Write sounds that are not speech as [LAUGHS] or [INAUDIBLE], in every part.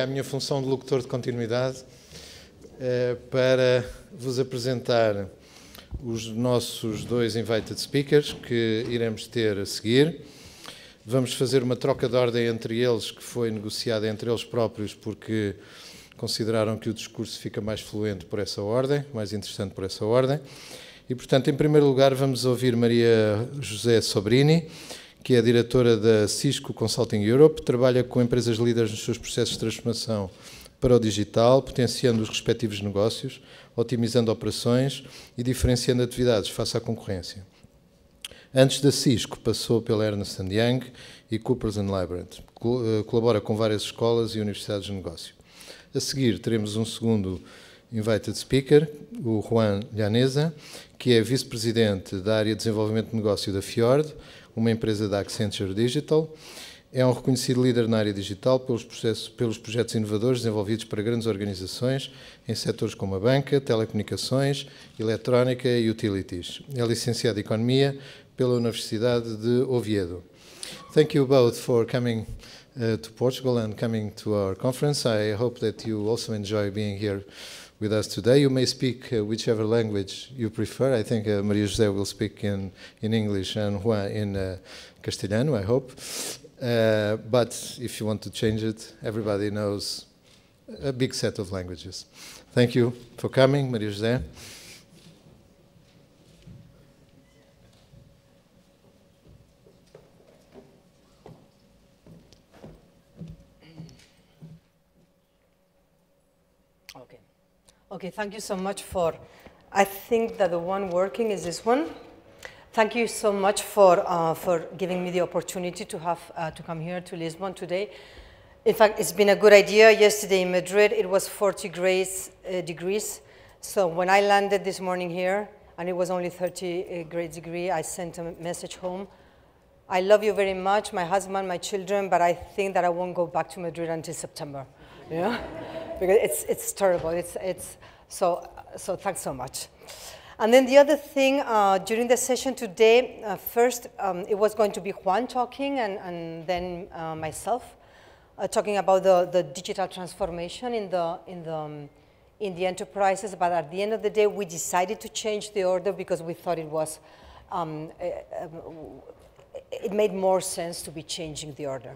É a minha função de locutor de continuidade eh, para vos apresentar os nossos dois invited speakers que iremos ter a seguir. Vamos fazer uma troca de ordem entre eles, que foi negociada entre eles próprios, porque consideraram que o discurso fica mais fluente por essa ordem, mais interessante por essa ordem. E, portanto, em primeiro lugar, vamos ouvir Maria José Sobrini, que é a diretora da Cisco Consulting Europe, trabalha com empresas líderes nos seus processos de transformação para o digital, potenciando os respectivos negócios, otimizando operações e diferenciando atividades face à concorrência. Antes da Cisco, passou pela Ernst Young e Coopers Lybrand. Eh, colabora com várias escolas e universidades de negócio. A seguir, teremos um segundo invited speaker, o Juan Llaneza, que é vice-presidente da área de desenvolvimento de negócio da Fiord, uma empresa da Accenture Digital. É um reconhecido líder na área digital pelos, processos, pelos projetos inovadores desenvolvidos para grandes organizações em setores como a banca, telecomunicações, eletrónica e utilities. É licenciado em Economia pela Universidade de Oviedo. Thank you both for coming uh, to Portugal and coming to our conference. I hope that you also enjoy being here. with us today. You may speak uh, whichever language you prefer. I think uh, Maria José will speak in, in English and Juan in uh, Castellano, I hope. Uh, but if you want to change it, everybody knows a big set of languages. Thank you for coming, Maria José. Okay, thank you so much for, I think that the one working is this one. Thank you so much for, uh, for giving me the opportunity to, have, uh, to come here to Lisbon today. In fact, it's been a good idea. Yesterday in Madrid, it was 40 uh, degrees. So when I landed this morning here, and it was only 30 uh, grade degree, I sent a message home. I love you very much, my husband, my children, but I think that I won't go back to Madrid until September you know, because it's, it's terrible. It's, it's, so, so thanks so much. And then the other thing uh, during the session today, uh, first um, it was going to be Juan talking and, and then uh, myself uh, talking about the, the digital transformation in the, in, the, um, in the enterprises. But at the end of the day, we decided to change the order because we thought it was, um, eh, eh, it made more sense to be changing the order.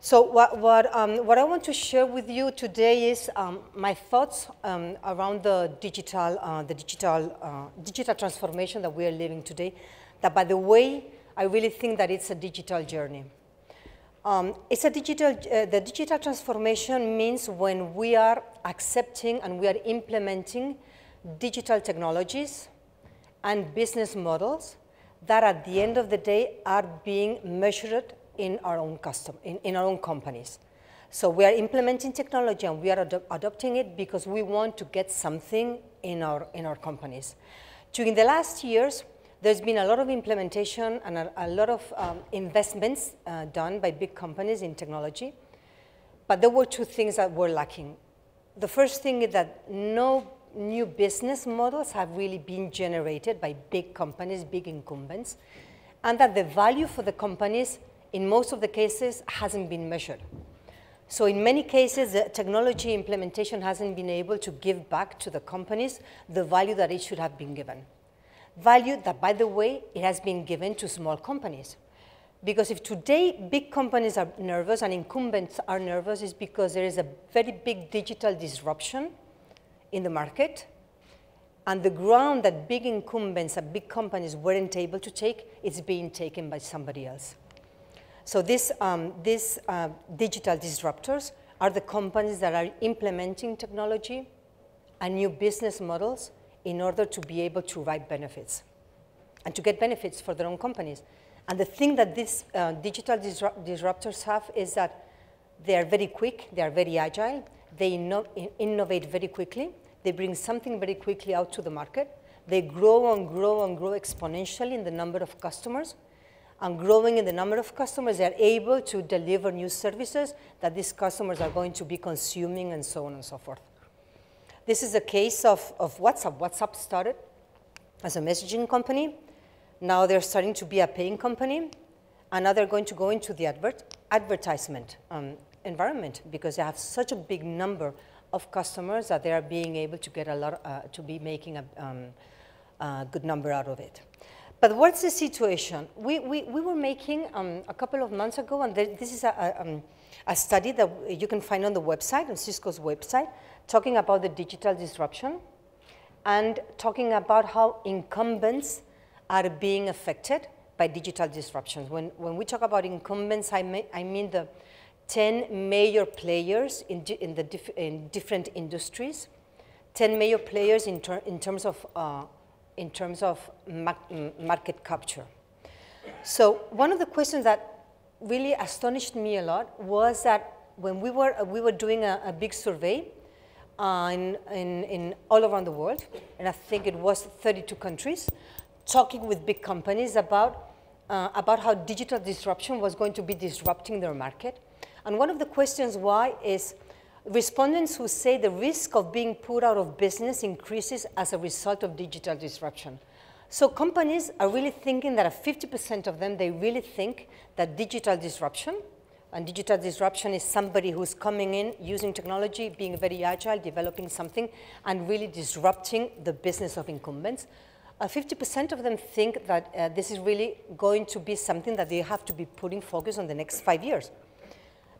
So what, what, um, what I want to share with you today is um, my thoughts um, around the digital, uh, the digital, uh, digital transformation that we are living today. That by the way, I really think that it's a digital journey. Um, it's a digital, uh, the digital transformation means when we are accepting and we are implementing digital technologies and business models that at the end of the day are being measured in our own custom, in, in our own companies. So we are implementing technology and we are ad adopting it because we want to get something in our, in our companies. During the last years, there's been a lot of implementation and a, a lot of um, investments uh, done by big companies in technology. But there were two things that were lacking. The first thing is that no new business models have really been generated by big companies, big incumbents, and that the value for the companies in most of the cases, hasn't been measured. So in many cases, the technology implementation hasn't been able to give back to the companies the value that it should have been given. Value that, by the way, it has been given to small companies. Because if today big companies are nervous and incumbents are nervous, it's because there is a very big digital disruption in the market. And the ground that big incumbents and big companies weren't able to take is being taken by somebody else. So these um, uh, digital disruptors are the companies that are implementing technology and new business models in order to be able to write benefits and to get benefits for their own companies. And the thing that these uh, digital disrupt disruptors have is that they are very quick, they are very agile, they inno innovate very quickly, they bring something very quickly out to the market, they grow and grow and grow exponentially in the number of customers, and growing in the number of customers, they are able to deliver new services that these customers are going to be consuming and so on and so forth. This is a case of, of WhatsApp. WhatsApp started as a messaging company. Now they're starting to be a paying company. And now they're going to go into the advert, advertisement um, environment because they have such a big number of customers that they are being able to get a lot, uh, to be making a, um, a good number out of it. But what's the situation? We, we, we were making, um, a couple of months ago, and there, this is a, a, um, a, study that you can find on the website, on Cisco's website, talking about the digital disruption and talking about how incumbents are being affected by digital disruptions. When, when we talk about incumbents, I, may, I mean the 10 major players in, in, the dif in different industries, 10 major players in, ter in terms of uh, in terms of market capture. So one of the questions that really astonished me a lot was that when we were, uh, we were doing a, a big survey uh, in, in, in all around the world, and I think it was 32 countries, talking with big companies about, uh, about how digital disruption was going to be disrupting their market. And one of the questions why is, respondents who say the risk of being put out of business increases as a result of digital disruption. So companies are really thinking that 50% of them, they really think that digital disruption, and digital disruption is somebody who's coming in using technology, being very agile, developing something, and really disrupting the business of incumbents. 50% uh, of them think that uh, this is really going to be something that they have to be putting focus on the next five years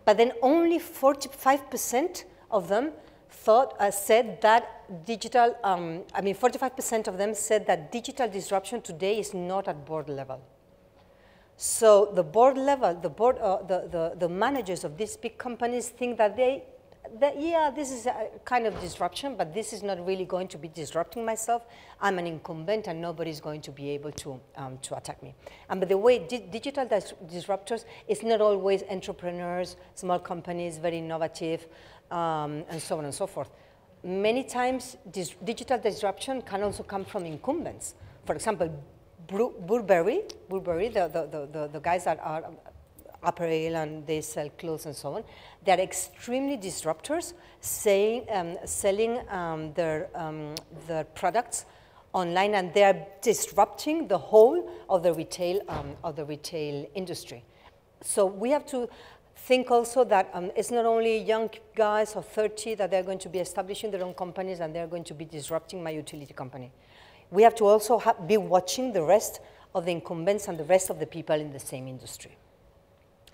but then only 45% of them thought, uh, said that digital, um, I mean 45% of them said that digital disruption today is not at board level. So the board level, the board, uh, the, the, the managers of these big companies think that they that, yeah, this is a kind of disruption, but this is not really going to be disrupting myself. I'm an incumbent and nobody's going to be able to, um, to attack me. And by the way, di digital dis disruptors, it's not always entrepreneurs, small companies, very innovative, um, and so on and so forth. Many times, dis digital disruption can also come from incumbents. For example, Bur Burberry, Burberry the, the, the, the guys that are apparel and they sell clothes and so on. They are extremely disruptors, um, selling um, their, um, their products online and they are disrupting the whole of the retail, um, of the retail industry. So we have to think also that um, it's not only young guys of 30 that they're going to be establishing their own companies and they're going to be disrupting my utility company. We have to also be watching the rest of the incumbents and the rest of the people in the same industry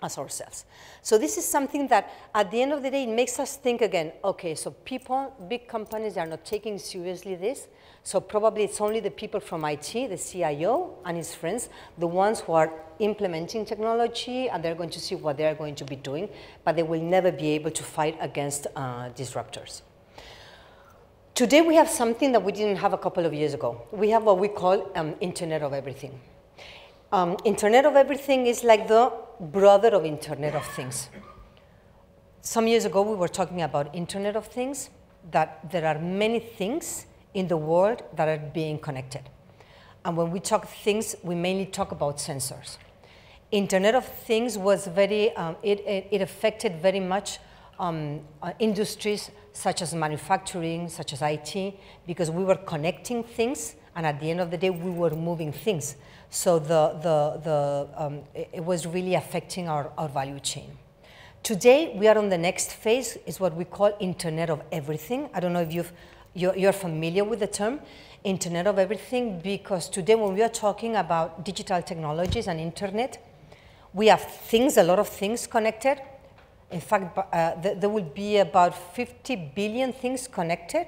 as ourselves. So this is something that at the end of the day makes us think again, okay, so people, big companies are not taking seriously this, so probably it's only the people from IT, the CIO and his friends, the ones who are implementing technology and they're going to see what they're going to be doing, but they will never be able to fight against uh, disruptors. Today we have something that we didn't have a couple of years ago. We have what we call um, Internet of Everything. Um, Internet of Everything is like the brother of Internet of Things. Some years ago, we were talking about Internet of Things, that there are many things in the world that are being connected. And when we talk things, we mainly talk about sensors. Internet of Things was very, um, it, it, it, affected very much um, uh, industries such as manufacturing, such as IT, because we were connecting things, and at the end of the day, we were moving things. So the, the, the, um, it, it was really affecting our, our value chain. Today, we are on the next phase, is what we call Internet of Everything. I don't know if you've, you're, you're familiar with the term Internet of Everything, because today when we are talking about digital technologies and Internet, we have things, a lot of things connected. In fact, uh, th there will be about 50 billion things connected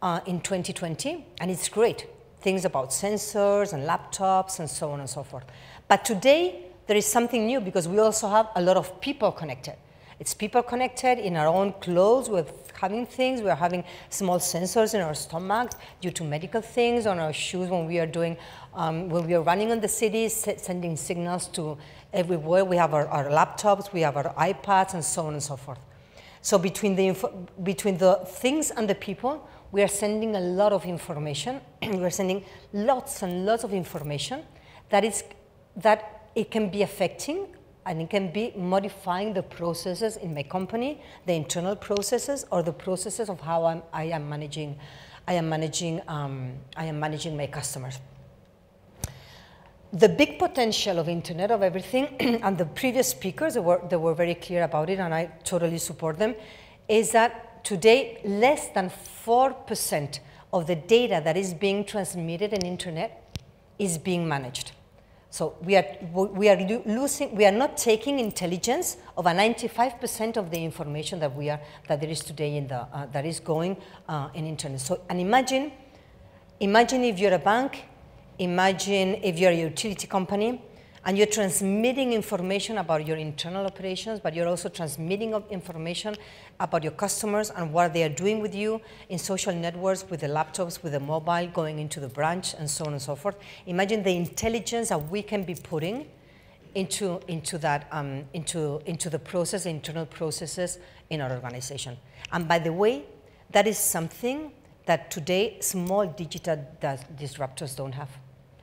uh, in 2020, and it's great things about sensors and laptops and so on and so forth. But today, there is something new because we also have a lot of people connected. It's people connected in our own clothes. We're having things. We're having small sensors in our stomachs due to medical things on our shoes when we are doing, um, when we are running on the city, sending signals to everywhere. We have our, our, laptops, we have our iPads, and so on and so forth. So between the between the things and the people, we are sending a lot of information. [CLEARS THROAT] we are sending lots and lots of information that is that it can be affecting and it can be modifying the processes in my company, the internal processes or the processes of how I'm, I am managing, I am managing, um, I am managing my customers. The big potential of Internet of Everything, [CLEARS THROAT] and the previous speakers they were, they were very clear about it, and I totally support them, is that today less than 4% of the data that is being transmitted in internet is being managed. So we are, we are losing, we are not taking intelligence of a 95% of the information that we are, that there is today in the, uh, that is going uh, in internet. So, and imagine, imagine if you're a bank, imagine if you're a utility company, and you're transmitting information about your internal operations, but you're also transmitting information about your customers and what they are doing with you in social networks, with the laptops, with the mobile, going into the branch, and so on and so forth. Imagine the intelligence that we can be putting into, into, that, um, into, into the process, the internal processes in our organization. And by the way, that is something that today small digital disruptors don't have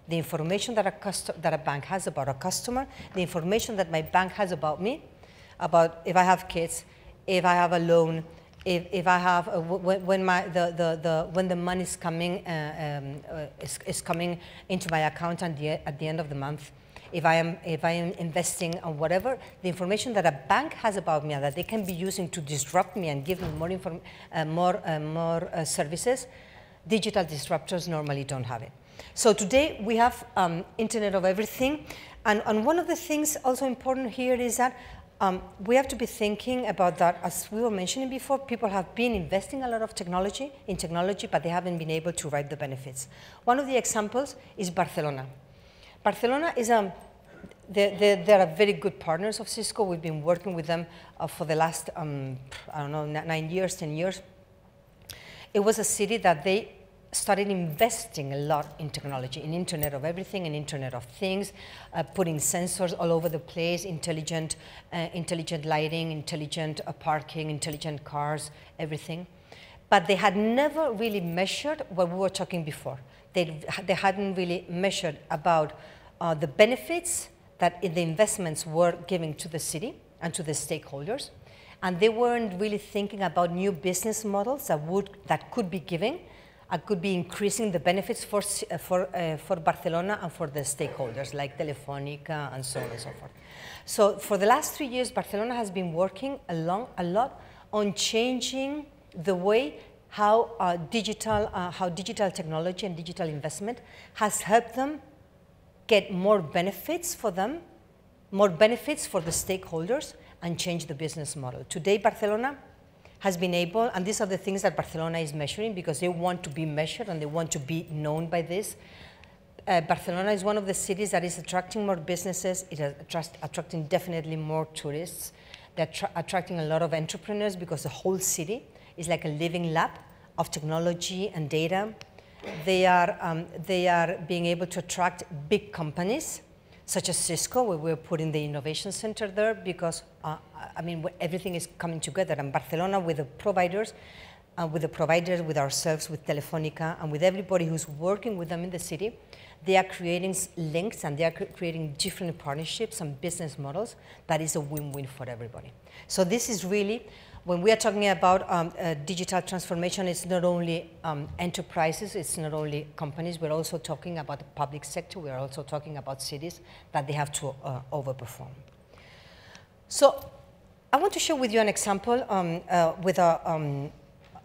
the information that a, that a bank has about a customer, the information that my bank has about me, about if I have kids, if I have a loan, if, if I have when my the, the, the when the money is coming uh, um, uh, is, is coming into my account at the, at the end of the month, if I am if I am investing on whatever the information that a bank has about me that they can be using to disrupt me and give me more inform uh, more uh, more uh, services, digital disruptors normally don't have it. So today we have um, Internet of Everything. And, and one of the things also important here is that um, we have to be thinking about that. As we were mentioning before, people have been investing a lot of technology in technology, but they haven't been able to ride the benefits. One of the examples is Barcelona. Barcelona is a um, they, they, they, are very good partners of Cisco. We've been working with them uh, for the last, um, I don't know, nine years, 10 years. It was a city that they started investing a lot in technology, in Internet of Everything, in Internet of Things, uh, putting sensors all over the place, intelligent, uh, intelligent lighting, intelligent uh, parking, intelligent cars, everything. But they had never really measured what we were talking before. They, they hadn't really measured about uh, the benefits that the investments were giving to the city and to the stakeholders. And they weren't really thinking about new business models that, would, that could be giving could be increasing the benefits for, uh, for, uh, for Barcelona and for the stakeholders like Telefónica and so on and so forth. So for the last three years, Barcelona has been working along, a lot on changing the way how uh, digital, uh, how digital technology and digital investment has helped them get more benefits for them, more benefits for the stakeholders, and change the business model. Today, Barcelona has been able, and these are the things that Barcelona is measuring because they want to be measured and they want to be known by this. Uh, Barcelona is one of the cities that is attracting more businesses, it is attract, attracting definitely more tourists. They're attracting a lot of entrepreneurs because the whole city is like a living lab of technology and data. They are, um, they are being able to attract big companies such as Cisco, where we're putting the innovation center there because uh, I mean everything is coming together. And Barcelona with the providers, uh, with the providers, with ourselves, with Telefonica, and with everybody who's working with them in the city, they are creating links and they are creating different partnerships and business models that is a win-win for everybody. So this is really when we are talking about um, uh, digital transformation, it's not only um, enterprises, it's not only companies, we're also talking about the public sector, we're also talking about cities that they have to uh, overperform. So I want to share with you an example um, uh, with a, um,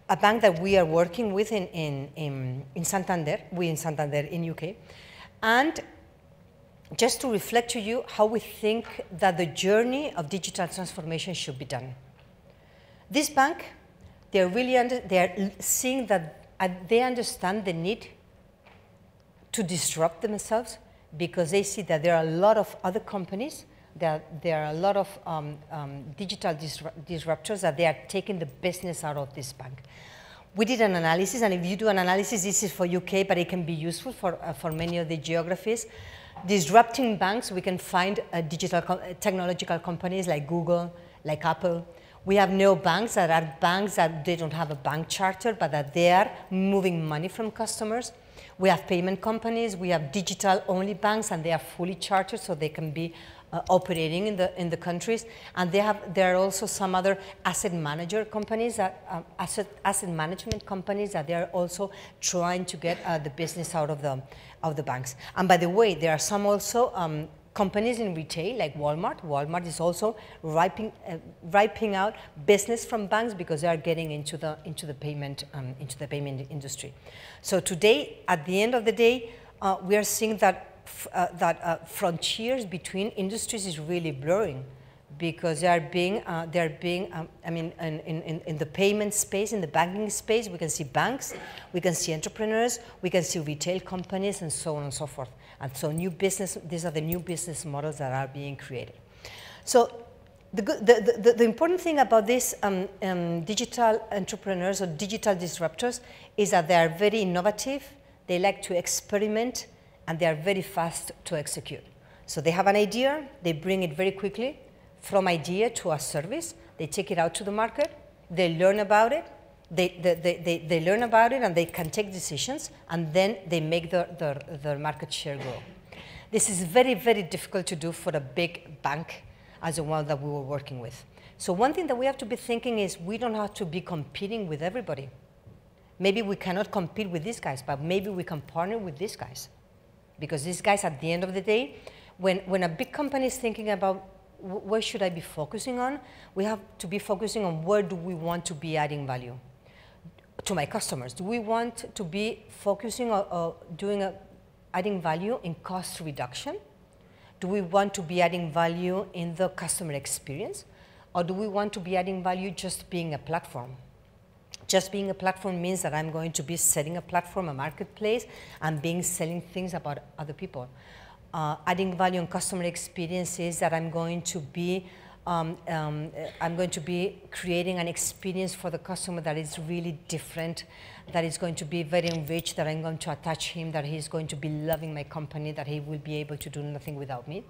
a, bank that we are working with in, in, in, in Santander, we in Santander in UK, and just to reflect to you how we think that the journey of digital transformation should be done. This bank, they're really under, they're seeing that uh, they understand the need to disrupt themselves because they see that there are a lot of other companies, that there are a lot of um, um, digital disru disruptors that they are taking the business out of this bank. We did an analysis, and if you do an analysis, this is for UK, but it can be useful for, uh, for many of the geographies. Disrupting banks, we can find uh, digital co uh, technological companies like Google, like Apple, we have no banks that are banks that they don't have a bank charter, but that they are moving money from customers. We have payment companies, we have digital only banks, and they are fully chartered so they can be uh, operating in the in the countries. And they have there are also some other asset manager companies that uh, asset asset management companies that they are also trying to get uh, the business out of the of the banks. And by the way, there are some also. Um, companies in retail like Walmart. Walmart is also riping, uh, out business from banks because they are getting into the, into the, payment, um, into the payment industry. So today, at the end of the day, uh, we are seeing that, uh, that uh, frontiers between industries is really blurring because they are being, uh, they are being um, I mean, in, in, in the payment space, in the banking space, we can see banks, we can see entrepreneurs, we can see retail companies, and so on and so forth. And so new business, these are the new business models that are being created. So the, the, the, the important thing about these um, um, digital entrepreneurs or digital disruptors is that they are very innovative, they like to experiment, and they are very fast to execute. So they have an idea, they bring it very quickly from idea to a service, they take it out to the market, they learn about it, they, they, they, they, learn about it and they can take decisions and then they make their, their, their market share grow. This is very, very difficult to do for a big bank as the one that we were working with. So one thing that we have to be thinking is we don't have to be competing with everybody. Maybe we cannot compete with these guys, but maybe we can partner with these guys. Because these guys, at the end of the day, when, when a big company is thinking about where should I be focusing on, we have to be focusing on where do we want to be adding value to my customers? Do we want to be focusing on, on doing a, adding value in cost reduction? Do we want to be adding value in the customer experience? Or do we want to be adding value just being a platform? Just being a platform means that I'm going to be setting a platform, a marketplace, and being selling things about other people. Uh, adding value in customer experience is that I'm going to be um, um, I'm going to be creating an experience for the customer that is really different, that is going to be very enriched, that I'm going to attach him, that he's going to be loving my company, that he will be able to do nothing without me,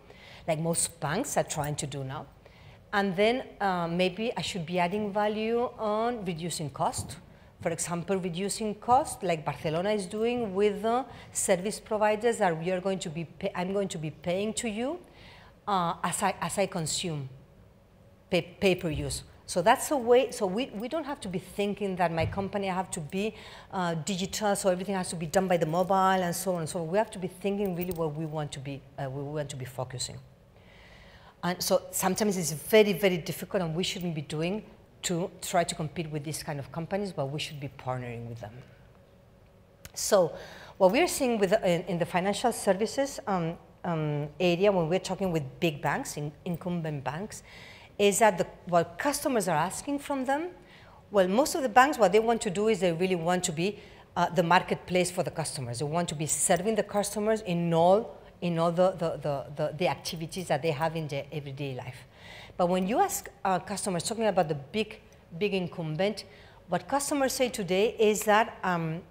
like most banks are trying to do now. And then uh, maybe I should be adding value on reducing cost. For example, reducing cost like Barcelona is doing with service providers that we are going to be, I'm going to be paying to you uh, as, I, as I consume pay, pay per use. So that's a way, so we, we don't have to be thinking that my company have to be uh, digital, so everything has to be done by the mobile and so on and so on. We have to be thinking really what we want to be, uh, we want to be focusing. And so sometimes it's very, very difficult and we shouldn't be doing to try to compete with these kind of companies, but we should be partnering with them. So what we're seeing with, uh, in, in the financial services um, um, area, when we're talking with big banks, in, incumbent banks, is that the, what customers are asking from them, well, most of the banks, what they want to do is they really want to be uh, the marketplace for the customers. They want to be serving the customers in all, in all the, the, the, the, the activities that they have in their everyday life. But when you ask uh, customers, talking about the big, big incumbent, what customers say today is that um,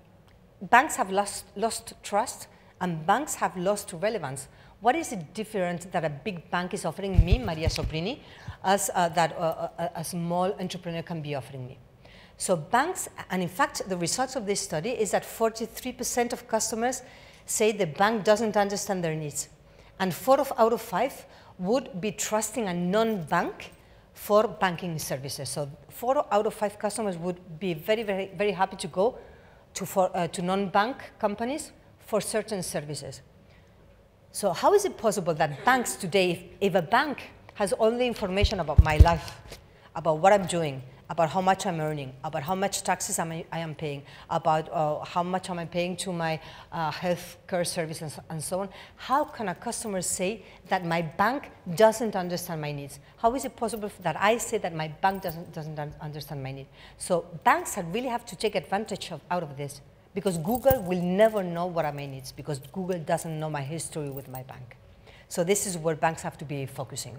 banks have lost, lost trust and banks have lost relevance. What is it different that a big bank is offering me, Maria Soprini, as uh, that uh, uh, a small entrepreneur can be offering me. So banks, and in fact, the results of this study is that 43% of customers say the bank doesn't understand their needs. And four out of five would be trusting a non-bank for banking services. So four out of five customers would be very, very, very happy to go to, uh, to non-bank companies for certain services. So how is it possible that banks today, if, if a bank has all the information about my life, about what I'm doing, about how much I'm earning, about how much taxes I'm, I am paying, about uh, how much am I paying to my uh, health care services and so on. How can a customer say that my bank doesn't understand my needs? How is it possible that I say that my bank doesn't, doesn't understand my needs? So banks really have to take advantage of, out of this because Google will never know what are my needs because Google doesn't know my history with my bank. So this is where banks have to be focusing.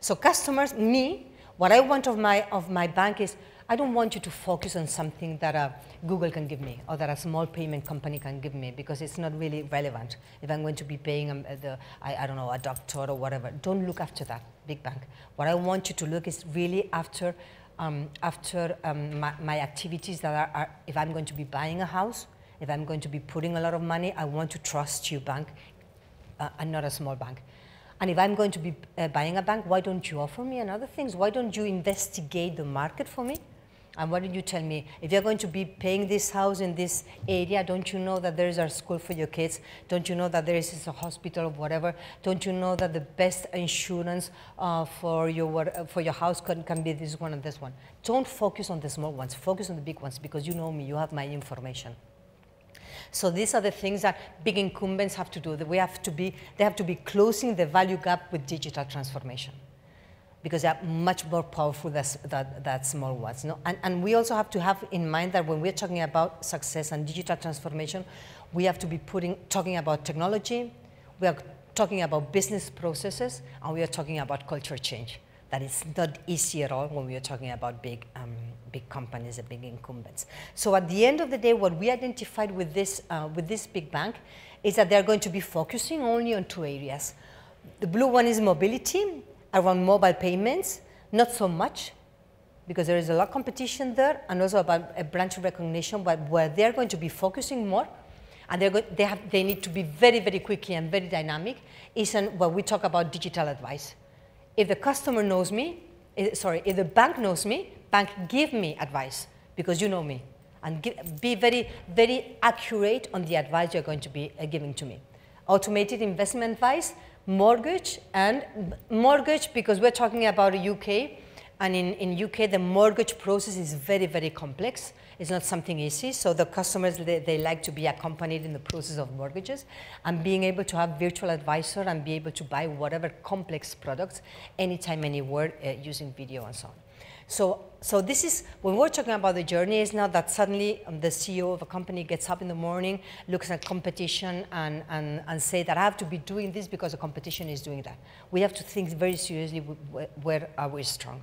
So customers, me, what I want of my, of my bank is I don't want you to focus on something that uh, Google can give me or that a small payment company can give me because it's not really relevant. If I'm going to be paying um, the, I, I, don't know, a doctor or whatever, don't look after that big bank. What I want you to look is really after, um, after um, my, my, activities that are, are, if I'm going to be buying a house, if I'm going to be putting a lot of money, I want to trust you, bank, uh, and not a small bank. And if I'm going to be uh, buying a bank, why don't you offer me another things? Why don't you investigate the market for me? And why don't you tell me, if you're going to be paying this house in this area, don't you know that there is a school for your kids? Don't you know that there is a hospital or whatever? Don't you know that the best insurance uh, for, your, uh, for your house can, can be this one and this one? Don't focus on the small ones. Focus on the big ones because you know me. You have my information. So these are the things that big incumbents have to do. we have to be, they have to be closing the value gap with digital transformation because they are much more powerful than, than, than small ones. No? And, and we also have to have in mind that when we're talking about success and digital transformation, we have to be putting, talking about technology, we are talking about business processes, and we are talking about culture change that it's not easy at all when we are talking about big, um, big companies and big incumbents. So at the end of the day, what we identified with this, uh, with this big bank is that they're going to be focusing only on two areas. The blue one is mobility around mobile payments, not so much because there is a lot of competition there and also about a branch recognition, but where they're going to be focusing more and they have, they need to be very, very quickly and very dynamic is on what we talk about digital advice if the customer knows me, eh, sorry, if the bank knows me, bank give me advice because you know me. And give, be very, very accurate on the advice you're going to be uh, giving to me. Automated investment advice, mortgage, and mortgage because we're talking about UK, and in, in UK the mortgage process is very, very complex. It's not something easy. So the customers, they, they like to be accompanied in the process of mortgages and being able to have virtual advisor and be able to buy whatever complex products anytime, anywhere uh, using video and so on. So, so this is, when we're talking about the journey, it's not that suddenly um, the CEO of a company gets up in the morning, looks at competition and, and, and say that I have to be doing this because the competition is doing that. We have to think very seriously where are we strong.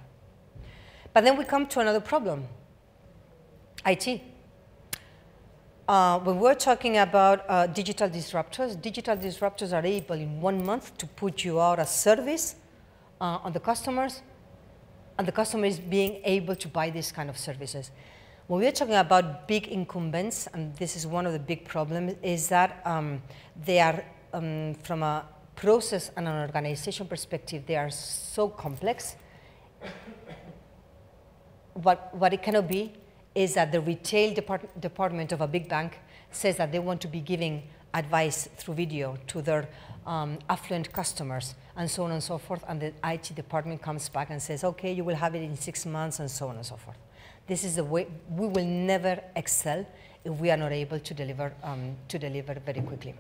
But then we come to another problem. IT. Uh, when we're talking about uh, digital disruptors, digital disruptors are able in one month to put you out a service uh, on the customers, and the customer is being able to buy these kind of services. When we're talking about big incumbents, and this is one of the big problems, is that um, they are, um, from a process and an organization perspective, they are so complex. what, what it cannot be is that the retail depart department of a big bank says that they want to be giving advice through video to their um, affluent customers and so on and so forth. And the IT department comes back and says, okay, you will have it in six months and so on and so forth. This is the way we will never excel if we are not able to deliver, um, to deliver very quickly.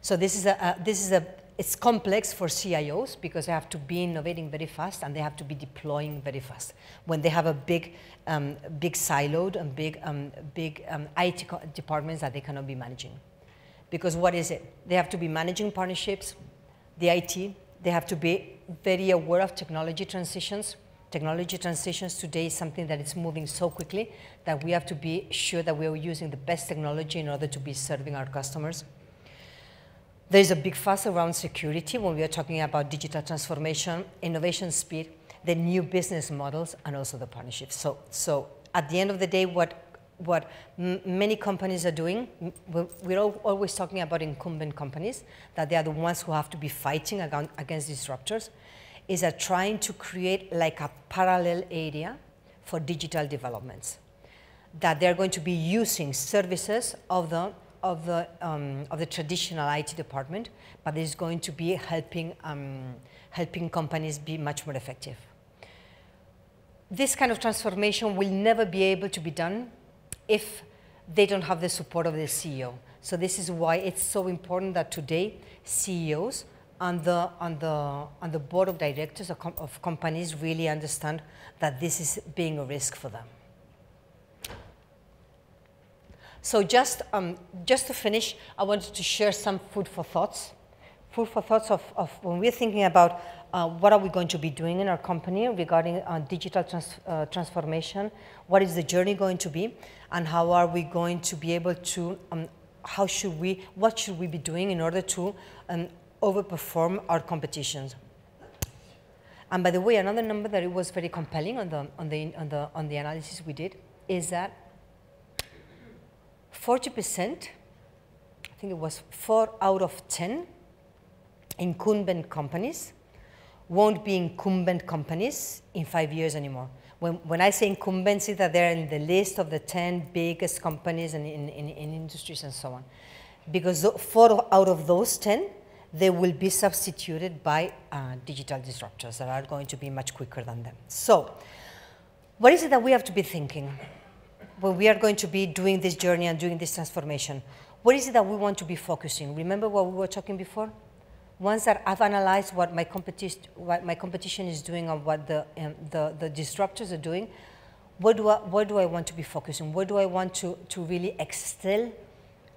So this is, a, this is a, it's complex for CIOs because they have to be innovating very fast and they have to be deploying very fast. When they have a big, um, big siloed and big, um, big um, IT departments that they cannot be managing. Because what is it? They have to be managing partnerships, the IT, they have to be very aware of technology transitions. Technology transitions today is something that is moving so quickly that we have to be sure that we are using the best technology in order to be serving our customers there is a big fuss around security when we are talking about digital transformation, innovation speed, the new business models, and also the partnerships. So, so at the end of the day, what what many companies are doing, we're all, always talking about incumbent companies, that they are the ones who have to be fighting against, against disruptors, is are trying to create like a parallel area for digital developments. That they're going to be using services of the of the, um, of the traditional IT department, but it's going to be helping, um, helping companies be much more effective. This kind of transformation will never be able to be done if they don't have the support of the CEO. So this is why it's so important that today CEOs and the, and the, and the board of directors of, com of companies really understand that this is being a risk for them. So just, um, just to finish, I wanted to share some food for thoughts. Food for thoughts of, of when we're thinking about uh, what are we going to be doing in our company regarding uh, digital trans uh, transformation, what is the journey going to be, and how are we going to be able to, um, how should we, what should we be doing in order to um, overperform our competitions. And by the way, another number that it was very compelling on the, on the, on the, on the analysis we did is that 40%, I think it was 4 out of 10 incumbent companies won't be incumbent companies in five years anymore. When, when I say incumbency, that they're in the list of the 10 biggest companies and in, in, in industries and so on. Because four out of those 10, they will be substituted by uh, digital disruptors that are going to be much quicker than them. So, what is it that we have to be thinking? when we are going to be doing this journey and doing this transformation, what is it that we want to be focusing? Remember what we were talking before? Once that I've analyzed what my, competi what my competition is doing and what the, um, the, the disruptors are doing, what do, I, what do I want to be focusing? What do I want to, to really excel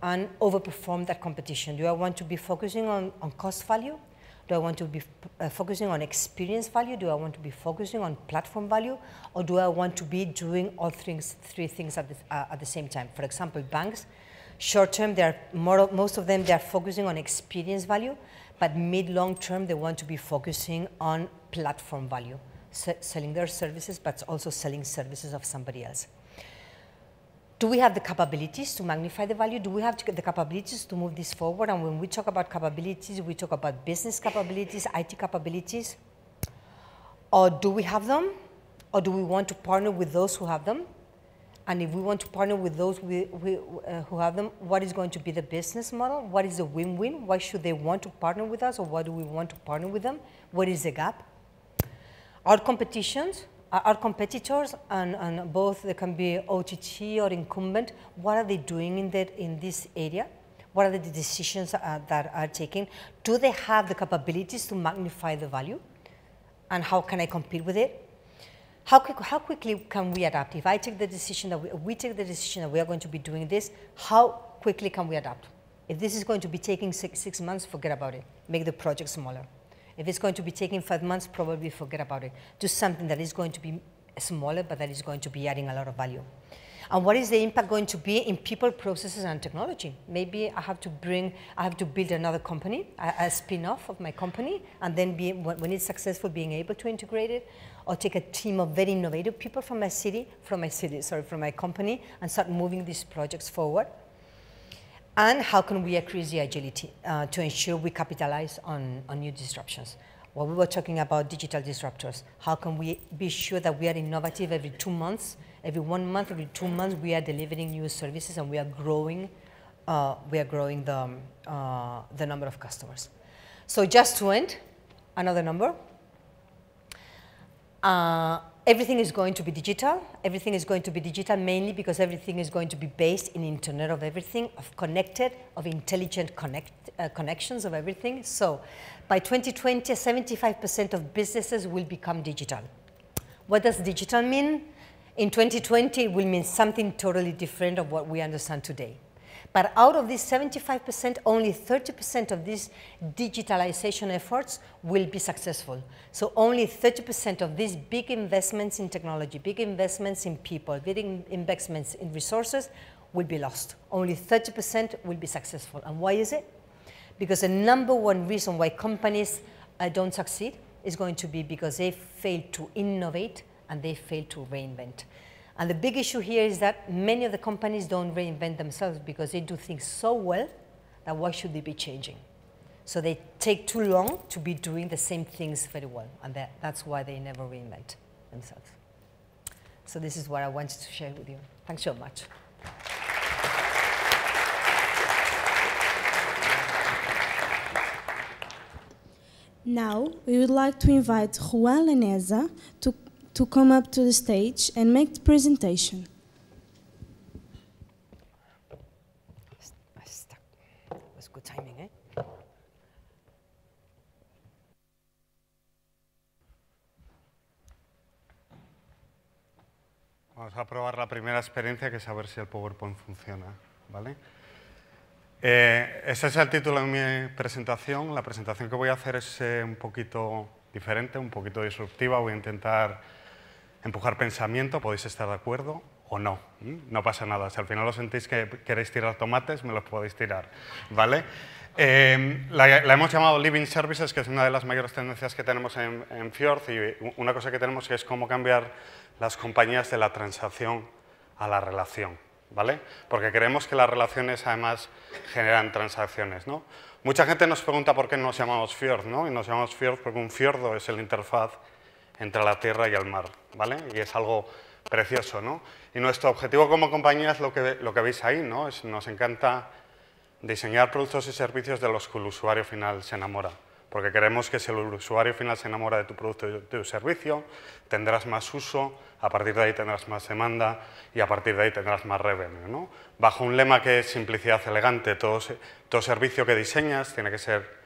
and overperform that competition? Do I want to be focusing on, on cost value? Do I want to be uh, focusing on experience value? Do I want to be focusing on platform value? Or do I want to be doing all things, three things at the, uh, at the same time? For example, banks, short term, they are more, most of them, they are focusing on experience value, but mid long term, they want to be focusing on platform value, selling their services, but also selling services of somebody else do we have the capabilities to magnify the value? Do we have the capabilities to move this forward? And when we talk about capabilities, we talk about business capabilities, IT capabilities. Or do we have them? Or do we want to partner with those who have them? And if we want to partner with those we, we, uh, who have them, what is going to be the business model? What is the win-win? Why should they want to partner with us? Or why do we want to partner with them? What is the gap? Our competitions, our competitors, and, and, both they can be OTT or incumbent, what are they doing in, that, in this area? What are the decisions uh, that are taken? Do they have the capabilities to magnify the value? And how can I compete with it? How, quick, how quickly can we adapt? If I take the decision that we, we take the decision that we are going to be doing this, how quickly can we adapt? If this is going to be taking six, six months, forget about it. Make the project smaller. If it's going to be taking five months, probably forget about it. Do something that is going to be smaller, but that is going to be adding a lot of value. And what is the impact going to be in people, processes, and technology? Maybe I have to bring, I have to build another company, a, a spin-off of my company, and then be, when it's successful, being able to integrate it, or take a team of very innovative people from my city, from my city, sorry, from my company, and start moving these projects forward. And how can we increase the agility uh, to ensure we capitalize on, on new disruptions? Well, we were talking about digital disruptors. How can we be sure that we are innovative every two months? Every one month, every two months, we are delivering new services and we are growing, uh, we are growing the, um, uh, the number of customers. So just to end, another number. Uh, everything is going to be digital. Everything is going to be digital mainly because everything is going to be based in Internet of everything, of connected, of intelligent connect, uh, connections of everything. So by 2020, 75% of businesses will become digital. What does digital mean? In 2020, it will mean something totally different of what we understand today. But out of this 75%, only 30% of these digitalization efforts will be successful. So only 30% of these big investments in technology, big investments in people, big investments in resources will be lost. Only 30% will be successful. And why is it? Because the number one reason why companies uh, don't succeed is going to be because they fail to innovate and they fail to reinvent. And the big issue here is that many of the companies don't reinvent themselves because they do things so well that why should they be changing? So they take too long to be doing the same things very well. And that, that's why they never reinvent themselves. So this is what I wanted to share with you. Thanks so much. Now, we would like to invite Juan Leneza to to come up to the stage and make Vamos a probar la primera experiencia, que es a ver si el PowerPoint funciona. ¿vale? Eh, ese es el título de mi presentación. La presentación que voy a hacer es eh, un poquito diferente, un poquito disruptiva. Voy a intentar empujar pensamiento, podéis estar de acuerdo o no. No pasa nada. Si al final os sentís que queréis tirar tomates, me los podéis tirar. ¿Vale? Em, la, hemos llamado Living Services, que es una de las mayores tendencias que tenemos en, Fiord Fjord, y una cosa que tenemos es cómo cambiar las compañías de la transacción a la relación. ¿Vale? Porque creemos que las relaciones además generan transacciones, ¿no? Mucha gente nos pregunta por qué nos llamamos Fjord, ¿no? Y nos llamamos Fjord porque un fiordo es el interfaz entre la tierra y el mar, ¿vale? Y es algo precioso, ¿no? Y nuestro objetivo como compañía es lo que, lo que veis ahí, ¿no? Es, nos encanta diseñar productos y servicios de los que el usuario final se enamora, porque queremos que si el usuario final se enamora de tu producto y de tu servicio, tendrás más uso, a partir de ahí tendrás más demanda y a partir de ahí tendrás más revenue, ¿no? Bajo un lema que es simplicidad elegante, todo, todo servicio que diseñas tiene que ser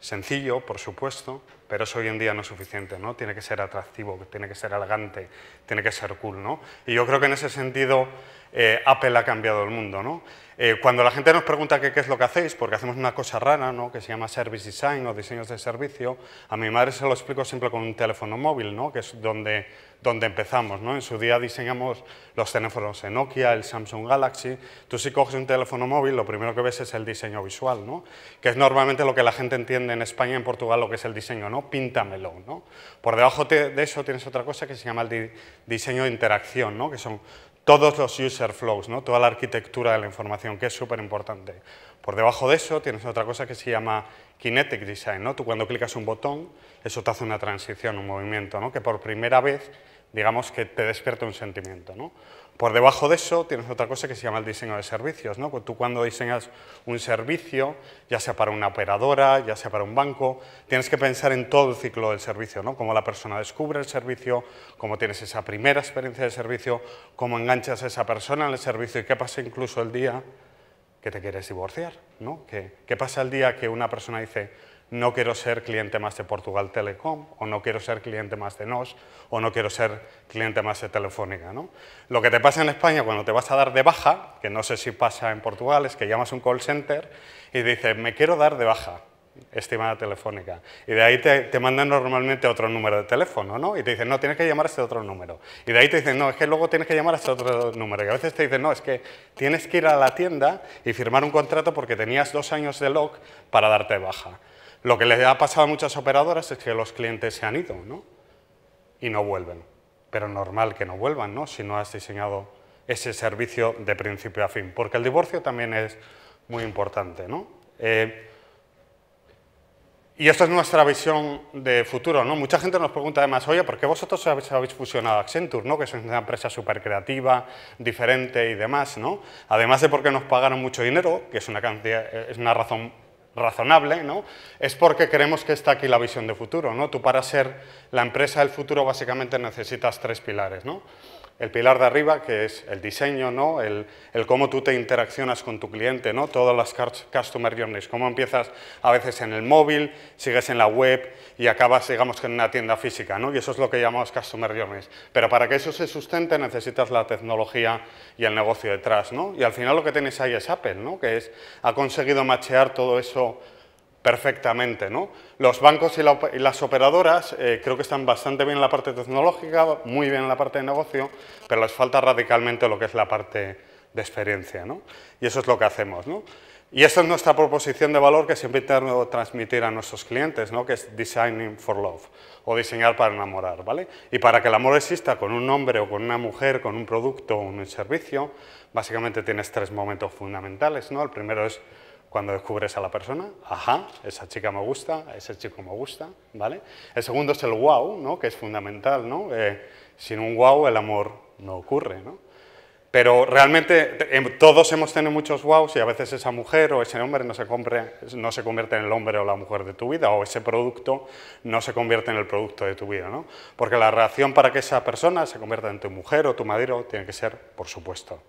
Sencillo, por supuesto, pero eso hoy en día no es suficiente, ¿no? Tiene que ser atractivo, tiene que ser elegante, tiene que ser cool, ¿no? Y yo creo que en ese sentido eh, Apple ha cambiado el mundo, ¿no? Eh, cuando la gente nos pregunta qué, es lo que hacéis, porque hacemos una cosa rara, ¿no? que se llama Service Design o diseños de servicio, a mi madre se lo explico siempre con un teléfono móvil, ¿no? que es donde, donde empezamos. ¿no? En su día diseñamos los teléfonos en Nokia, el Samsung Galaxy. Tú si coges un teléfono móvil, lo primero que ves es el diseño visual, ¿no? que es normalmente lo que la gente entiende en España y en Portugal lo que es el diseño, ¿no? píntamelo. ¿no? Por debajo de eso tienes otra cosa que se llama el diseño de interacción, ¿no? que son todos los user flows, ¿no? toda la arquitectura de la información, que es súper importante. Por debajo de eso tienes otra cosa que se llama kinetic design. ¿no? Tú cuando clicas un botón, eso te hace una transición, un movimiento, ¿no? que por primera vez, digamos que te despierta un sentimiento. ¿no? Por debajo de eso tienes otra cosa que se llama el diseño de servicios. ¿no? Pues tú cuando diseñas un servicio, ya sea para una operadora, ya sea para un banco, tienes que pensar en todo el ciclo del servicio, ¿no? cómo la persona descubre el servicio, cómo tienes esa primera experiencia de servicio, cómo enganchas a esa persona en el servicio y qué pasa incluso el día que te quieres divorciar. ¿no? ¿Qué, ¿Qué pasa el día que una persona dice, no quiero ser cliente más de Portugal Telecom, o no quiero ser cliente más de NOS, o no quiero ser cliente más de Telefónica. ¿no? Lo que te pasa en España cuando te vas a dar de baja, que no sé si pasa en Portugal, es que llamas a un call center y dices, me quiero dar de baja, estimada telefónica. Y de ahí te, mandan normalmente otro número de teléfono, ¿no? Y te dicen, no, tienes que llamar a este otro número. Y de ahí te dicen, no, es que luego tienes que llamar a este otro número. Y a veces te dicen, no, es que tienes que ir a la tienda y firmar un contrato porque tenías dos años de log para darte baja. Lo que les ha pasado a muchas operadoras es que los clientes se han ido ¿no? y no vuelven. Pero normal que no vuelvan ¿no? si no has diseñado ese servicio de principio a fin, porque el divorcio también es muy importante. ¿no? Eh, y esta es nuestra visión de futuro. ¿no? Mucha gente nos pregunta además, oye, ¿por qué vosotros habéis fusionado Accenture, ¿no? que es una empresa súper creativa, diferente y demás? ¿no? Además de porque nos pagaron mucho dinero, que es una, eh, es una razón razonable, ¿no? es porque creemos que está aquí la visión de futuro. ¿no? Tú para ser la empresa del futuro básicamente necesitas tres pilares. ¿no? el pilar de arriba, que es el diseño, ¿no? el, cómo tú te interaccionas con tu cliente, ¿no? todas las customer journeys, cómo empiezas a veces en el móvil, sigues en la web y acabas, digamos, en una tienda física, ¿no? y eso es lo que llamamos customer journeys. Pero para que eso se sustente necesitas la tecnología y el negocio detrás, ¿no? y al final lo que tienes ahí es Apple, que es, ha conseguido machear todo eso perfectamente. ¿no? Los bancos y, las operadoras eh, creo que están bastante bien en la parte tecnológica, muy bien en la parte de negocio, pero les falta radicalmente lo que es la parte de experiencia. Y eso es lo que hacemos. Y esa es nuestra proposición de valor que siempre intentamos transmitir a nuestros clientes, que es Designing for Love, o diseñar para enamorar. ¿vale? Y para que el amor exista con un hombre o con una mujer, con un producto o un servicio, básicamente tienes tres momentos fundamentales. ¿no? El primero es cuando descubres a la persona, ajá, esa chica me gusta, ese chico me gusta, ¿vale? El segundo es el wow, ¿no? Que es fundamental, ¿no? Eh, sin un wow el amor no ocurre, ¿no? Pero realmente eh, todos hemos tenido muchos wows y a veces esa mujer o ese hombre no se, compre, no se convierte en el hombre o la mujer de tu vida o ese producto no se convierte en el producto de tu vida. ¿no? Porque la reacción para que esa persona se convierta en tu mujer o tu madero tiene que ser, por supuesto,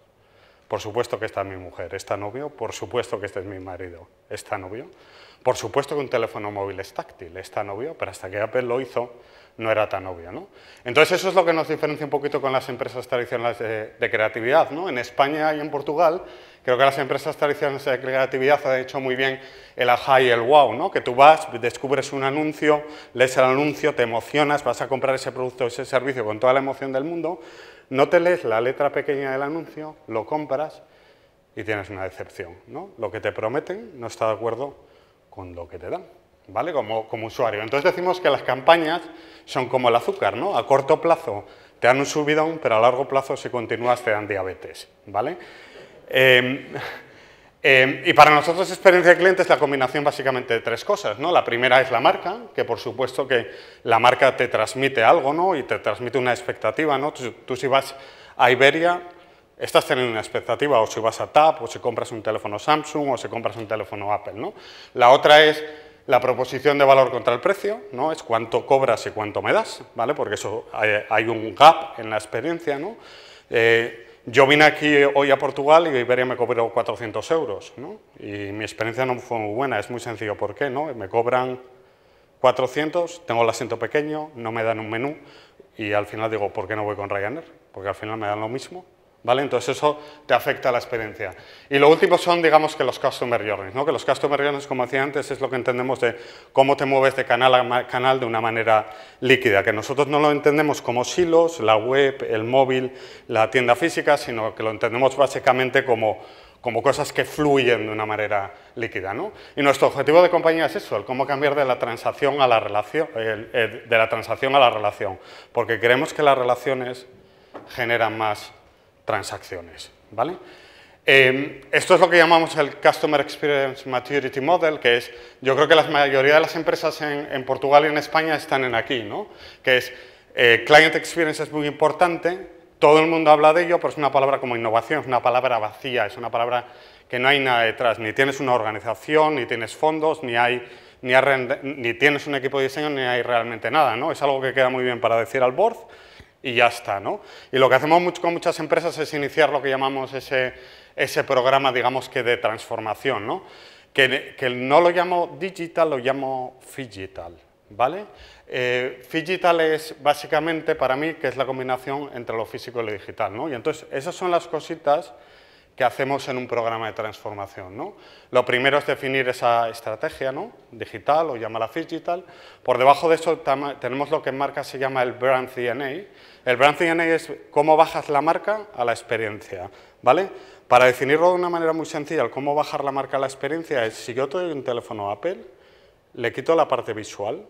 por supuesto que esta es mi mujer, está novio, por supuesto que este es mi marido, está novio. Por supuesto que un teléfono móvil es táctil, está novio, pero hasta que Apple lo hizo no era tan obvio. Entonces eso es lo que nos diferencia un poquito con las empresas tradicionales de, creatividad. ¿no? En España y en Portugal creo que las empresas tradicionales de creatividad han hecho muy bien el ajá y el wow, ¿no? que tú vas, descubres un anuncio, lees el anuncio, te emocionas, vas a comprar ese producto o ese servicio con toda la emoción del mundo, no te lees la letra pequeña del anuncio, lo compras y tienes una decepción. ¿no? Lo que te prometen no está de acuerdo con lo que te dan, ¿vale? Como, como usuario. Entonces decimos que las campañas son como el azúcar, ¿no? A corto plazo te dan un subidón, pero a largo plazo si continúas te dan diabetes, ¿vale? Em, Em, y para nosotros experiencia de cliente es la combinación básicamente de tres cosas. ¿no? La primera es la marca, que por supuesto que la marca te transmite algo ¿no? y te transmite una expectativa. ¿no? Tú, si vas a Iberia estás teniendo una expectativa, o si vas a TAP, o si compras un teléfono Samsung, o si compras un teléfono Apple. ¿no? La otra es la proposición de valor contra el precio, ¿no? es cuánto cobras y cuánto me das, ¿vale? porque eso eh, hay, un gap en la experiencia. ¿no? Eh, yo vine aquí hoy a Portugal y Iberia me cobró 400 euros, Y mi experiencia no fue muy buena, es muy sencillo, ¿por qué? No? Me cobran 400, tengo el asiento pequeño, no me dan un menú y al final digo, ¿por qué no voy con Ryanair? Porque al final me dan lo mismo ¿Vale? Entonces eso te afecta a la experiencia. Y lo último son, digamos, que los customer journeys, ¿no? Que los customer journeys, como decía antes, es lo que entendemos de cómo te mueves de canal a canal de una manera líquida, que nosotros no lo entendemos como silos, la web, el móvil, la tienda física, sino que lo entendemos básicamente como cosas que fluyen de una manera líquida. Y nuestro objetivo de compañía es eso, el cómo cambiar de la transacción a la relación, de la transacción a la relación, porque creemos que las relaciones generan más transacciones. ¿vale? Em, esto es lo que llamamos el Customer Experience Maturity Model, que es, yo creo que la mayoría de las empresas en, Portugal y en España están en aquí, ¿no? que es eh, Client Experience es muy importante, todo el mundo habla de ello, pero es una palabra como innovación, es una palabra vacía, es una palabra que no hay nada detrás, ni tienes una organización, ni tienes fondos, ni hay ni, tienes un equipo de diseño ni hay realmente nada, ¿no? Es algo que queda muy bien para decir al board, y ya está. ¿no? Y lo que hacemos mucho con muchas empresas es iniciar lo que llamamos ese, ese programa, digamos que de transformación, ¿no? Que, que, no lo llamo digital, lo llamo digital. ¿vale? Eh, es básicamente para mí que es la combinación entre lo físico y lo digital. ¿no? Y entonces esas son las cositas que hacemos en un programa de transformación. ¿no? Lo primero es definir esa estrategia ¿no? digital o llamarla digital. Por debajo de eso tenemos lo que en marca se llama el brand DNA. El brand DNA es cómo bajas la marca a la experiencia. ¿vale? Para definirlo de una manera muy sencilla, cómo bajar la marca a la experiencia es si yo tengo un teléfono Apple, le quito la parte visual,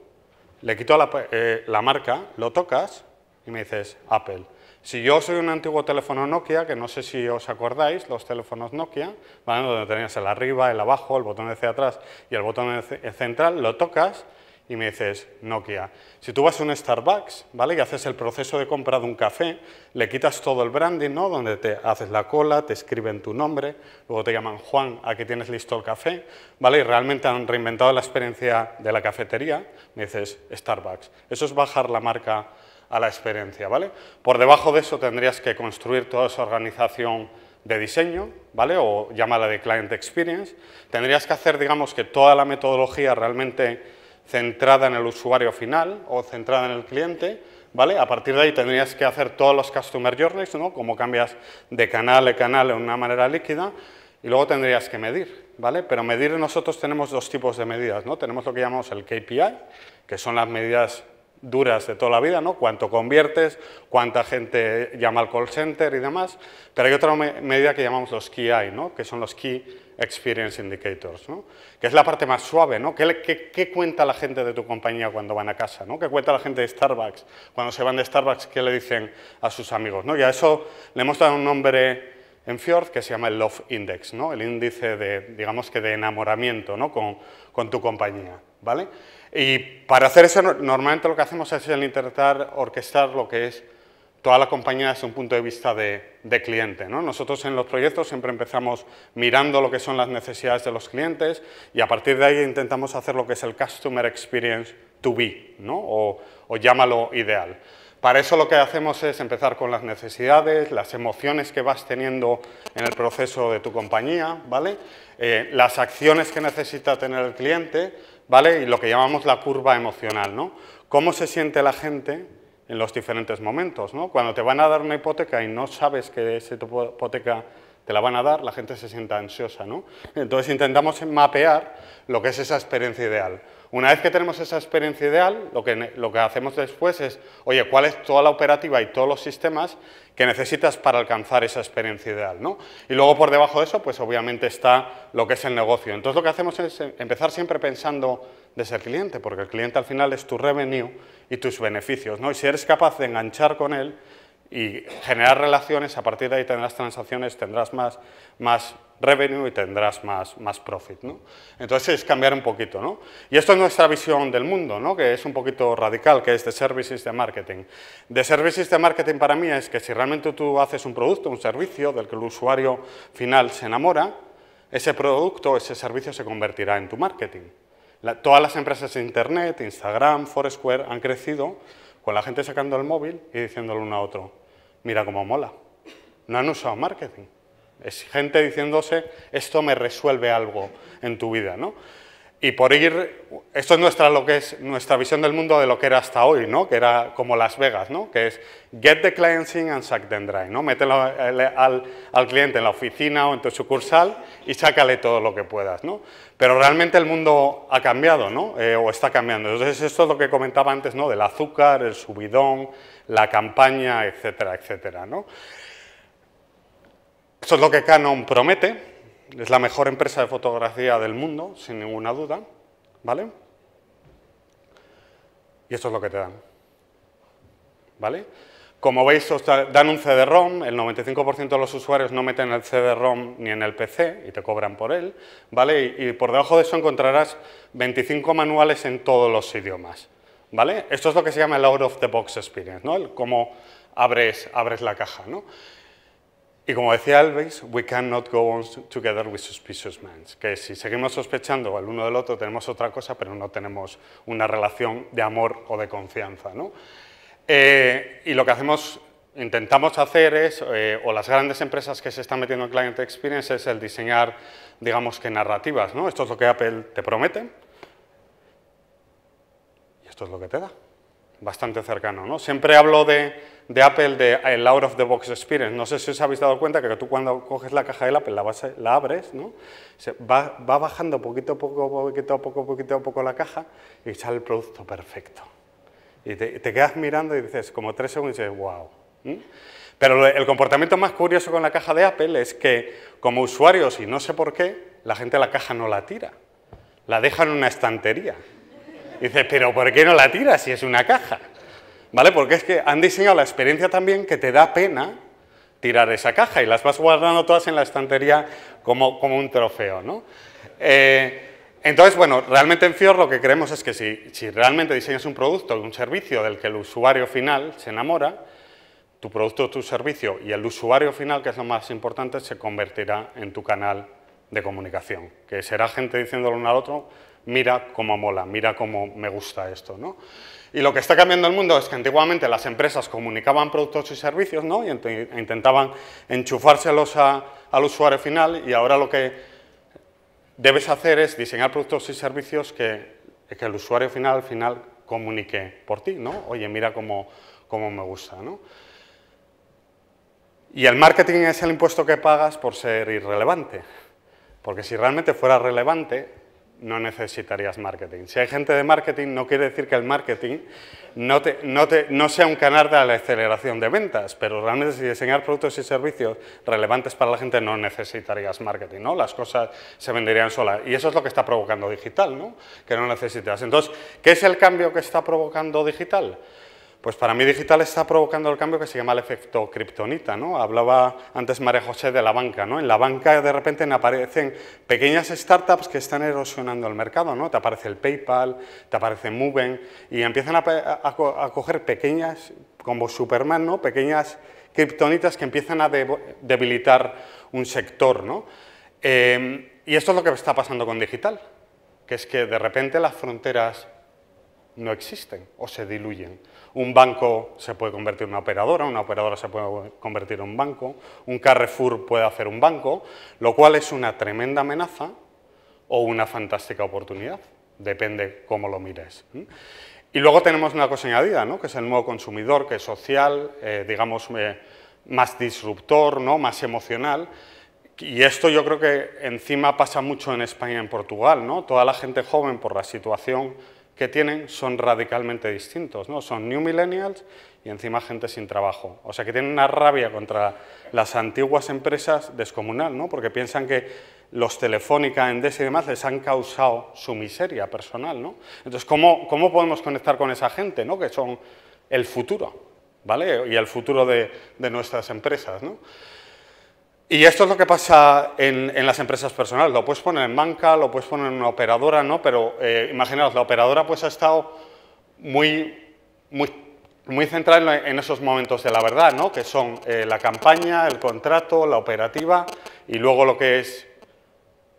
le quito la eh, marca, lo tocas y me dices Apple. Si yo soy un antiguo teléfono Nokia, que no sé si os acordáis, los teléfonos Nokia, donde tenías el arriba, el abajo, el botón de hacia atrás y el botón central, lo tocas y me dices Nokia. Si tú vas a un Starbucks, ¿vale? Y haces el proceso de compra de un café, le quitas todo el branding, ¿no? Donde te haces la cola, te escriben tu nombre, luego te llaman Juan, aquí tienes listo el café, ¿vale? Y realmente han reinventado la experiencia de la cafetería, me dices Starbucks. Eso es bajar la marca a la experiencia, ¿vale? Por debajo de eso tendrías que construir toda esa organización de diseño, ¿vale? O llamada de client experience. Tendrías que hacer, digamos, que toda la metodología realmente centrada en el usuario final o centrada en el cliente, ¿vale? A partir de ahí tendrías que hacer todos los customer journeys, ¿no? Como cambias de canal a canal en una manera líquida y luego tendrías que medir, ¿vale? Pero medir nosotros tenemos dos tipos de medidas, ¿no? Tenemos lo que llamamos el KPI, que son las medidas duras de toda la vida, ¿no? Cuánto conviertes, cuánta gente llama al call center y demás, pero hay otra medida que llamamos los KI, ¿no? Que son los Key Experience Indicators, ¿no? Que es la parte más suave, ¿no? ¿Qué, cuenta la gente de tu compañía cuando van a casa, ¿no? ¿Qué cuenta la gente de Starbucks? Cuando se van de Starbucks, ¿qué le dicen a sus amigos, ¿no? Y a eso le hemos dado un nombre en Fjord que se llama el Love Index, ¿no? El índice de, digamos que de enamoramiento, ¿no? Con, con tu compañía, ¿vale? Y para hacer eso, normalmente lo que hacemos es el intentar orquestar lo que es toda la compañía desde un punto de vista de, cliente. ¿no? Nosotros en los proyectos siempre empezamos mirando lo que son las necesidades de los clientes y a partir de ahí intentamos hacer lo que es el Customer Experience to be, ¿no? o, llámalo ideal. Para eso lo que hacemos es empezar con las necesidades, las emociones que vas teniendo en el proceso de tu compañía, ¿vale? Eh, las acciones que necesita tener el cliente, ¿vale? Y lo que llamamos la curva emocional, ¿no? Cómo se siente la gente en los diferentes momentos, ¿no? Cuando te van a dar una hipoteca y no sabes que esa hipoteca te la van a dar, la gente se sienta ansiosa, ¿no? Entonces intentamos mapear lo que es esa experiencia ideal. Una vez que tenemos esa experiencia ideal, lo que, lo que hacemos después es, oye, ¿cuál es toda la operativa y todos los sistemas que necesitas para alcanzar esa experiencia ideal? ¿no? Y luego por debajo de eso, pues obviamente está lo que es el negocio. Entonces lo que hacemos es eh, empezar siempre pensando desde el cliente, porque el cliente al final es tu revenue y tus beneficios. ¿no? Y si eres capaz de enganchar con él, y generar relaciones, a partir de ahí tendrás transacciones, tendrás más, más revenue y tendrás más, profit. Entonces es cambiar un poquito. Y esto es nuestra visión del mundo, ¿no? que es un poquito radical, que es de services de marketing. De services de marketing para mí es que si realmente tú haces un producto, un servicio del que el usuario final se enamora, ese producto, ese servicio se convertirá en tu marketing. todas las empresas de Internet, Instagram, Foursquare han crecido con la gente sacando el móvil y diciéndole uno a otro, mira cómo mola, no han usado marketing. Es gente diciéndose, esto me resuelve algo en tu vida, ¿no? y por ir, esto es nuestra, lo que es nuestra visión del mundo de lo que era hasta hoy, ¿no? que era como Las Vegas, ¿no? que es get the clients in and suck them dry, ¿no? mételo al, cliente en la oficina o en tu sucursal y sácale todo lo que puedas. ¿no? Pero realmente el mundo ha cambiado ¿no? Eh, o está cambiando. Entonces esto es lo que comentaba antes ¿no? del azúcar, el subidón, la campaña, etcétera, etcétera. ¿no? Eso es lo que Canon promete es la mejor empresa de fotografía del mundo, sin ninguna duda, ¿vale? Y esto es lo que te dan, ¿vale? Como veis, dan un CD-ROM, el 95% de los usuarios no meten el CD-ROM ni en el PC y te cobran por él, ¿vale? Y, por debajo de eso encontrarás 25 manuales en todos los idiomas, ¿vale? Esto es lo que se llama el out-of-the-box experience, ¿no? El cómo abres, abres la caja, ¿no? Y como decía Alves, we cannot go on together with suspicious men, que si seguimos sospechando el uno del otro tenemos otra cosa, pero no tenemos una relación de amor o de confianza. Eh, y lo que hacemos, intentamos hacer es, eh, o las grandes empresas que se están metiendo en Client Experience, es el diseñar, digamos que narrativas. ¿no? Esto es lo que Apple te promete y esto es lo que te da bastante cercano. ¿no? Siempre hablo de, Apple, de el out of the box experience. No sé si os habéis dado cuenta que tú cuando coges la caja del Apple, la, la abres, ¿no? Se va, bajando poquito a poco, poquito a poco, poquito a poco la caja y sale el producto perfecto. Y te, quedas mirando y dices, como tres segundos, y dices, wow. Pero el comportamiento más curioso con la caja de Apple es que, como usuarios, y no sé por qué, la gente la caja no la tira, la deja en una estantería. Y dices, pero ¿por qué no la tiras si es una caja? ¿Vale? Porque es que han diseñado la experiencia también que te da pena tirar esa caja y las vas guardando todas en la estantería como, un trofeo, ¿no? Eh, entonces, bueno, realmente en Fior lo que creemos es que si, realmente diseñas un producto o un servicio del que el usuario final se enamora, tu producto, tu servicio y el usuario final, que es lo más importante, se convertirá en tu canal de comunicación, que será gente diciéndolo uno al otro, mira cómo mola, mira cómo me gusta esto. Y lo que está cambiando el mundo es que antiguamente las empresas comunicaban productos y servicios ¿no? y intentaban enchufárselos al usuario final y ahora lo que debes hacer es diseñar productos y servicios que, el usuario final final comunique por ti. ¿no? Oye, mira cómo, me gusta. Y el marketing es el impuesto que pagas por ser irrelevante. Porque si realmente fuera relevante, no necesitarías marketing. Si hay gente de marketing, no quiere decir que el marketing no, sea un canal de la aceleración de ventas, pero realmente si diseñar productos y servicios relevantes para la gente no necesitarías marketing, ¿no? Las cosas se venderían solas. Y eso es lo que está provocando digital, ¿no? Que no necesitas. Entonces, ¿qué es el cambio que está provocando digital? Pues para mí digital está provocando el cambio que se llama el efecto kriptonita, ¿no? Hablaba antes María José de la banca, ¿no? En la banca de repente aparecen pequeñas startups que están erosionando el mercado, ¿no? Te aparece el PayPal, te aparece Moven y empiezan a, coger pequeñas, como Superman, ¿no? Pequeñas kriptonitas que empiezan a debilitar un sector, ¿no? Eh, y esto es lo que está pasando con digital, que es que de repente las fronteras no existen o se diluyen. Un banco se puede convertir en una operadora, una operadora se puede convertir en un banco, un Carrefour puede hacer un banco, lo cual es una tremenda amenaza o una fantástica oportunidad, depende cómo lo mires. Y luego tenemos una cosa añadida, ¿no? que es el nuevo consumidor, que es social, eh, digamos, eh, más disruptor, ¿no? más emocional, y esto yo creo que encima pasa mucho en España y en Portugal, ¿no? Toda la gente joven, por la situación que tienen son radicalmente distintos, ¿no? Son new millennials y encima gente sin trabajo. O sea, que tienen una rabia contra las antiguas empresas descomunal, ¿no? Porque piensan que los Telefónica, Endesa y demás les han causado su miseria personal, ¿no? Entonces, ¿cómo, cómo podemos conectar con esa gente, ¿no? Que son el futuro, ¿vale? Y el futuro de, de nuestras empresas, ¿no? Y esto es lo que pasa en, las empresas personales. Lo puedes poner en banca, lo puedes poner en una operadora, ¿no? Pero eh, imaginaos, la operadora pues ha estado muy, muy, muy centrada en, esos momentos de la verdad, ¿no? Que son eh, la campaña, el contrato, la operativa y luego lo que es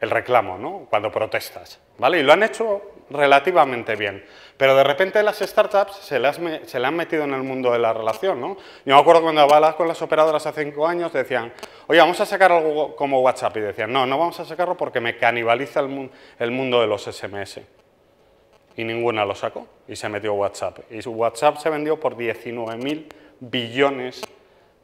el reclamo, ¿no? Cuando protestas, ¿vale? Y lo han hecho relativamente bien. Pero de repente las startups se le, se le han metido en el mundo de la relación, ¿no? Yo me acuerdo cuando hablaba con las operadoras hace cinco años, decían, oye, vamos a sacar algo como WhatsApp. Y decían, no, no vamos a sacarlo porque me canibaliza el, el mundo de los SMS. Y ninguna lo sacó y se metió WhatsApp. Y su WhatsApp se vendió por 19.000 billones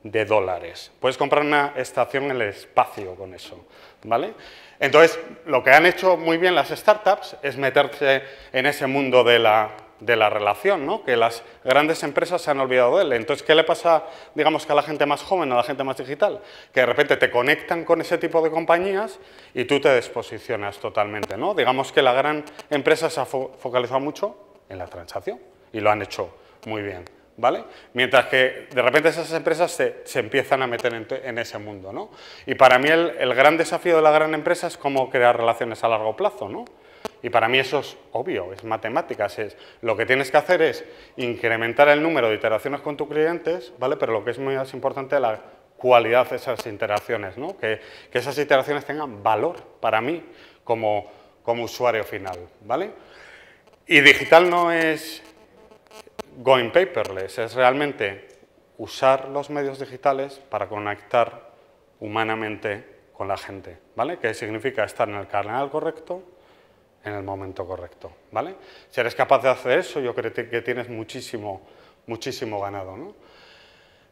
de dólares. Puedes comprar una estación en el espacio con eso, ¿vale? Entonces, lo que han hecho muy bien las startups es meterse en ese mundo de la, de la relación, ¿no? que las grandes empresas se han olvidado de él. Entonces, ¿qué le pasa, digamos, que a la gente más joven, a la gente más digital? Que de repente te conectan con ese tipo de compañías y tú te desposicionas totalmente. ¿no? Digamos que la gran empresa se ha focalizado mucho en la transacción y lo han hecho muy bien. Mientras que de repente esas empresas se, empiezan a meter en, ese mundo, Y para mí el, gran desafío de la gran empresa es cómo crear relaciones a largo plazo, Y para mí eso es obvio, es matemáticas, es lo que tienes que hacer es incrementar el número de interacciones con tus clientes, ¿vale? Pero lo que es muy importante es la cualidad de esas interacciones, Que, esas interacciones tengan valor para mí como, como usuario final, ¿vale? Y digital no es going paperless, es realmente usar los medios digitales para conectar humanamente con la gente, ¿vale? Que significa estar en el canal correcto en el momento correcto, ¿vale? Si eres capaz de hacer eso, yo creo que tienes muchísimo, muchísimo ganado, ¿no?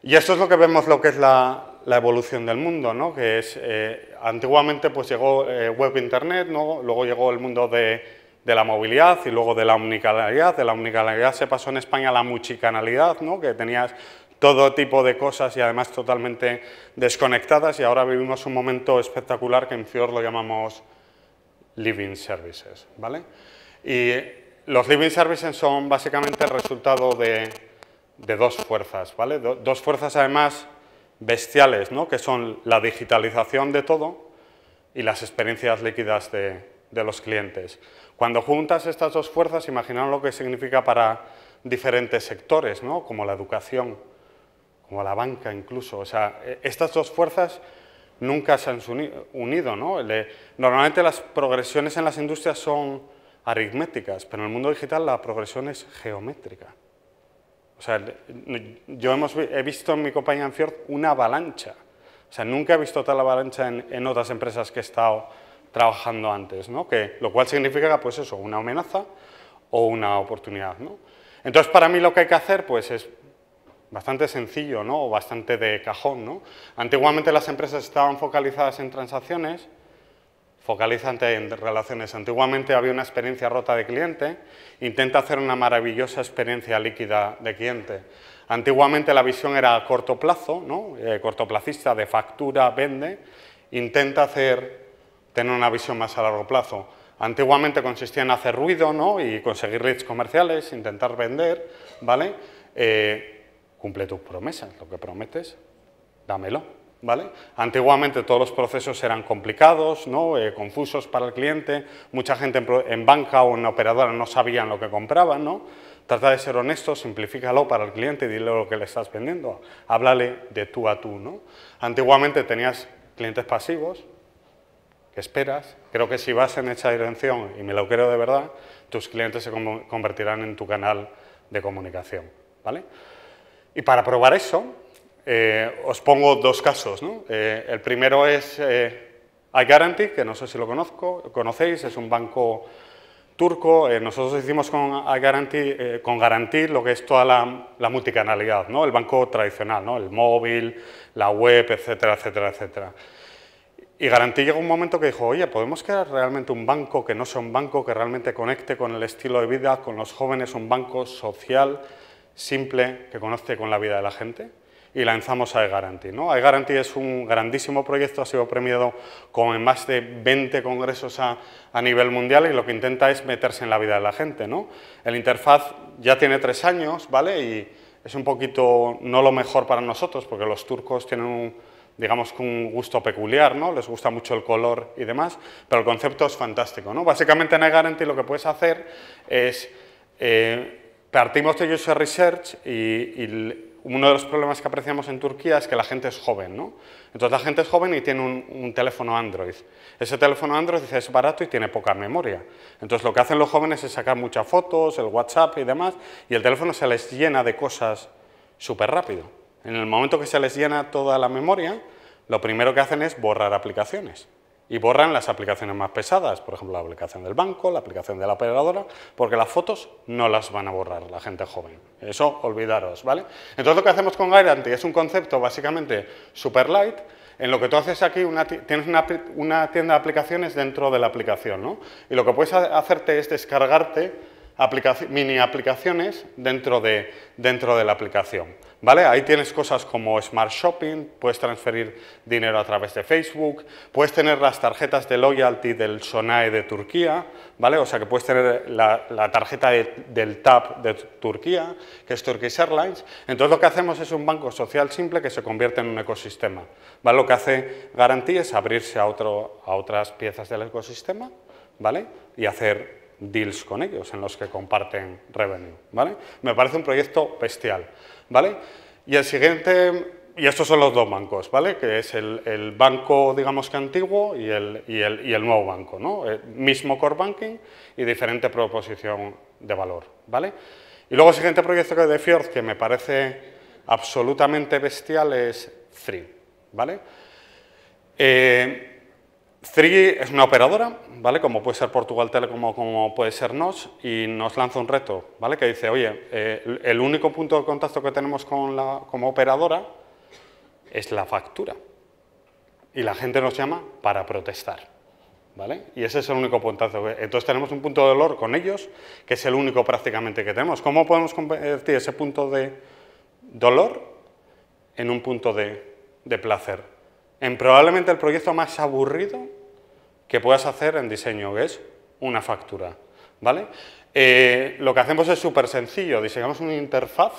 Y esto es lo que vemos lo que es la, evolución del mundo, ¿no? que es, eh, antiguamente pues llegó eh, web internet, ¿no? luego llegó el mundo de de la movilidad y luego de la omnicanalidad. De la omnicanalidad se pasó en España a la muchicanalidad, ¿no? que tenías todo tipo de cosas y además totalmente desconectadas y ahora vivimos un momento espectacular que en Fior lo llamamos living services. ¿vale? Y los living services son básicamente el resultado de, de dos fuerzas, ¿vale? dos fuerzas además bestiales, ¿no? que son la digitalización de todo y las experiencias líquidas de, de los clientes. Cuando juntas estas dos fuerzas, imaginaos lo que significa para diferentes sectores, ¿no? como la educación, como la banca incluso. O sea, e, estas dos fuerzas nunca se han unido. ¿no? Normalmente las progresiones en las industrias son aritméticas, pero en el mundo digital la progresión es geométrica. O sea, yo hemos, he visto en mi compañía Anfiord una avalancha. O sea, nunca he visto tal avalancha en, en otras empresas que he estado trabajando antes, ¿no? que, lo cual significa pues eso, una amenaza o una oportunidad. Entonces, para mí lo que hay que hacer pues, es bastante sencillo ¿no? o bastante de cajón. ¿no? Antiguamente las empresas estaban focalizadas en transacciones, focalizan en relaciones. Antiguamente había una experiencia rota de cliente, intenta hacer una maravillosa experiencia líquida de cliente. Antiguamente la visión era a corto plazo, ¿no? Eh, cortoplacista, de factura, vende, intenta hacer tener una visión más a largo plazo. Antiguamente consistía en hacer ruido ¿no? y conseguir leads comerciales, intentar vender, ¿vale? Eh, cumple tus promesas, lo que prometes, dámelo, ¿vale? Antiguamente todos los procesos eran complicados, ¿no? Eh, confusos para el cliente, mucha gente en, banca o en operadora no sabían lo que compraban, ¿no? Trata de ser honesto, simplifícalo para el cliente y dile lo que le estás vendiendo, háblale de tú a tú, ¿no? Antiguamente tenías clientes pasivos, que esperas. Creo que si vas en esa dirección, y me lo creo de verdad, tus clientes se convertirán en tu canal de comunicación. ¿vale? Y para probar eso, eh, os pongo dos casos. Eh, el primero es eh, iGuarantee, que no sé si lo conozco, conocéis, es un banco turco. Eh, nosotros hicimos con iGuarantee, con lo que es toda la, multicanalidad, ¿no? el banco tradicional, ¿no? el móvil, la web, etcétera, etcétera, etcétera. Y Garantí llegó un momento que dijo, oye, ¿podemos crear realmente un banco que no sea un banco, que realmente conecte con el estilo de vida, con los jóvenes, un banco social, simple, que conozca con la vida de la gente? Y lanzamos a ¿no? Garantí es un grandísimo proyecto, ha sido premiado con más de 20 congresos a, a, nivel mundial y lo que intenta es meterse en la vida de la gente. ¿no? El interfaz ya tiene tres años, ¿vale? Y es un poquito no lo mejor para nosotros, porque los turcos tienen un digamos, con un gusto peculiar, ¿no? Les gusta mucho el color y demás, pero el concepto es fantástico, ¿no? Básicamente en iGuarantee lo que puedes hacer es... Eh, partimos de user research y, uno de los problemas que apreciamos en Turquía es que la gente es joven, ¿no? Entonces la gente es joven y tiene un, teléfono Android. Ese teléfono Android dice es barato y tiene poca memoria. Entonces lo que hacen los jóvenes es sacar muchas fotos, el WhatsApp y demás, y el teléfono se les llena de cosas súper rápido. En el momento que se les llena toda la memoria, lo primero que hacen es borrar aplicaciones. Y borran las aplicaciones más pesadas, por ejemplo, la aplicación del banco, la aplicación de la operadora, porque las fotos no las van a borrar la gente joven. Eso olvidaros, ¿vale? Entonces lo que hacemos con que es un concepto básicamente super light, en lo que tú haces aquí, una, tienes una, tienda de aplicaciones dentro de la aplicación, ¿no? Y lo que puedes hacerte es descargarte mini aplicaciones dentro de, dentro de la aplicación. ¿Vale? Ahí tienes cosas como Smart Shopping, puedes transferir dinero a través de Facebook, puedes tener las tarjetas de loyalty del Sonae de Turquía, ¿vale? O sea que puedes tener la, tarjeta del TAP de Turquía, que es Turkish Airlines. Entonces lo que hacemos es un banco social simple que se convierte en un ecosistema. ¿Vale? Lo que hace Garantía es abrirse a, otro, a otras piezas del ecosistema, ¿vale? Y hacer deals con ellos en los que comparten revenue, ¿vale? Me parece un proyecto bestial. ¿vale? Y el siguiente, y estos son los dos bancos, ¿vale? Que es el, banco, digamos que antiguo, y el, y el, nuevo banco, ¿no? El eh, mismo core banking y diferente proposición de valor, ¿vale? Y luego el siguiente proyecto que de Fjord que me parece absolutamente bestial es Free, ¿vale? Eh, Three es una operadora, ¿vale? Como puede ser Portugal Telecom como, como puede ser NOS, y nos lanza un reto, ¿vale? Que dice, oye, eh, el único punto de contacto que tenemos con la, como operadora es la factura. Y la gente nos llama para protestar, ¿vale? Y ese es el único puntazo. Entonces tenemos un punto de dolor con ellos, que es el único prácticamente que tenemos. ¿Cómo podemos convertir ese punto de dolor en un punto de, de placer? En probablemente el proyecto más aburrido que puedas hacer en diseño, que es una factura. ¿vale? Eh, lo que hacemos es súper sencillo, diseñamos una interfaz,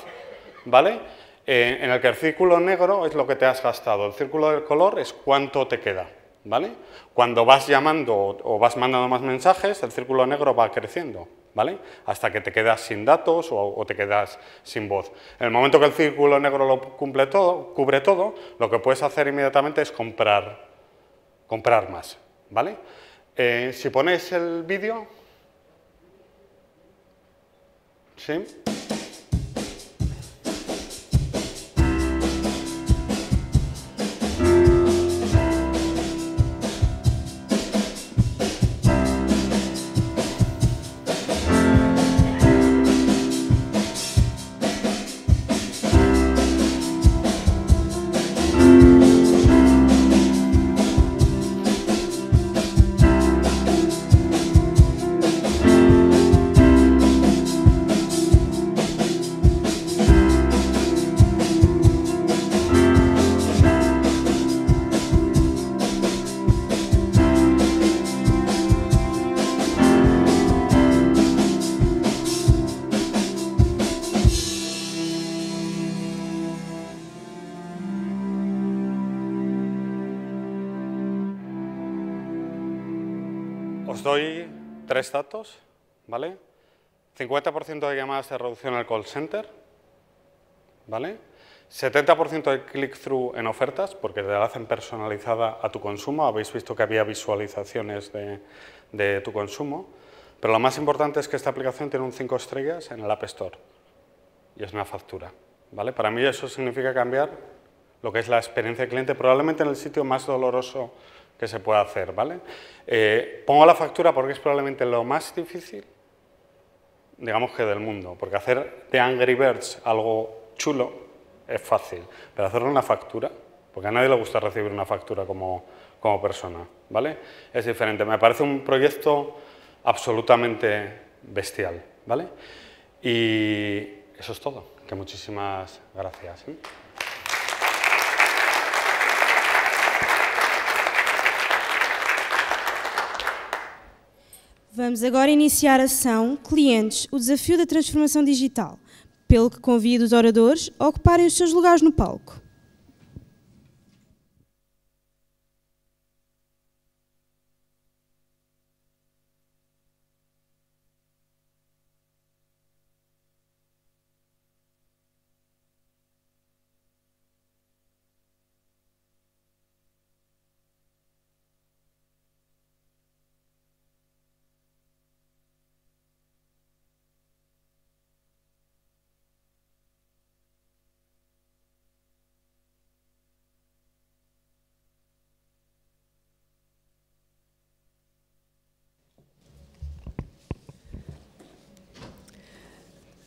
¿vale? Eh, en el que el círculo negro es lo que te has gastado, el círculo del color es cuánto te queda, ¿vale? Cuando vas llamando o vas mandando más mensajes, el círculo negro va creciendo, ¿vale? Hasta que te quedas sin datos o, te quedas sin voz. En el momento que el círculo negro lo cumple todo, cubre todo, lo que puedes hacer inmediatamente es comprar, comprar más, ¿Vale? Eh, si pones el vídeo... ¿Sí? tres datos, ¿vale? 50% de llamadas de reducción al call center, ¿vale? 70% de click-through en ofertas, porque te la hacen personalizada a tu consumo. Habéis visto que había visualizaciones de, de tu consumo. Pero lo más importante es que esta aplicación tiene un 5 estrellas en el App Store y es una factura. ¿vale? Para mí eso significa cambiar lo que es la experiencia del cliente, probablemente en el sitio más doloroso que se pueda hacer, ¿vale? Eh, pongo la factura porque es probablemente lo más difícil, digamos que del mundo, porque hacer de Angry Birds algo chulo es fácil, pero hacer una factura, porque a nadie le gusta recibir una factura como, como persona, ¿vale? Es diferente, me parece un proyecto absolutamente bestial, ¿vale? Y eso es todo, que muchísimas gracias. ¿eh? Vamos agora iniciar a ação Clientes, o desafio da transformação digital, pelo que convido os oradores a ocuparem os seus lugares no palco.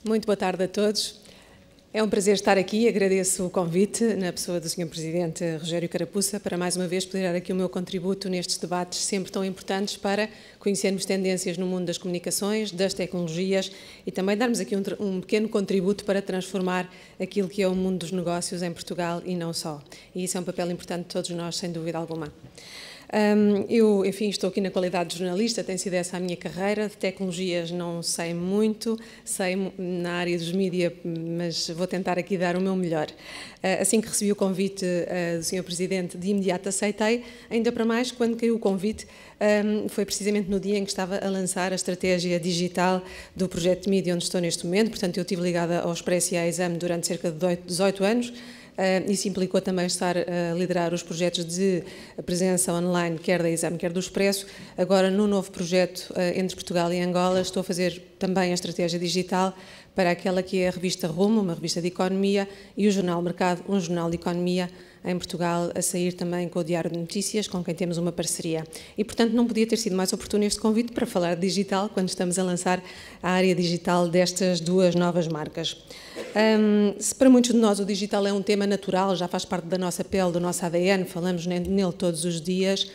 Muito boa tarde a todos. É um prazer estar aqui. Agradeço o convite na pessoa do Sr. Presidente Rogério Carapuça para mais uma vez poder dar aqui o meu contributo nestes debates sempre tão importantes para conhecermos tendências no mundo das comunicações, das tecnologias e também darmos aqui um, um pequeno contributo para transformar aquilo que é o mundo dos negócios em Portugal e não só. E isso é um papel importante de todos nós, sem dúvida alguma. Um, eu, enfim, estou aqui na qualidade de jornalista, tem sido essa a minha carreira. De tecnologias não sei muito, sei na área dos mídias, mas vou tentar aqui dar o meu melhor. Uh, assim que recebi o convite uh, do Sr. Presidente, de imediato aceitei, ainda para mais quando caiu o convite, um, foi precisamente no dia em que estava a lançar a estratégia digital do projeto de mídia onde estou neste momento. Portanto, eu estive ligada ao Expresso e à Exame durante cerca de 18 anos. Isso implicou também estar a liderar os projetos de presença online, quer da Exame, quer do Expresso. Agora, no novo projeto ah, entre Portugal e Angola, estou a fazer também a estratégia digital para aquela que é a revista Rumo, uma revista de economia, e o jornal Mercado, um jornal de economia, em Portugal a sair também com o Diário de Notícias, com quem temos uma parceria. E, portanto, não podia ter sido mais oportuno este convite para falar de digital, quando estamos a lançar a área digital destas duas novas marcas. Um, se para muitos de nós o digital é um tema natural, já faz parte da nossa pele, do nosso ADN, falamos nele todos os dias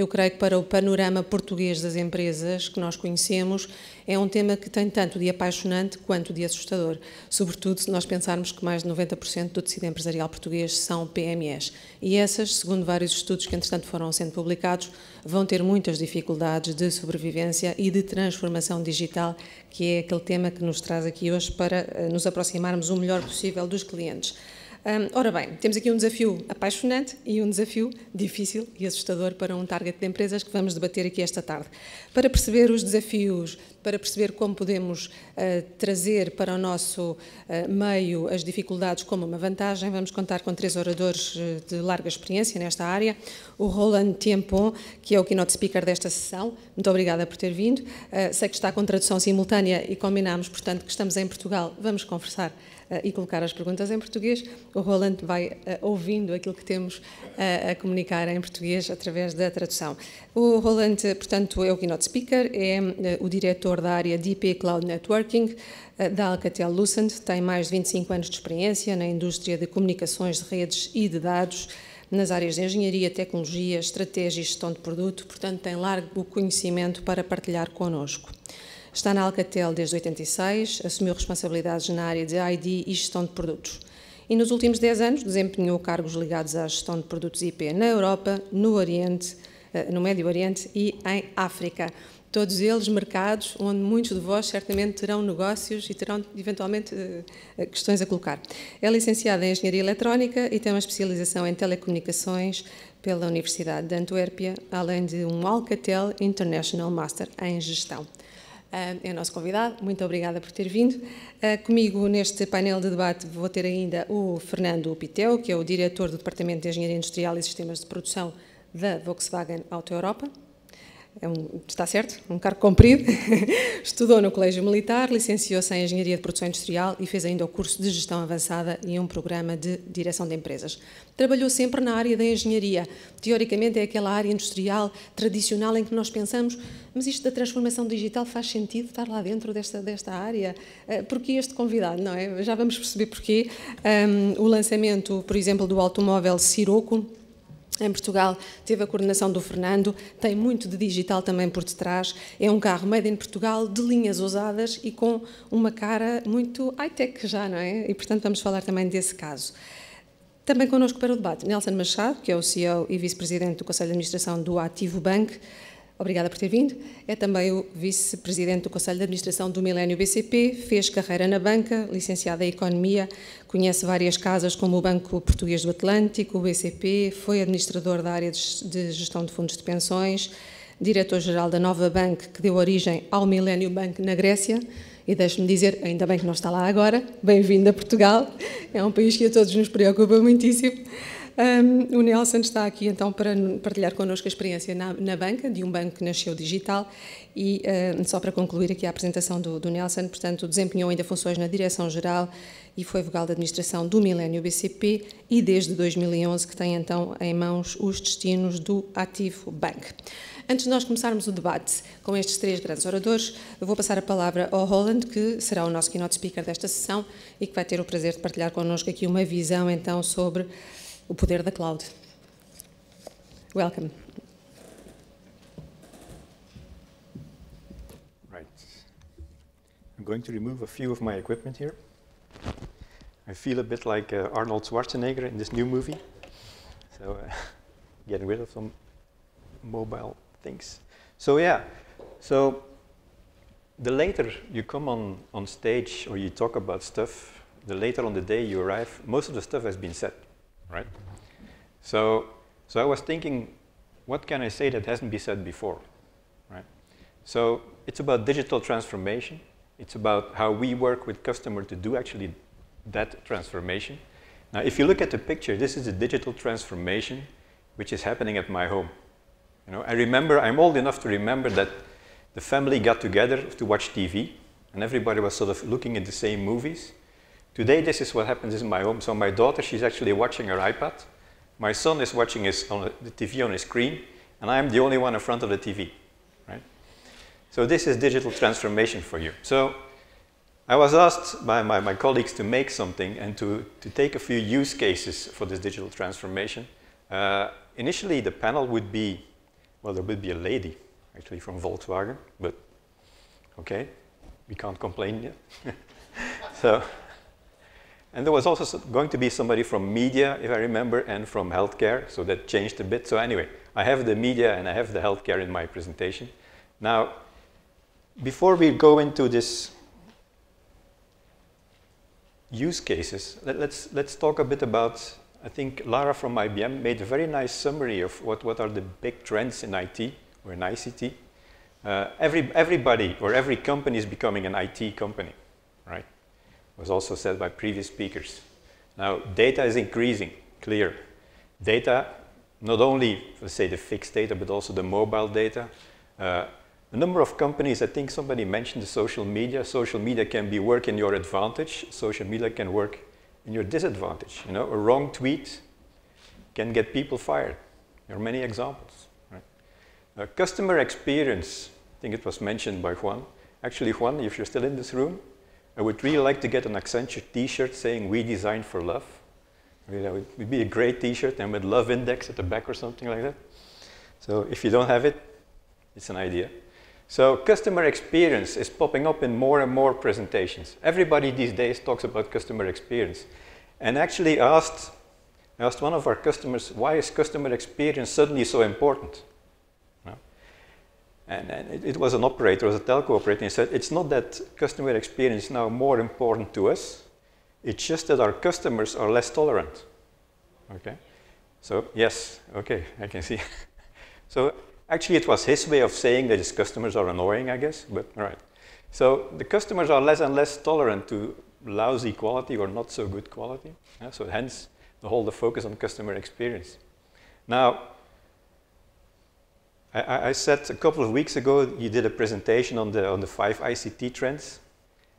eu creio que para o panorama português das empresas que nós conhecemos, é um tema que tem tanto de apaixonante quanto de assustador, sobretudo se nós pensarmos que mais de 90% do tecido empresarial português são PMEs. E essas, segundo vários estudos que entretanto foram sendo publicados, vão ter muitas dificuldades de sobrevivência e de transformação digital, que é aquele tema que nos traz aqui hoje para eh, nos aproximarmos o melhor possível dos clientes. Um, ora bem, temos aqui um desafio apaixonante e um desafio difícil e assustador para um target de empresas que vamos debater aqui esta tarde. Para perceber os desafios, para perceber como podemos uh, trazer para o nosso uh, meio as dificuldades como uma vantagem, vamos contar com três oradores ah, de larga experiência nesta área. O Roland Tiempon, que é o keynote speaker desta sessão, muito obrigada por ter vindo. Uh, sei que está com tradução simultânea e combinámos, portanto, que estamos em Portugal, vamos conversar eh, e colocar as perguntas em português. O Roland vai eh, ouvindo aquilo que temos eh, a comunicar em português através da tradução. O Roland, portanto, é o keynote speaker, é o diretor da área DP Cloud Networking da Alcatel Lucent, tem mais de 25 anos de experiência na indústria de comunicações de redes e de dados nas áreas de engenharia, tecnologia, estratégia e gestão de produto, portanto, tem largo conhecimento para partilhar connosco. Está na Alcatel desde 86, assumiu responsabilidades na área de ID e gestão de produtos. E nos últimos 10 anos desempenhou cargos ligados à gestão de produtos IP na Europa, no Oriente, eh, no Médio Oriente e em África. Todos eles mercados onde muitos de vós certamente terão negócios e terão eventualmente eh, questões a colocar. É licenciada em Engenharia Eletrónica e tem uma especialização em Telecomunicações pela Universidade de Antuérpia, além de um Alcatel International Master em Gestão. Ah, é o nosso convidado. Muito obrigada por ter vindo. Ah, comigo neste painel de debate vou ter ainda o Fernando Piteu, que é o diretor do Departamento de Engenharia Industrial e Sistemas de Produção da Volkswagen Auto Europa. É um, está certo, um cargo comprido. [LAUGHS] Estudou no Colégio Militar, licenciou-se em Engenharia de Produção Industrial e fez ainda o curso de Gestão Avançada e um programa de Direção de Empresas. Trabalhou sempre na área da engenharia. Teoricamente é aquela área industrial tradicional em que nós pensamos, mas isto da transformação digital faz sentido estar lá dentro desta, desta área? Eh, porquê este convidado, não é? Já vamos perceber porquê. Um, o lançamento, por exemplo, do automóvel Siroco, em Portugal, teve a coordenação do Fernando, tem muito de digital também por detrás. É um carro made in Portugal, de linhas ousadas e com uma cara muito high-tech já, não é? E portanto vamos falar também desse caso. Também connosco para o debate, Nelson Machado, que é o CEO e vice-presidente do Conselho de Administração do Ativo Bank. Obrigada por ter vindo. É também o vice-presidente do Conselho de Administração do Milênio BCP, fez carreira na banca, licenciado em Economia, conhece várias casas como o Banco Português do Atlântico, o BCP, foi administrador da área de gestão de fundos de pensões, diretor-geral da Nova Bank, que deu origem ao Millennium Bank na Grécia, e deixe-me dizer, ainda bem que não está lá agora, bem-vindo a Portugal, é um país que a todos nos preocupa muitíssimo. Um, o Nelson está aqui então para partilhar connosco a experiência na, na banca, de um banco que nasceu digital. E um, só para concluir aqui a apresentação do, do Nelson, portanto, desempenhou ainda funções na direção-geral e foi vogal da administração do Milênio BCP e desde 2011 que tem então em mãos os destinos do Ativo Bank. Antes de nós começarmos o debate com estes três grandes oradores, vou passar a palavra ao Holland que será o nosso keynote speaker desta sessão e que vai ter o prazer de partilhar connosco aqui uma visão então sobre O Poder da Cloud. Welcome. Right. I'm going to remove a few of my equipment here. I feel a bit like uh, Arnold Schwarzenegger in this new movie. So uh, [LAUGHS] getting rid of some mobile things. So yeah, so the later you come on, on stage or you talk about stuff, the later on the day you arrive, most of the stuff has been said right? So, so I was thinking, what can I say that hasn't been said before, right? So it's about digital transformation. It's about how we work with customer to do actually that transformation. Now, if you look at the picture, this is a digital transformation which is happening at my home. You know, I remember, I'm old enough to remember that the family got together to watch TV and everybody was sort of looking at the same movies. Today, this is what happens in my home. So my daughter, she's actually watching her iPad. My son is watching his on the TV on his screen, and I'm the only one in front of the TV. Right? So this is digital transformation for you. So I was asked by my, my colleagues to make something and to, to take a few use cases for this digital transformation. Uh, initially, the panel would be, well, there would be a lady, actually from Volkswagen, but okay, we can't complain yet. [LAUGHS] so. And there was also going to be somebody from media, if I remember, and from healthcare, so that changed a bit. So anyway, I have the media and I have the healthcare in my presentation. Now, before we go into this use cases, let, us let's, let's talk a bit about, I think Lara from IBM made a very nice summary of what, what are the big trends in IT or in ICT. Uh, every, everybody or every company is becoming an IT company, right? was also said by previous speakers. Now, data is increasing, clear. Data, not only, let's say, the fixed data, but also the mobile data. Uh, a number of companies, I think somebody mentioned the social media. Social media can be work in your advantage. Social media can work in your disadvantage. You know, a wrong tweet can get people fired. There are many examples. Right? Uh, customer experience, I think it was mentioned by Juan. Actually, Juan, if you're still in this room, I would really like to get an Accenture t-shirt saying we design for love. I mean, that would, would be a great t-shirt and with love index at the back or something like that. So if you don't have it, it's an idea. So customer experience is popping up in more and more presentations. Everybody these days talks about customer experience. And actually asked, asked one of our customers, why is customer experience suddenly so important? And, and it, it, was an operator, it was a telco operator, and he said, it's not that customer experience is now more important to us, it's just that our customers are less tolerant. Okay? So, yes, okay, I can see. [LAUGHS] so, actually, it was his way of saying that his customers are annoying, I guess, but all right. So, the customers are less and less tolerant to lousy quality or not so good quality. Yeah, so, hence, the whole the focus on customer experience. Now, I, I, said a couple of weeks ago you did a presentation on the, on the five ICT trends.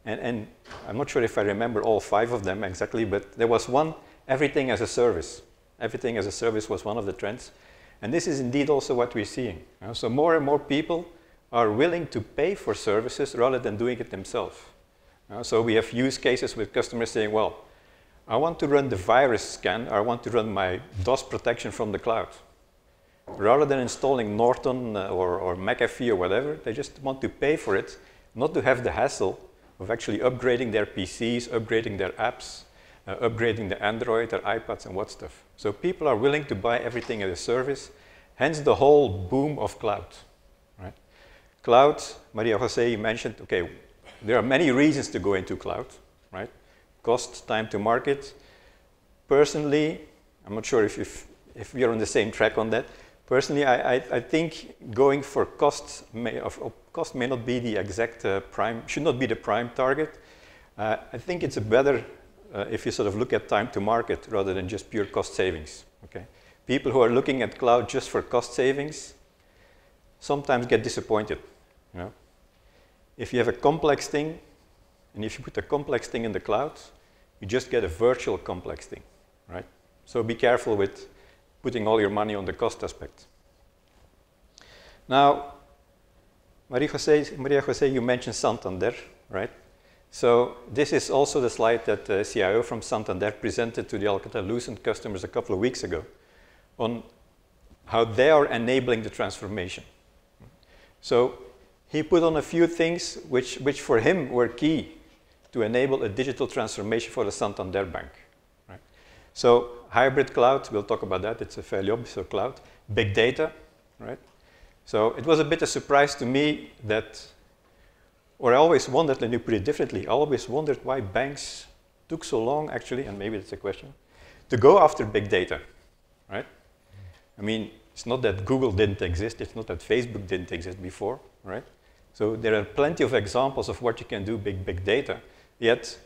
And, and I'm not sure if I remember all five of them exactly, but there was one, everything as a service. Everything as a service was one of the trends. And this is indeed also what we're seeing. So more and more people are willing to pay for services rather than doing it themselves. So we have use cases with customers saying, well, I want to run the virus scan, I want to run my DOS protection from the cloud rather than installing Norton uh, or, or McAfee or whatever, they just want to pay for it, not to have the hassle of actually upgrading their PCs, upgrading their apps, uh, upgrading the Android, their iPads and what stuff. So people are willing to buy everything as a service, hence the whole boom of cloud. Right? Cloud, Maria Jose mentioned, okay, there are many reasons to go into cloud, right? Cost, time to market. Personally, I'm not sure if, if, if we are on the same track on that, personally, I, I, I, think going for cost may, of, of cost may not be the exact uh, prime, should not be the prime target. Uh, I think it's better uh, if you sort of look at time to market rather than just pure cost savings. Okay, people who are looking at cloud just for cost savings sometimes get disappointed. You know? If you have a complex thing, and if you put a complex thing in the cloud, you just get a virtual complex thing, right? So be careful with putting all your money on the cost aspect. Now, Maria Jose, Maria Jose you mentioned Santander, right? So this is also the slide that the CIO from Santander presented to the Alcatel-Lucent customers a couple of weeks ago on how they are enabling the transformation. So he put on a few things which, which for him were key to enable a digital transformation for the Santander Bank. So hybrid cloud, we'll talk about that. It's a fairly obvious cloud. Big data, right? So it was a bit a surprise to me that, or I always wondered, let me put it differently, I always wondered why banks took so long, actually, and maybe that's a question, to go after big data, right? I mean, it's not that Google didn't exist. It's not that Facebook didn't exist before, right? So there are plenty of examples of what you can do big, big data. Yet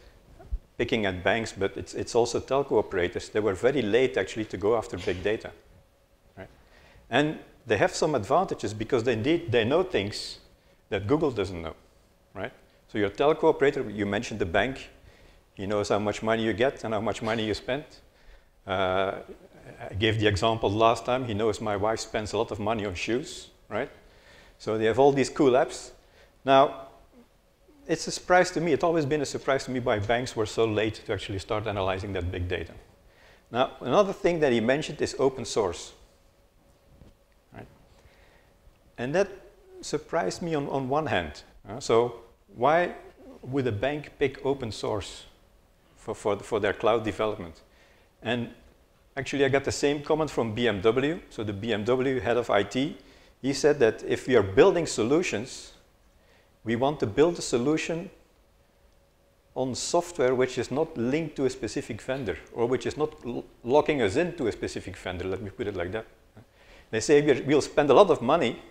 picking at banks, but it's, it's also telco operators. They were very late actually to go after big data. Right? And they have some advantages because they indeed they know things that Google doesn't know. Right? So your telco operator, you mentioned the bank, he knows how much money you get and how much money you spend. Uh, I gave the example last time, he knows my wife spends a lot of money on shoes, right? So they have all these cool apps. Now, it's a surprise to me. It's always been a surprise to me why banks were so late to actually start analyzing that big data. Now, another thing that he mentioned is open source. Right? And that surprised me on, on one hand. Uh, so why would a bank pick open source for, for, for their cloud development? And actually, I got the same comment from BMW. So the BMW head of IT, he said that if we are building solutions, we want to build a solution on software which is not linked to a specific vendor or which is not locking us into a specific vendor, let me put it like that. They say we'll spend a lot of money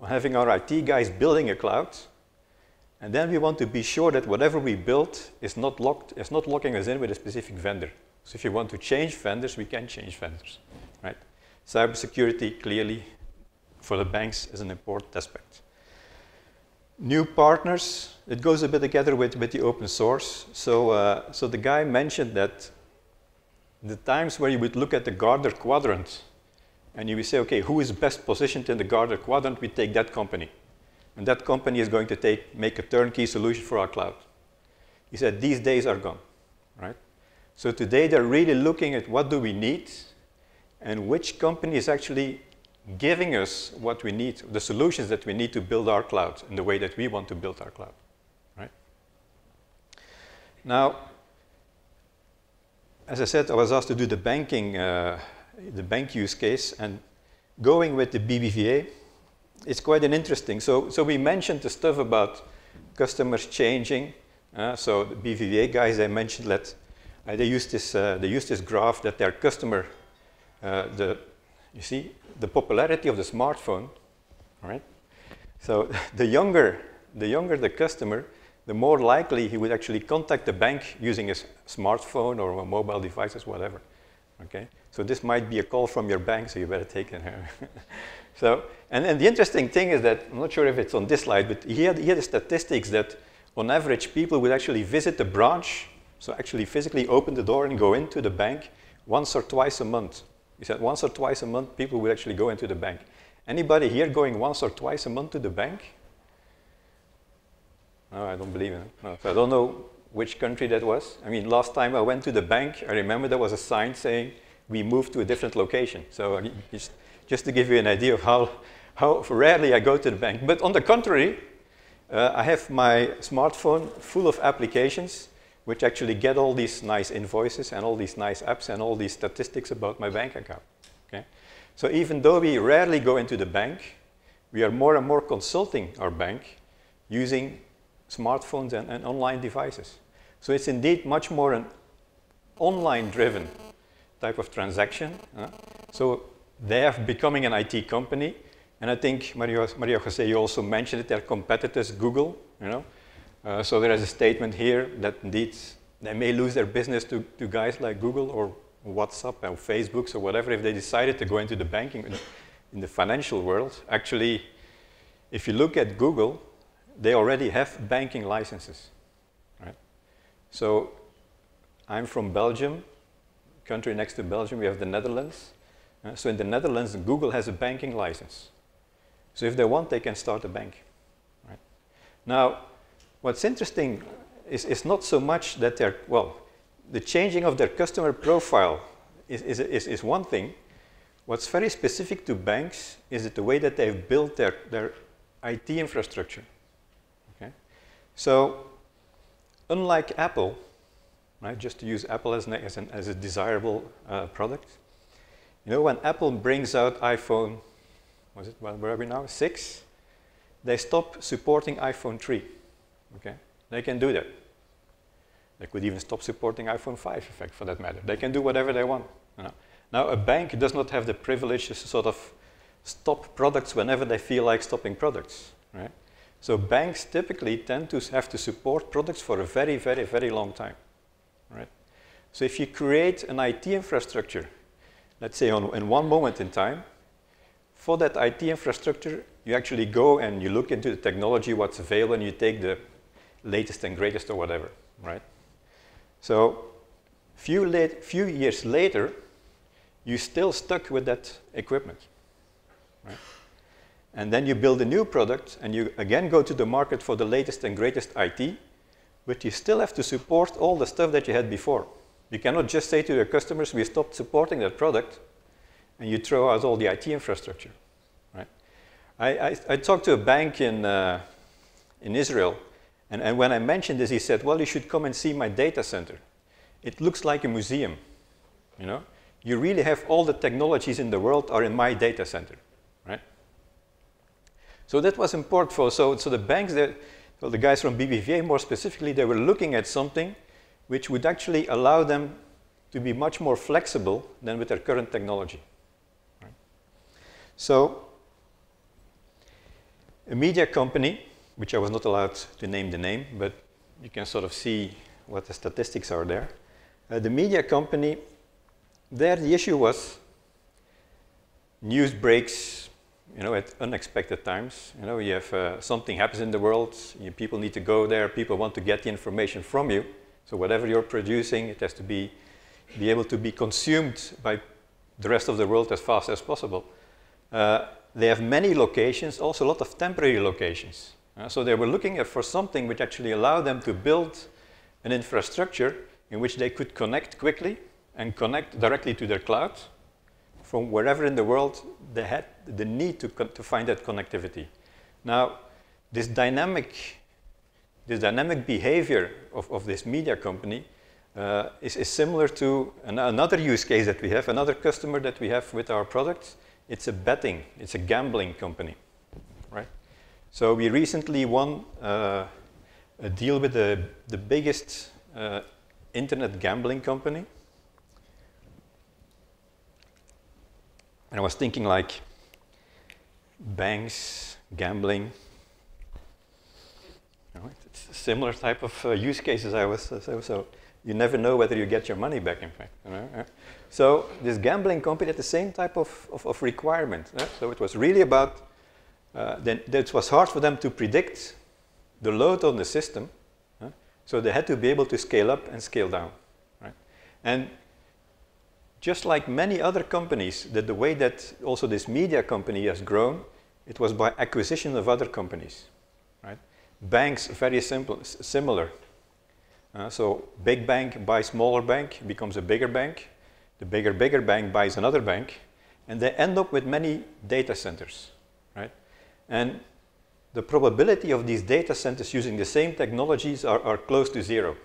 on having our IT guys building a cloud, and then we want to be sure that whatever we build is not locked, is not locking us in with a specific vendor. So if you want to change vendors, we can change vendors, right? Cybersecurity clearly for the banks is an important aspect. New partners, it goes a bit together with, with the open source. So, uh, so the guy mentioned that the times where you would look at the Gardner quadrant and you would say, okay, who is best positioned in the Gardner quadrant? We take that company. And that company is going to take, make a turnkey solution for our cloud. He said, these days are gone, right? So today they're really looking at what do we need and which company is actually giving us what we need, the solutions that we need to build our cloud in the way that we want to build our cloud. Right? Now, as I said, I was asked to do the banking, uh, the bank use case, and going with the BBVA, it's quite an interesting. So, so we mentioned the stuff about customers changing. Uh, so the BVVA guys, I mentioned that uh, they used this, uh, they used this graph that their customer, uh, the you see the popularity of the smartphone, right? So [LAUGHS] the younger, the younger the customer, the more likely he would actually contact the bank using his smartphone or mobile devices, whatever. Okay, so this might be a call from your bank, so you better take it. [LAUGHS] so, and, and the interesting thing is that I'm not sure if it's on this slide, but here, here the statistics that on average people would actually visit the branch, so actually physically open the door and go into the bank once or twice a month. He said once or twice a month, people would actually go into the bank. Anybody here going once or twice a month to the bank? No, I don't believe in it. No. So I don't know which country that was. I mean, last time I went to the bank, I remember there was a sign saying, we moved to a different location. So just, just to give you an idea of how, how rarely I go to the bank. But on the contrary, uh, I have my smartphone full of applications which actually get all these nice invoices and all these nice apps and all these statistics about my bank account. Okay? So even though we rarely go into the bank, we are more and more consulting our bank using smartphones and, and online devices. So it's indeed much more an online-driven type of transaction. Uh, so they are becoming an IT company. And I think, Maria, Maria Jose, you also mentioned it, their competitors, Google, you know, uh, so there is a statement here that indeed they may lose their business to, to guys like Google or WhatsApp or Facebook or whatever if they decided to go into the banking, in the financial world. Actually, if you look at Google, they already have banking licenses. Right? So I'm from Belgium, country next to Belgium, we have the Netherlands. Uh, so in the Netherlands, Google has a banking license. So if they want, they can start a bank. Right? Now, What's interesting is, is not so much that they're, well, the changing of their customer profile is, is, is, is one thing. What's very specific to banks is that the way that they've built their, their IT infrastructure. Okay? So unlike Apple, right, just to use Apple as, as, an, as a desirable uh, product, you know, when Apple brings out iPhone, was it, where are we now, 6? They stop supporting iPhone 3. Okay? They can do that. They could even stop supporting iPhone 5, in fact, for that matter. They can do whatever they want. You know? Now, a bank does not have the privilege to sort of stop products whenever they feel like stopping products. Right? So banks typically tend to have to support products for a very, very, very long time. Right? So if you create an IT infrastructure, let's say on, in one moment in time, for that IT infrastructure, you actually go and you look into the technology, what's available, and you take the latest and greatest or whatever, right? So few, late, few years later, you're still stuck with that equipment. Right? And then you build a new product and you again go to the market for the latest and greatest IT, but you still have to support all the stuff that you had before. You cannot just say to your customers, we stopped supporting that product, and you throw out all the IT infrastructure. Right? I, I, I talked to a bank in, uh, in Israel and, and when I mentioned this, he said, well, you should come and see my data center. It looks like a museum, you know? You really have all the technologies in the world are in my data center, right? So that was important for, so, so the banks, that, well, the guys from BBVA more specifically, they were looking at something which would actually allow them to be much more flexible than with their current technology. Right? So a media company which I was not allowed to name the name, but you can sort of see what the statistics are there. Uh, the media company, there the issue was news breaks, you know, at unexpected times. You know, you have uh, something happens in the world, you, people need to go there, people want to get the information from you. So whatever you're producing, it has to be, be able to be consumed by the rest of the world as fast as possible. Uh, they have many locations, also a lot of temporary locations. Uh, so they were looking for something which actually allowed them to build an infrastructure in which they could connect quickly and connect directly to their cloud from wherever in the world they had the need to, to find that connectivity. Now, this dynamic, this dynamic behavior of, of this media company uh, is, is, similar to an, another use case that we have, another customer that we have with our products. It's a betting, it's a gambling company. So we recently won uh, a deal with the, the biggest uh, internet gambling company. And I was thinking like banks, gambling, it's a similar type of uh, use cases I was, so, so you never know whether you get your money back in fact. You know? So this gambling company had the same type of, of, of requirement. Yeah? So it was really about uh, then it was hard for them to predict the load on the system. So they had to be able to scale up and scale down. Right? And just like many other companies, that the way that also this media company has grown, it was by acquisition of other companies. Right? Banks, very simple, similar. Uh, so big bank buys smaller bank, becomes a bigger bank. The bigger, bigger bank buys another bank. And they end up with many data centers. And the probability of these data centers using the same technologies are, are close to zero,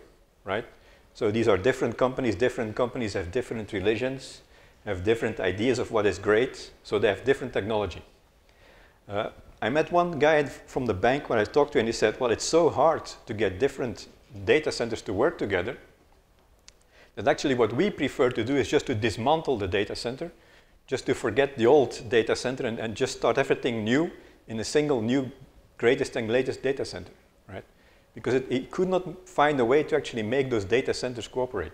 right? So these are different companies. Different companies have different religions, have different ideas of what is great. So they have different technology. Uh, I met one guy from the bank when I talked to him, and he said, well, it's so hard to get different data centers to work together that actually what we prefer to do is just to dismantle the data center, just to forget the old data center and, and just start everything new in a single new greatest and latest data center, right? Because it, it could not find a way to actually make those data centers cooperate.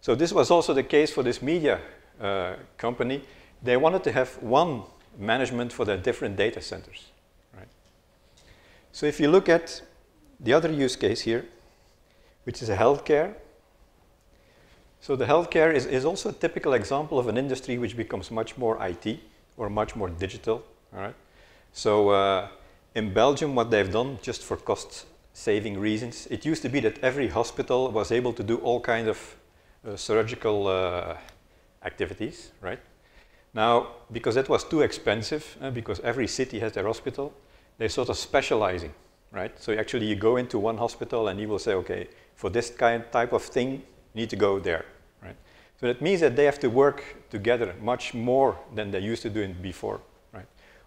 So this was also the case for this media uh, company. They wanted to have one management for their different data centers. Right? So if you look at the other use case here, which is healthcare. So the healthcare is, is also a typical example of an industry which becomes much more IT or much more digital all right. So uh, in Belgium, what they've done, just for cost saving reasons, it used to be that every hospital was able to do all kinds of uh, surgical uh, activities, right? Now, because that was too expensive, uh, because every city has their hospital, they're sort of specializing, right? So actually you go into one hospital and you will say, okay, for this kind type of thing, you need to go there, right? So that means that they have to work together much more than they used to do before.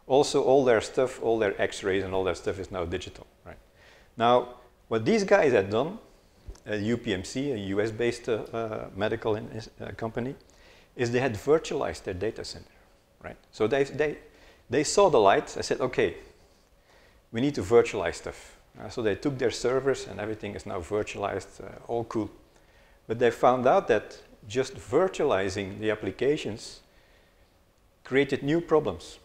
Also, all their stuff, all their x-rays and all that stuff is now digital, right? Now, what these guys had done, uh, UPMC, a US-based uh, medical in, uh, company, is they had virtualized their data center, right? So they, they, they saw the light. I said, okay, we need to virtualize stuff. Uh, so they took their servers and everything is now virtualized, uh, all cool. But they found out that just virtualizing the applications created new problems.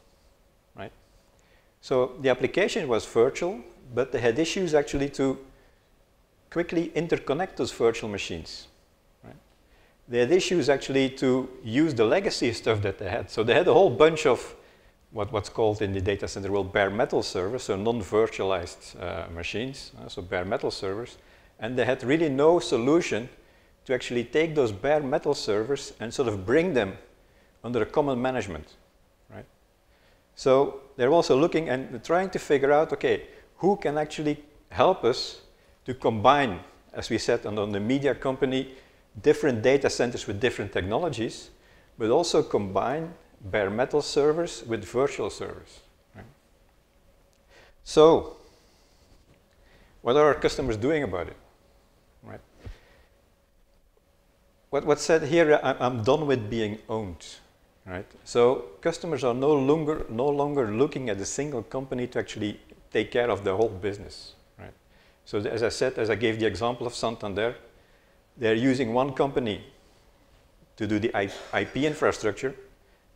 So the application was virtual, but they had issues actually to quickly interconnect those virtual machines. Right? They had issues actually to use the legacy stuff that they had. So they had a whole bunch of what, what's called in the data center world bare metal servers, so non-virtualized uh, machines, uh, so bare metal servers. And they had really no solution to actually take those bare metal servers and sort of bring them under a common management. Right? So they're also looking and trying to figure out, okay, who can actually help us to combine, as we said on, on the media company, different data centers with different technologies, but also combine bare metal servers with virtual servers. Right? So, what are our customers doing about it? Right? What, what's said here, I, I'm done with being owned. Right? So customers are no longer, no longer looking at a single company to actually take care of the whole business. Right? So as I said, as I gave the example of Santander, they're using one company to do the IP infrastructure,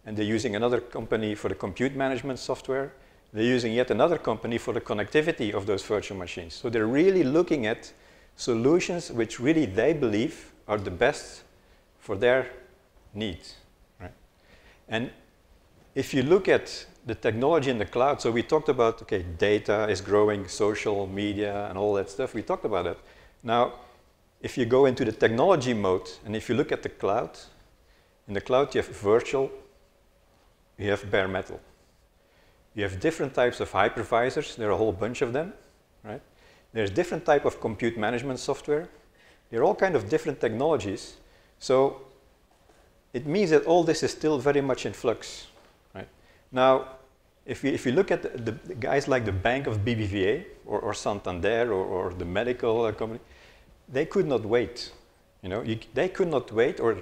and they're using another company for the compute management software. They're using yet another company for the connectivity of those virtual machines. So they're really looking at solutions which really they believe are the best for their needs. And if you look at the technology in the cloud, so we talked about, okay, data is growing, social media and all that stuff. We talked about that. Now, if you go into the technology mode and if you look at the cloud, in the cloud you have virtual, you have bare metal. You have different types of hypervisors. There are a whole bunch of them, right? There's different type of compute management software. They're all kind of different technologies. So it means that all this is still very much in flux. Right? Now, if you, if you look at the, the guys like the Bank of BBVA or, or Santander or, or, the medical uh, company, they could not wait. You know, you, they could not wait, or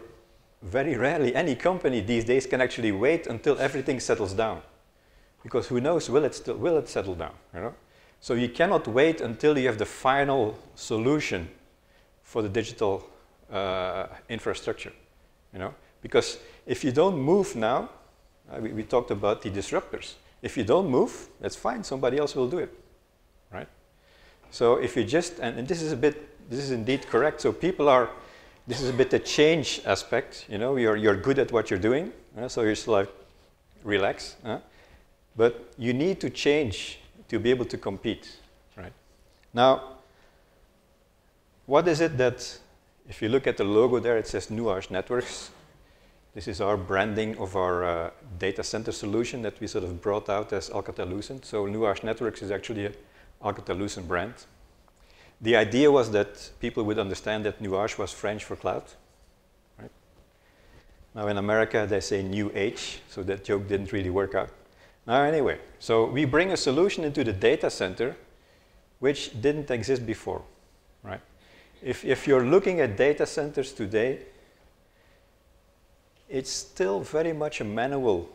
very rarely any company these days can actually wait until everything settles down, because who knows will it still will it settle down? You know, so you cannot wait until you have the final solution for the digital uh, infrastructure. You know, because if you don't move now, uh, we, we, talked about the disruptors. If you don't move, that's fine. Somebody else will do it, right? So if you just, and, and this is a bit, this is indeed correct. So people are, this is a bit the change aspect. You know, you're, you're good at what you're doing. Uh, so you're just like, relax. Uh, but you need to change to be able to compete, right? Now, what is it that, if you look at the logo there, it says Nuage Networks. This is our branding of our uh, data center solution that we sort of brought out as Alcatel-Lucent. So Nuage Networks is actually an Alcatel-Lucent brand. The idea was that people would understand that Nuage was French for cloud. Right? Now in America, they say New Age, so that joke didn't really work out. Now anyway, so we bring a solution into the data center which didn't exist before. Right? If, if you're looking at data centers today, it's still very much a manual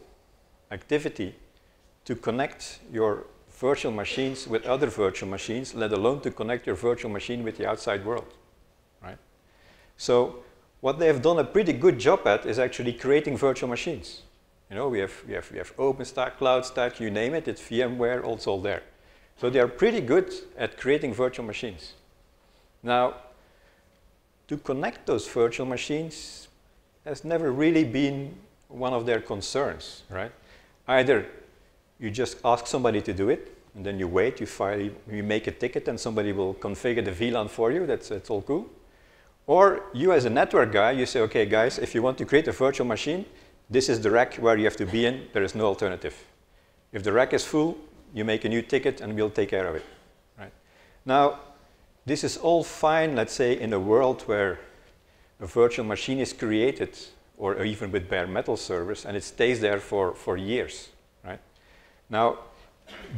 activity to connect your virtual machines with other virtual machines, let alone to connect your virtual machine with the outside world, right? So what they have done a pretty good job at is actually creating virtual machines. You know, we have, we have, we have OpenStack, CloudStack, you name it, it's VMware, it's all there. So they are pretty good at creating virtual machines. Now, to connect those virtual machines, has never really been one of their concerns, right? Either you just ask somebody to do it, and then you wait, you file, you make a ticket, and somebody will configure the VLAN for you. That's, that's all cool. Or you as a network guy, you say, okay, guys, if you want to create a virtual machine, this is the rack where you have to be in. There is no alternative. If the rack is full, you make a new ticket, and we'll take care of it. Right? Now, this is all fine, let's say, in a world where a virtual machine is created, or even with bare metal servers, and it stays there for, for years, right? Now,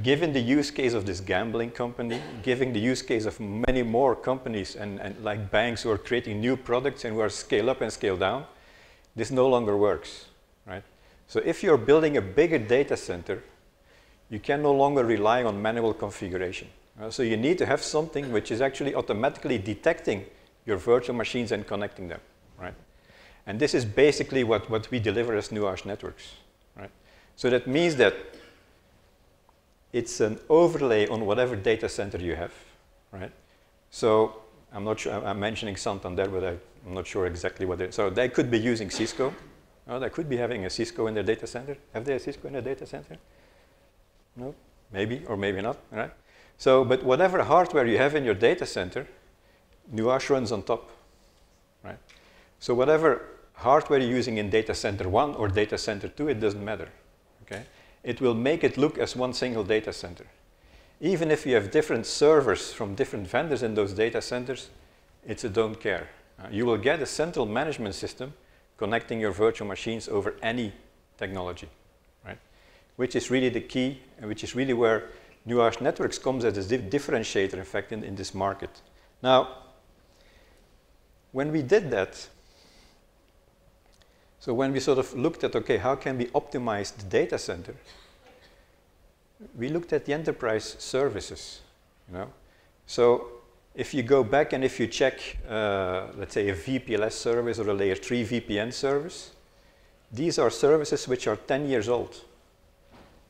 given the use case of this gambling company, given the use case of many more companies and, and like banks who are creating new products and who are scale up and scale down, this no longer works, right? So if you're building a bigger data center, you can no longer rely on manual configuration. Uh, so you need to have something which is actually automatically detecting your virtual machines and connecting them, right? And this is basically what, what we deliver as Nuage networks, right? So that means that it's an overlay on whatever data center you have, right? So I'm not sure, I'm mentioning Santander, but I'm not sure exactly what it. So they could be using Cisco. Oh, they could be having a Cisco in their data center. Have they a Cisco in their data center? No, maybe or maybe not, right? So, but whatever hardware you have in your data center, Nuash runs on top, right? So whatever hardware you're using in data center one or data center two, it doesn't matter, okay? It will make it look as one single data center. Even if you have different servers from different vendors in those data centers, it's a don't care. Uh, you will get a central management system connecting your virtual machines over any technology, right? Which is really the key, and which is really where Nuage Networks comes as a differentiator, in fact, in, in this market. Now, when we did that, so when we sort of looked at, okay, how can we optimize the data center? We looked at the enterprise services, you know? So if you go back and if you check, uh, let's say, a VPLS service or a layer 3 VPN service, these are services which are 10 years old.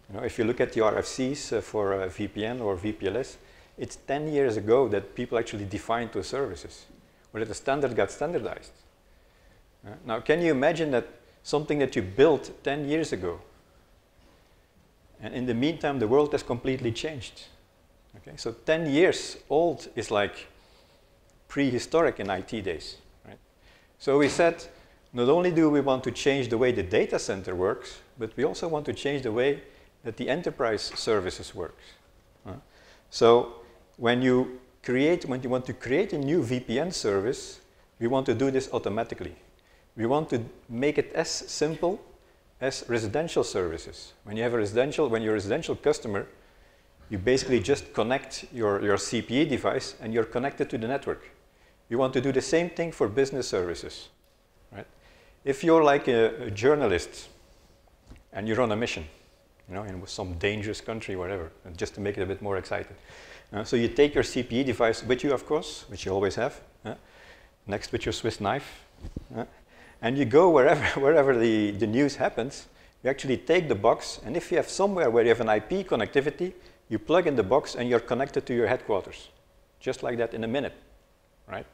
You know, if you look at the RFCs uh, for uh, VPN or VPLS, it's 10 years ago that people actually defined those services where the standard got standardized. Uh, now, can you imagine that something that you built 10 years ago, and in the meantime, the world has completely changed? Okay, so 10 years old is like prehistoric in IT days. Right? So we said, not only do we want to change the way the data center works, but we also want to change the way that the enterprise services works. Uh, so when you create, when you want to create a new VPN service, we want to do this automatically. We want to make it as simple as residential services. When you have a residential, when you're a residential customer, you basically just connect your, your CPE device and you're connected to the network. You want to do the same thing for business services. Right? If you're like a, a journalist and you're on a mission, you know, in some dangerous country, whatever, just to make it a bit more exciting, uh, so you take your CPE device with you, of course, which you always have, uh, next with your Swiss knife. Uh, and you go wherever, [LAUGHS] wherever the, the news happens, you actually take the box, and if you have somewhere where you have an IP connectivity, you plug in the box and you're connected to your headquarters, just like that in a minute, right?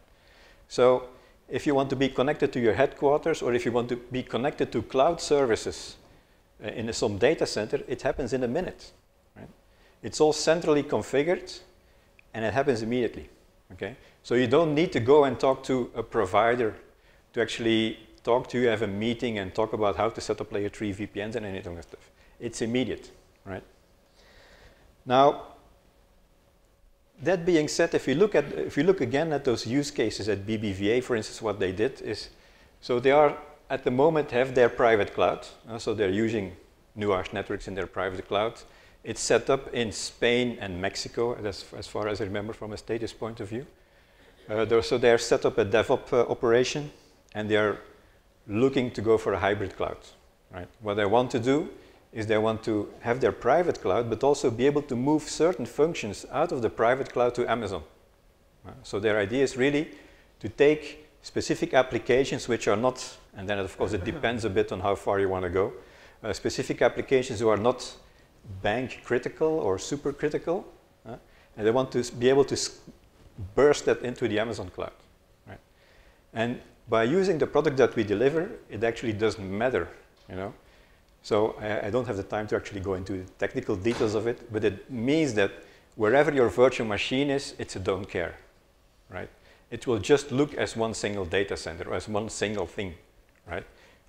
So if you want to be connected to your headquarters or if you want to be connected to cloud services uh, in some data center, it happens in a minute. It's all centrally configured and it happens immediately. Okay? So you don't need to go and talk to a provider to actually talk to you, have a meeting and talk about how to set up layer 3 VPNs and anything that stuff. It's immediate, right? Now, that being said, if you look at if you look again at those use cases at BBVA, for instance, what they did is so they are at the moment have their private cloud. Uh, so they're using Nuage networks in their private cloud. It's set up in Spain and Mexico, as, as far as I remember from a status point of view. Uh, so they're set up a DevOps uh, operation, and they're looking to go for a hybrid cloud. Right? What they want to do is they want to have their private cloud, but also be able to move certain functions out of the private cloud to Amazon. Right? Uh, so their idea is really to take specific applications which are not, and then of course it [LAUGHS] depends a bit on how far you want to go, uh, specific applications who are not bank critical or super uh, and they want to be able to burst that into the Amazon cloud. Right? And by using the product that we deliver, it actually doesn't matter, you know. So I, I, don't have the time to actually go into the technical details of it, but it means that wherever your virtual machine is, it's a don't care, right? It will just look as one single data center, as one single thing, right?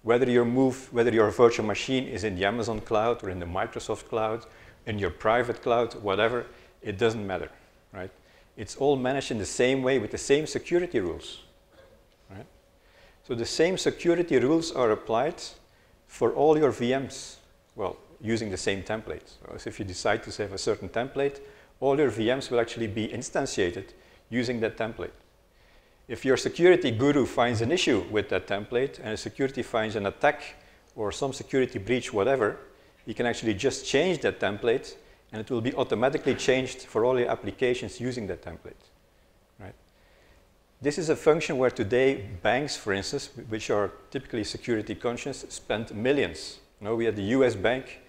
whether your move, whether your virtual machine is in the Amazon cloud or in the Microsoft cloud, in your private cloud, whatever, it doesn't matter, right? It's all managed in the same way with the same security rules, right? So the same security rules are applied for all your VMs, well, using the same template. So if you decide to save a certain template, all your VMs will actually be instantiated using that template. If your security guru finds an issue with that template and security finds an attack or some security breach, whatever, you can actually just change that template and it will be automatically changed for all your applications using that template. Right? This is a function where today banks, for instance, which are typically security conscious, spend millions. You know, we had the US bank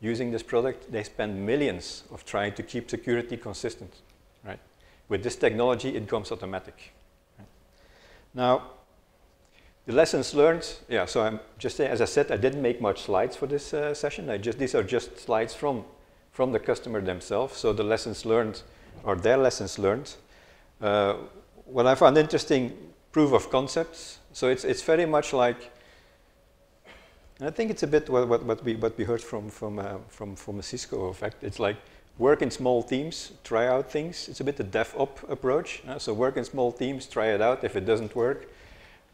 using this product, they spend millions of trying to keep security consistent. Right? With this technology, it comes automatic. Now, the lessons learned, yeah, so I'm just as I said, I didn't make much slides for this uh, session. I just, these are just slides from, from the customer themselves. So the lessons learned or their lessons learned. Uh, what I found interesting, proof of concepts. So it's, it's very much like, I think it's a bit what, what, what, we, what we heard from, from, uh, from, from Cisco effect. It's like work in small teams, try out things. It's a bit the DevOp approach. Uh, so work in small teams, try it out. If it doesn't work,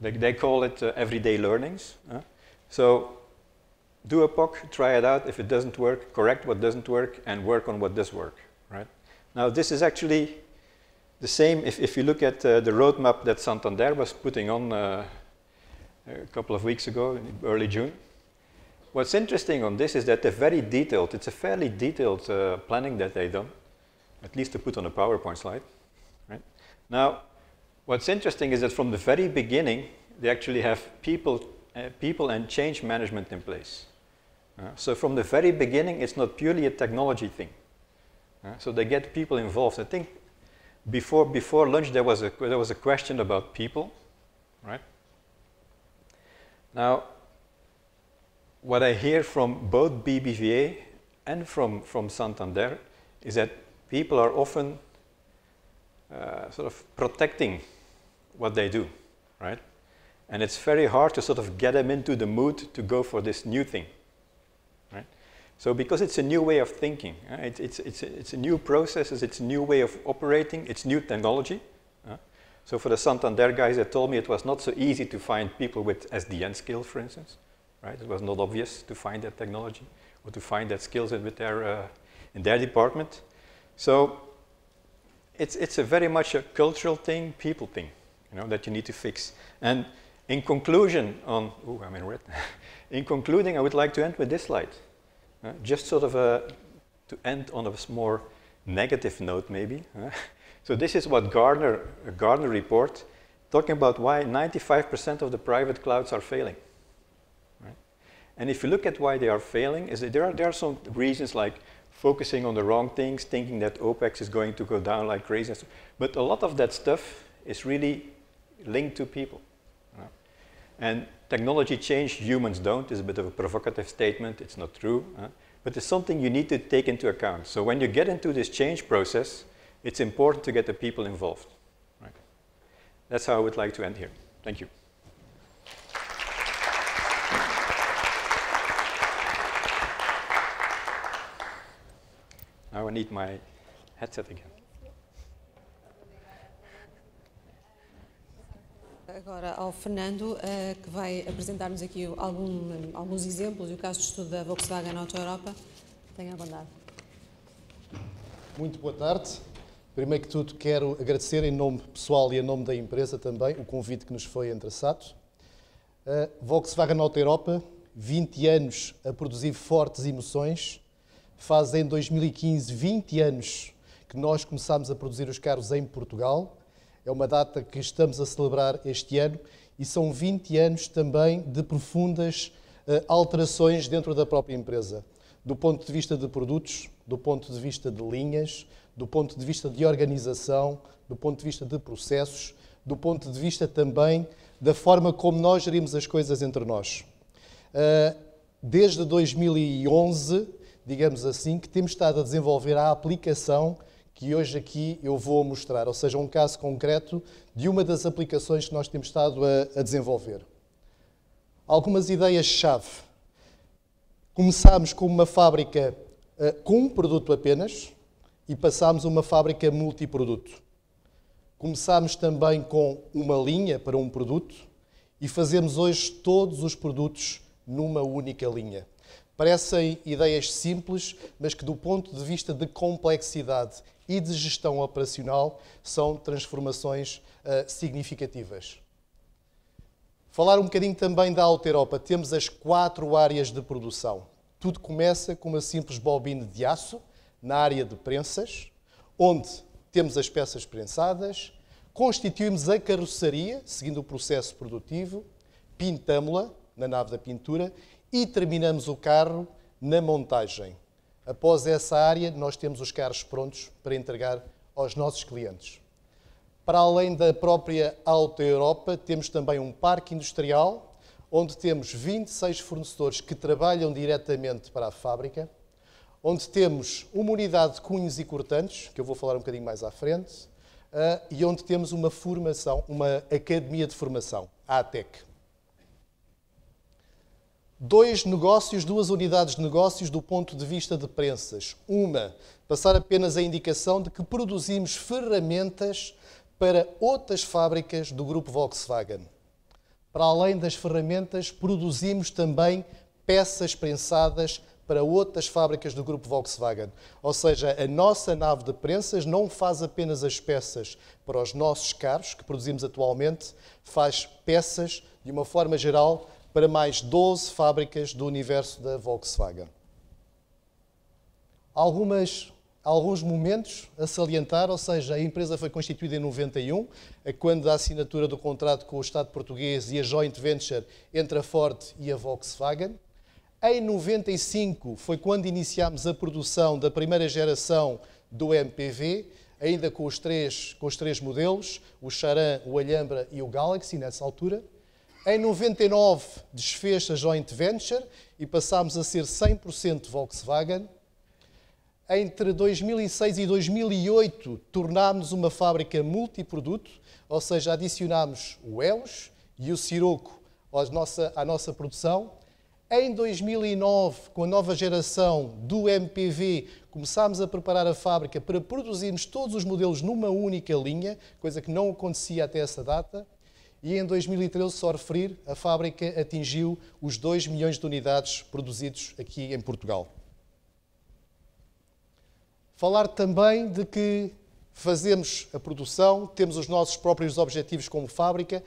they, they call it uh, everyday learnings. Uh, so do a POC, try it out. If it doesn't work, correct what doesn't work and work on what does work. Right? Now this is actually the same if, if you look at uh, the roadmap that Santander was putting on uh, a couple of weeks ago, early June. What's interesting on this is that they're very detailed. It's a fairly detailed uh, planning that they've done, at least to put on a PowerPoint slide. Right? Now, what's interesting is that from the very beginning, they actually have people, uh, people and change management in place. Uh, so from the very beginning, it's not purely a technology thing. Uh, so they get people involved. I think before, before lunch, there was, a, there was a question about people, right? Now, what I hear from both BBVA and from, from Santander is that people are often uh, sort of protecting what they do, right? And it's very hard to sort of get them into the mood to go for this new thing, right? So because it's a new way of thinking, uh, it, it's, it's, it's a new processes, it's a new way of operating, it's new technology. Uh. So for the Santander guys, they told me it was not so easy to find people with SDN skills, for instance right? It was not obvious to find that technology or to find that skills in, with their, uh, in their department. So it's, it's a very much a cultural thing, people thing, you know, that you need to fix. And in conclusion on, oh, I'm in red. [LAUGHS] in concluding, I would like to end with this slide. Uh, just sort of a, to end on a more negative note maybe. Uh, [LAUGHS] so this is what Gardner, Gardner report, talking about why 95% of the private clouds are failing. And if you look at why they are failing, is that there are, there are some reasons like focusing on the wrong things, thinking that OPEX is going to go down like crazy. But a lot of that stuff is really linked to people. And technology change, humans don't, is a bit of a provocative statement. It's not true. Huh? But it's something you need to take into account. So when you get into this change process, it's important to get the people involved. Right? That's how I would like to end here. Thank you. I need my headset again. Agora ao Fernando, eh, que vai apresentar-nos aqui algum, alguns exemplos e o caso de estudo da Volkswagen Auto Europa. Tenha a bondade. Muito boa tarde. Primeiro que tudo, quero agradecer em nome pessoal e em nome da empresa também o convite que nos foi endereçado. A eh, Volkswagen Auto Europa, 20 anos a produzir fortes emoções, Fazem 2015 20 anos que nós começámos a produzir os carros em Portugal. É uma data que estamos a celebrar este ano e são 20 anos também de profundas eh, alterações dentro da própria empresa. Do ponto de vista de produtos, do ponto de vista de linhas, do ponto de vista de organização, do ponto de vista de processos, do ponto de vista também da forma como nós gerimos as coisas entre nós. Eh, desde 2011, digamos assim, que temos estado a desenvolver a aplicação que hoje aqui eu vou mostrar, ou seja, um caso concreto de uma das aplicações que nós temos estado a, a desenvolver. Algumas ideias-chave. Começámos com uma fábrica uh, com um produto apenas e passámos a uma fábrica multiproduto. Começámos também com uma linha para um produto e fazemos hoje todos os produtos numa única linha. Parecem ideias simples, mas que, do ponto de vista de complexidade e de gestão operacional, são transformações uh, significativas. Falar um bocadinho também da Alteropa. Temos as quatro áreas de produção. Tudo começa com uma simples bobina de aço na área de prensas, onde temos as peças prensadas, constituímos a carroceria, seguindo o processo produtivo, pintámo-la na nave da pintura e terminamos o carro na montagem. Após essa área, nós temos os carros prontos para entregar aos nossos clientes. Para além da própria Alta Europa, temos também um parque industrial, onde temos 26 fornecedores que trabalham diretamente para a fábrica, onde temos uma unidade de cunhos e cortantes, que eu vou falar um bocadinho mais à frente, ah, e onde temos uma formação, uma academia de formação, a ATEC dois negócios, duas unidades de negócios do ponto de vista de prensas. Uma, passar apenas a indicação de que produzimos ferramentas para outras fábricas do grupo Volkswagen. Para além das ferramentas, produzimos também peças prensadas para outras fábricas do grupo Volkswagen. Ou seja, a nossa nave de prensas não faz apenas as peças para os nossos carros que produzimos atualmente, faz peças de uma forma geral para mais 12 fábricas do universo da Volkswagen. Algumas, alguns momentos a salientar, ou seja, a empresa foi constituída em 91, é quando a assinatura do contrato com o Estado português e a joint venture entre a Ford e a Volkswagen. Em 95 foi quando iniciámos a produção da primeira geração do MPV, ainda com os três, com os três modelos, o Charan, o Alhambra e o Galaxy, nessa altura. Em 99 desfez a joint venture e passámos a ser 100% Volkswagen. Entre 2006 e 2008 tornámos uma fábrica multiproduto, ou seja, adicionámos o Elos e o Siroco à nossa, à nossa produção. Em 2009, com a nova geração do MPV, começámos a preparar a fábrica para produzirmos todos os modelos numa única linha, coisa que não acontecia até essa data e em 2013, só referir, a fábrica atingiu os 2 milhões de unidades produzidos aqui em Portugal. Falar também de que fazemos a produção, temos os nossos próprios objetivos como fábrica,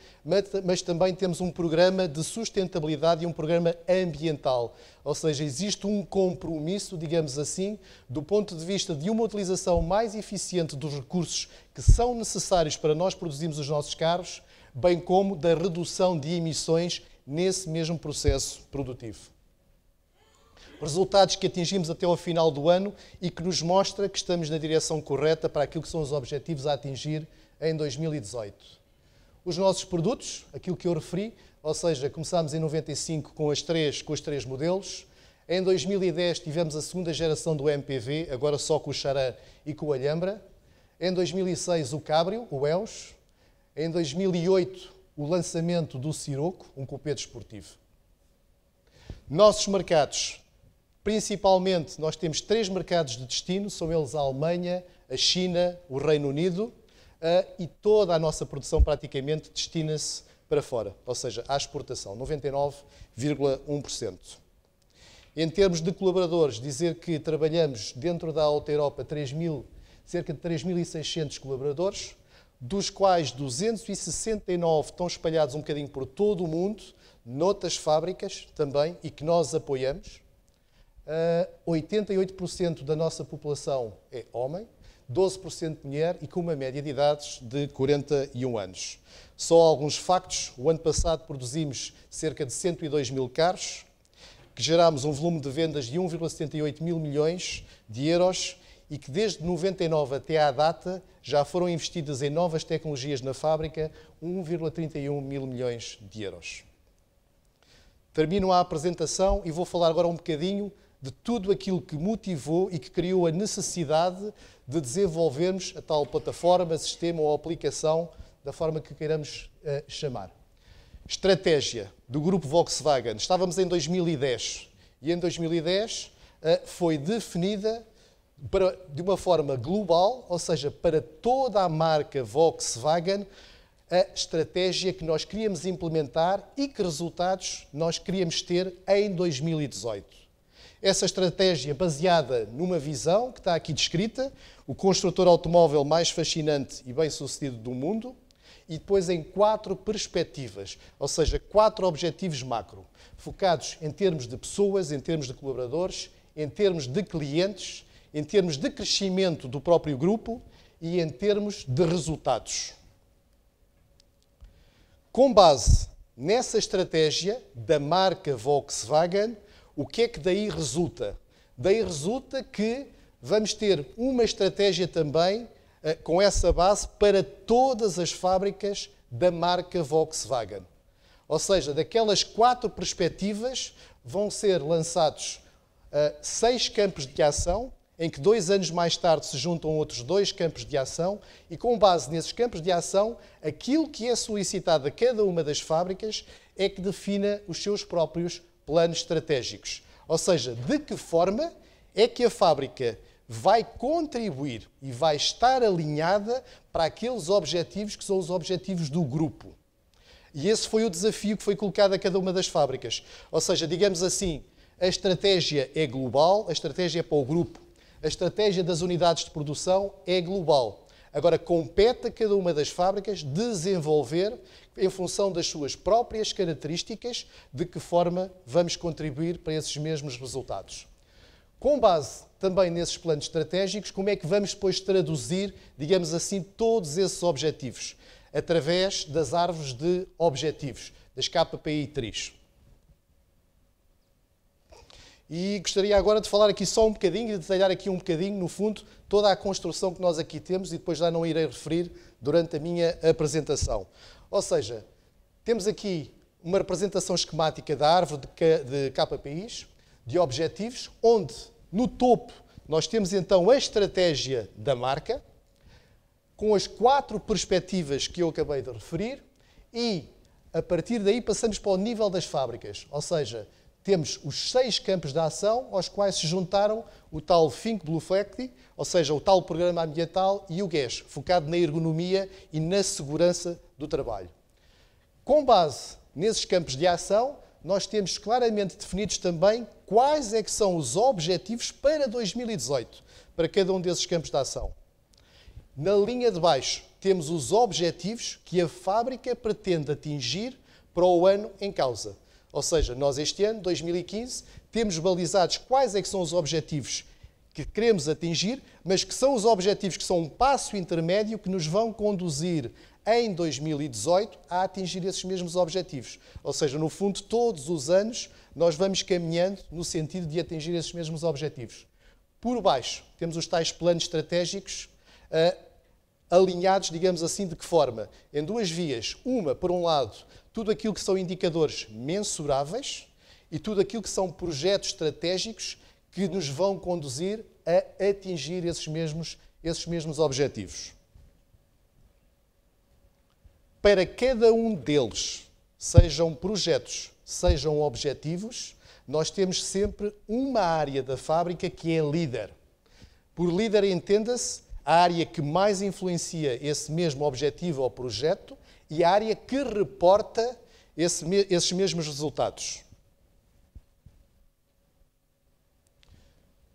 mas, também temos um programa de sustentabilidade e um programa ambiental. Ou seja, existe um compromisso, digamos assim, do ponto de vista de uma utilização mais eficiente dos recursos que são necessários para nós produzirmos os nossos carros bem como da redução de emissões nesse mesmo processo produtivo. Resultados que atingimos até ao final do ano e que nos mostra que estamos na direção correta para aquilo que são os objetivos a atingir em 2018. Os nossos produtos, aquilo que eu referi, ou seja, começámos em 95 com, as três, com os três modelos, em 2010 tivemos a segunda geração do MPV, agora só com o Charan e com o Alhambra. Em 2006 o Cabrio, o Elche em 2008 o lançamento do Ciroco, um cupê desportivo. Nossos mercados, principalmente nós temos três mercados de destino, são eles a Alemanha, a China, o Reino Unido, ah, e toda a nossa produção praticamente destina-se para fora, ou seja, à exportação, 99,1%. Em termos de colaboradores, dizer que trabalhamos dentro da Alta Europa 3 cerca de 3.600 colaboradores, dos quais 269 estão espalhados um bocadinho por todo o mundo, noutras fábricas também, e que nós apoiamos. Uh, ah, 88% da nossa população é homem, 12% mulher e com uma média de idades de 41 anos. Só alguns factos: o ano passado produzimos cerca de 102 mil carros, que gerámos um volume de vendas de 1,78 mil milhões de euros e que desde 99 até à data já foram investidas em novas tecnologias na fábrica 1,31 mil milhões de euros. Termino a apresentação e vou falar agora um bocadinho de tudo aquilo que motivou e que criou a necessidade de desenvolvermos a tal plataforma, sistema ou aplicação, da forma que queiramos uh, chamar. Estratégia do grupo Volkswagen. Estávamos em 2010 e em 2010 uh, eh, foi definida para, de uma forma global, ou seja, para toda a marca Volkswagen, a estratégia que nós queríamos implementar e que resultados nós queríamos ter em 2018. Essa estratégia baseada numa visão que está aqui descrita, o construtor automóvel mais fascinante e bem-sucedido do mundo, e depois em quatro perspectivas, ou seja, quatro objetivos macro, focados em termos de pessoas, em termos de colaboradores, em termos de clientes em termos de crescimento do próprio grupo e em termos de resultados. Com base nessa estratégia da marca Volkswagen, o que é que daí resulta? Daí resulta que vamos ter uma estratégia também eh, com essa base para todas as fábricas da marca Volkswagen. Ou seja, daquelas quatro perspectivas vão ser lançados eh, seis campos de ação em que dois anos mais tarde se juntam outros dois campos de ação e, com base nesses campos de ação, aquilo que é solicitado a cada uma das fábricas é que defina os seus próprios planos estratégicos. Ou seja, de que forma é que a fábrica vai contribuir e vai estar alinhada para aqueles objetivos que são os objetivos do grupo. E esse foi o desafio que foi colocado a cada uma das fábricas. Ou seja, digamos assim, a estratégia é global, a estratégia é para o grupo a estratégia das unidades de produção é global. Agora, compete a cada uma das fábricas desenvolver, em função das suas próprias características, de que forma vamos contribuir para esses mesmos resultados. Com base também nesses planos estratégicos, como é que vamos depois traduzir, digamos assim, todos esses objetivos? Através das árvores de objetivos, das KPI 3. E gostaria agora de falar aqui só um bocadinho e de detalhar aqui um bocadinho, no fundo, toda a construção que nós aqui temos e depois já não irei referir durante a minha apresentação. Ou seja, temos aqui uma representação esquemática da árvore de KPIs, de objetivos, onde no topo nós temos então a estratégia da marca, com as quatro perspectivas que eu acabei de referir, e a partir daí passamos para o nível das fábricas, ou seja, temos os seis campos de ação aos quais se juntaram o tal Fink Blue Factory, ou seja, o tal programa ambiental e o GES, focado na ergonomia e na segurança do trabalho. Com base nesses campos de ação, nós temos claramente definidos também quais é que são os objetivos para 2018, para cada um desses campos de ação. Na linha de baixo, temos os objetivos que a fábrica pretende atingir para o ano em causa. Ou seja, nós este ano, 2015, temos balizados quais é que são os objetivos que queremos atingir, mas que são os objetivos que são um passo intermédio que nos vão conduzir em 2018 a atingir esses mesmos objetivos. Ou seja, no fundo, todos os anos nós vamos caminhando no sentido de atingir esses mesmos objetivos. Por baixo, temos os tais planos estratégicos uh, alinhados, digamos assim, de que forma? Em duas vias. Uma, por um lado, tudo aquilo que são indicadores mensuráveis e tudo aquilo que são projetos estratégicos que nos vão conduzir a atingir esses mesmos, esses mesmos objetivos. Para cada um deles, sejam projetos, sejam objetivos, nós temos sempre uma área da fábrica que é líder. Por líder entenda-se a área que mais influencia esse mesmo objetivo ou projeto e a área que reporta esse, esses mesmos resultados.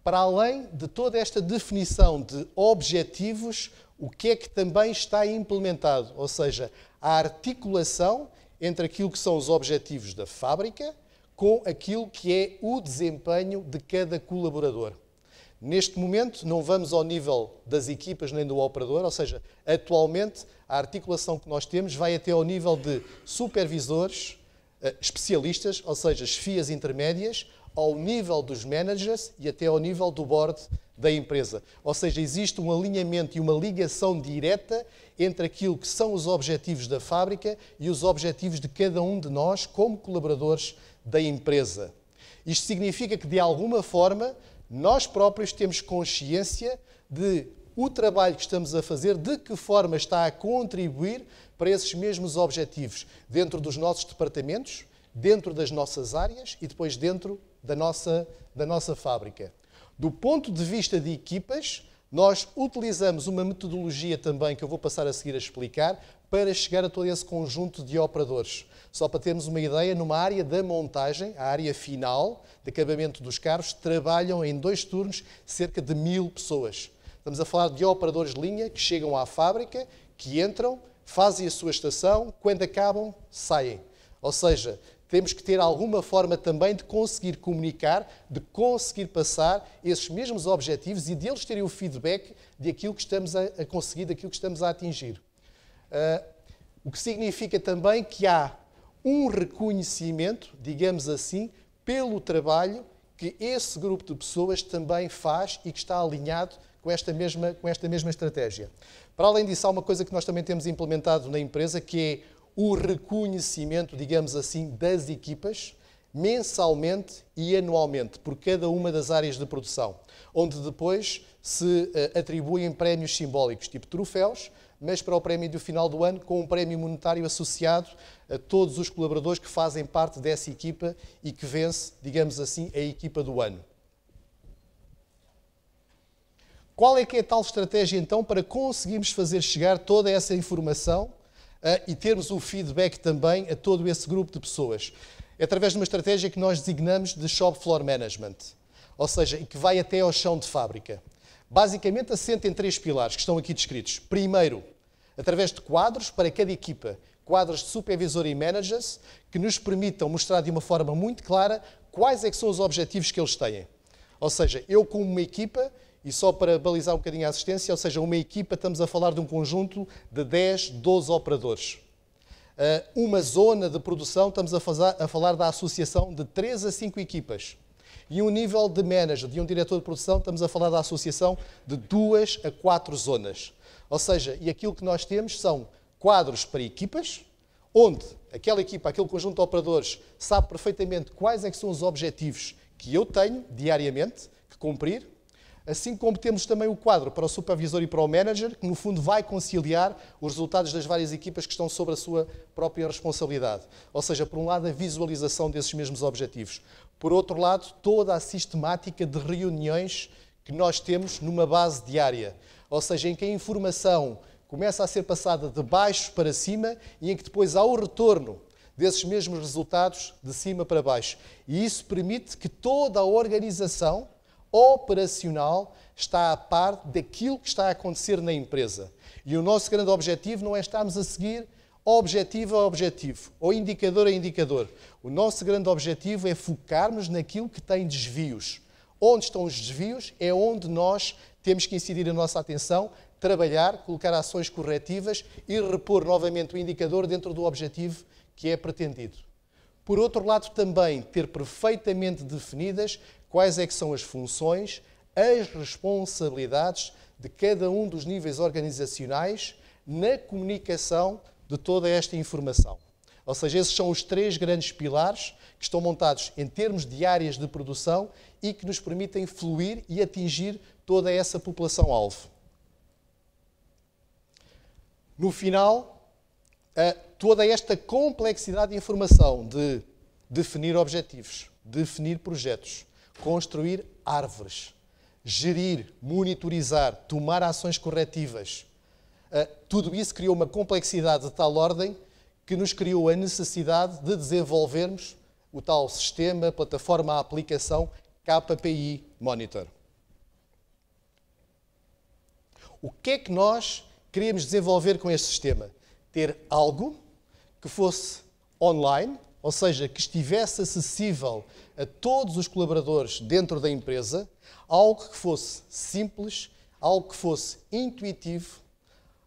Para além de toda esta definição de objetivos, o que é que também está implementado? Ou seja, a articulação entre aquilo que são os objetivos da fábrica com aquilo que é o desempenho de cada colaborador. Neste momento, não vamos ao nível das equipas nem do operador, ou seja, atualmente a articulação que nós temos vai até ao nível de supervisores, eh, especialistas, ou seja, as FIAs intermédias, ao nível dos managers e até ao nível do board da empresa. Ou seja, existe um alinhamento e uma ligação direta entre aquilo que são os objetivos da fábrica e os objetivos de cada um de nós como colaboradores da empresa. Isto significa que, de alguma forma, nós próprios temos consciência de o trabalho que estamos a fazer, de que forma está a contribuir para esses mesmos objetivos, dentro dos nossos departamentos, dentro das nossas áreas e depois dentro da nossa, da nossa fábrica. Do ponto de vista de equipas, nós utilizamos uma metodologia também que eu vou passar a seguir a explicar para chegar a todo esse conjunto de operadores. Só para termos uma ideia, numa área da montagem, a área final de acabamento dos carros, trabalham em dois turnos cerca de mil pessoas. Estamos a falar de operadores de linha que chegam à fábrica, que entram, fazem a sua estação, quando acabam, saem. Ou seja, temos que ter alguma forma também de conseguir comunicar, de conseguir passar esses mesmos objetivos e deles terem o feedback daquilo que estamos a conseguir, daquilo que estamos a atingir. Uh, o que significa também que há um reconhecimento, digamos assim, pelo trabalho que esse grupo de pessoas também faz e que está alinhado com esta mesma, com esta mesma estratégia. Para além disso, há uma coisa que nós também temos implementado na empresa, que é o reconhecimento, digamos assim, das equipas mensalmente e anualmente por cada uma das áreas de produção, onde depois se eh, atribuem prémios simbólicos, tipo troféus, mas para o prémio do final do ano, com um prémio monetário associado a todos os colaboradores que fazem parte dessa equipa e que vence, digamos assim, a equipa do ano. Qual é que é a tal estratégia então para conseguirmos fazer chegar toda essa informação uh, e termos o feedback também a todo esse grupo de pessoas? É através de uma estratégia que nós designamos de Shop Floor Management, ou seja, que vai até ao chão de fábrica. Basicamente, assenta em três pilares que estão aqui descritos. Primeiro, através de quadros para cada equipa, quadros de supervisor e managers, que nos permitam mostrar de uma forma muito clara quais é são os objetivos que eles têm. Ou seja, eu como uma equipa, e só para balizar um bocadinho a assistência, ou seja, uma equipa, estamos a falar de um conjunto de 10, 12 operadores. Ah, uma zona de produção, estamos a, fazer, a falar da associação de 3 a 5 equipas. E um nível de manager, de um diretor de produção, estamos a falar da associação de 2 a 4 zonas. Ou seja, e aquilo que nós temos são quadros para equipas, onde aquela equipa, aquele conjunto de operadores, sabe perfeitamente quais é são os objetivos que eu tenho diariamente que cumprir Assim como temos também o quadro para o supervisor e para o manager, que no fundo vai conciliar os resultados das várias equipas que estão sobre a sua própria responsabilidade. Ou seja, por um lado, a visualização desses mesmos objetivos. Por outro lado, toda a sistemática de reuniões que nós temos numa base diária. Ou seja, em que a informação começa a ser passada de baixo para cima e em que depois há o retorno desses mesmos resultados de cima para baixo. E isso permite que toda a organização operacional está a par daquilo que está a acontecer na empresa. E o nosso grande objetivo não é estarmos a seguir objetivo a objetivo ou indicador a indicador. O nosso grande objetivo é focarmos naquilo que tem desvios. Onde estão os desvios é onde nós temos que incidir a nossa atenção, trabalhar, colocar ações corretivas e repor novamente o indicador dentro do objetivo que é pretendido. Por outro lado, também ter perfeitamente definidas quais é que são as funções, as responsabilidades de cada um dos níveis organizacionais na comunicação de toda esta informação. Ou seja, esses são os três grandes pilares que estão montados em termos de áreas de produção e que nos permitem fluir e atingir toda essa população-alvo. No final, a toda esta complexidade de informação de definir objetivos, definir projetos, construir árvores, gerir, monitorizar, tomar ações corretivas, eh, tudo isso criou uma complexidade de tal ordem que nos criou a necessidade de desenvolvermos o tal sistema, plataforma, aplicação KPI Monitor. O que é que nós queremos desenvolver com este sistema? Ter algo que fosse online, ou seja, que estivesse acessível a todos os colaboradores dentro da empresa, algo que fosse simples, algo que fosse intuitivo,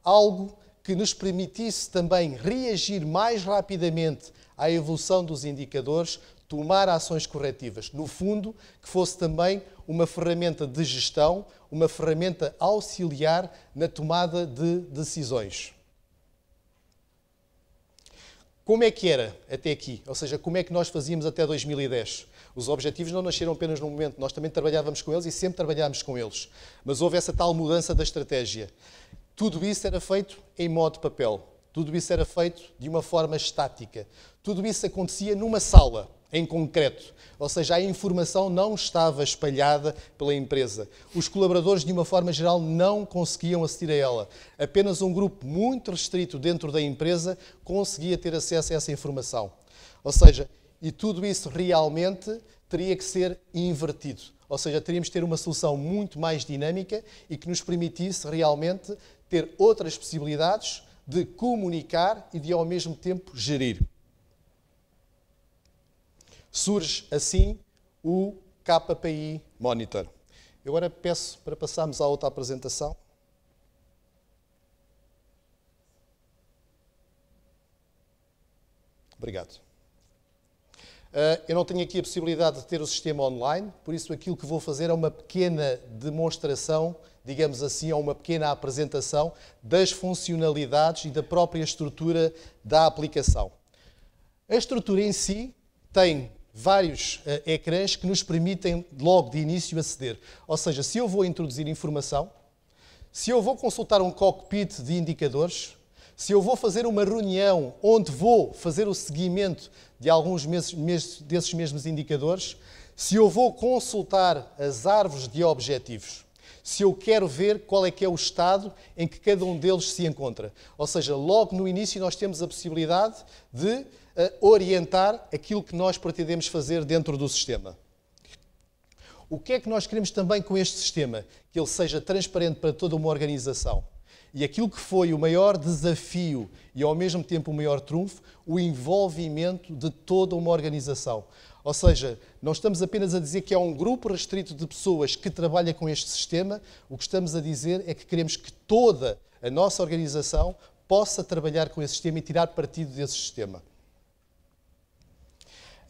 algo que nos permitisse também reagir mais rapidamente à evolução dos indicadores, tomar ações corretivas. No fundo, que fosse também uma ferramenta de gestão, uma ferramenta auxiliar na tomada de decisões. Como é que era até aqui? Ou seja, como é que nós fazíamos até 2010? Os objetivos não nasceram apenas num momento, nós também trabalhávamos com eles e sempre trabalhávamos com eles. Mas houve essa tal mudança da estratégia. Tudo isso era feito em modo papel. Tudo isso era feito de uma forma estática. Tudo isso acontecia numa sala em concreto. Ou seja, a informação não estava espalhada pela empresa. Os colaboradores, de uma forma geral, não conseguiam aceder a ela. Apenas um grupo muito restrito dentro da empresa conseguia ter acesso a essa informação. Ou seja, e tudo isso realmente teria que ser invertido. Ou seja, teríamos que ter uma solução muito mais dinâmica e que nos permitisse realmente ter outras possibilidades de comunicar e de, ao mesmo tempo, gerir. Surge assim o KPI Monitor. Eu agora peço para passarmos à outra apresentação. Obrigado. Ah, eu não tenho aqui a possibilidade de ter o sistema online, por isso aquilo que vou fazer é uma pequena demonstração, digamos assim, ou uma pequena apresentação das funcionalidades e da própria estrutura da aplicação. A estrutura em si tem vários uh, ecrãs que nos permitem logo de início aceder. Ou seja, se eu vou introduzir informação, se eu vou consultar um cockpit de indicadores, se eu vou fazer uma reunião onde vou fazer o seguimento de alguns meses, desses mesmos indicadores, se eu vou consultar as árvores de objetivos, se eu quero ver qual é que é o estado em que cada um deles se encontra. Ou seja, logo no início nós temos a possibilidade de orientar aquilo que nós pretendemos fazer dentro do sistema. O que é que nós queremos também com este sistema? Que ele seja transparente para toda uma organização. E aquilo que foi o maior desafio e ao mesmo tempo o maior trunfo, o envolvimento de toda uma organização. Ou seja, não estamos apenas a dizer que há um grupo restrito de pessoas que trabalha com este sistema, o que estamos a dizer é que queremos que toda a nossa organização possa trabalhar com esse sistema e tirar partido desse sistema.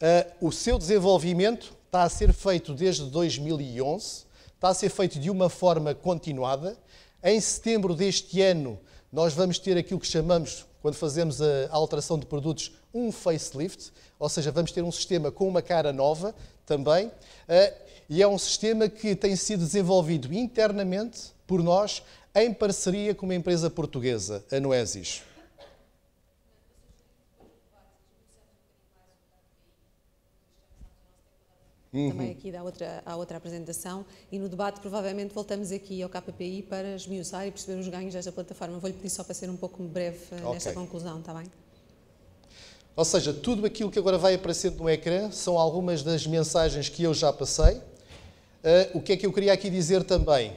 Uh, o seu desenvolvimento está a ser feito desde 2011, está a ser feito de uma forma continuada. Em setembro deste ano, nós vamos ter aquilo que chamamos, quando fazemos a alteração de produtos, um facelift, ou seja, vamos ter um sistema com uma cara nova também, eh, e é um sistema que tem sido desenvolvido internamente por nós em parceria com uma empresa portuguesa, a Noesis. uhum. também aqui da outra, à outra apresentação. E no debate, provavelmente, voltamos aqui ao KPI para esmiuçar e perceber os ganhos desta plataforma. Vou-lhe pedir só para ser um pouco breve eh, okay. nesta conclusão, está bem? Ou seja, tudo aquilo que agora vai aparecendo no ecrã são algumas das mensagens que eu já passei. Uh, o que é que eu queria aqui dizer também?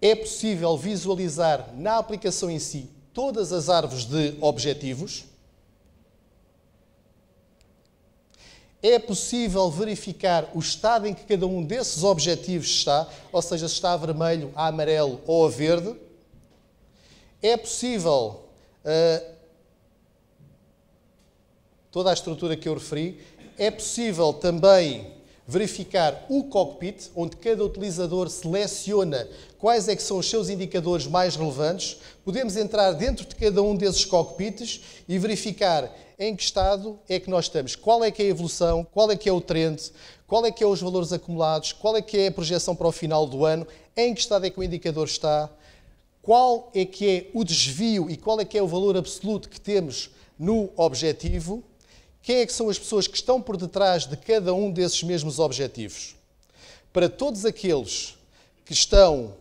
É possível visualizar na aplicação em si todas as árvores de objetivos é possível verificar o estado em que cada um desses objetivos está, ou seja, se está a vermelho, a amarelo ou a verde. É possível uh, toda a estrutura que eu referi. É possível também verificar o cockpit, onde cada utilizador seleciona quais é que são os seus indicadores mais relevantes. Podemos entrar dentro de cada um desses cockpits e verificar em que estado é que nós estamos, qual é que é a evolução, qual é que é o trend, qual é que é os valores acumulados, qual é que é a projeção para o final do ano, em que estado é que o indicador está, qual é que é o desvio e qual é que é o valor absoluto que temos no objetivo quem é que são as pessoas que estão por detrás de cada um desses mesmos objetivos? Para todos aqueles que estão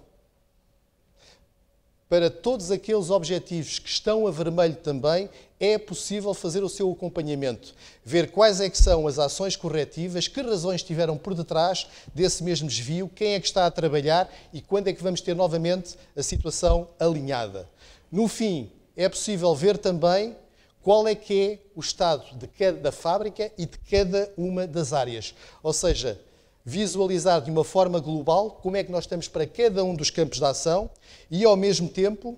para todos aqueles objetivos que estão a vermelho também, é possível fazer o seu acompanhamento, ver quais é que são as ações corretivas, que razões tiveram por detrás desse mesmo desvio, quem é que está a trabalhar e quando é que vamos ter novamente a situação alinhada. No fim, é possível ver também qual é que é o estado de cada fábrica e de cada uma das áreas. Ou seja, visualizar de uma forma global como é que nós estamos para cada um dos campos de ação e, ao mesmo tempo,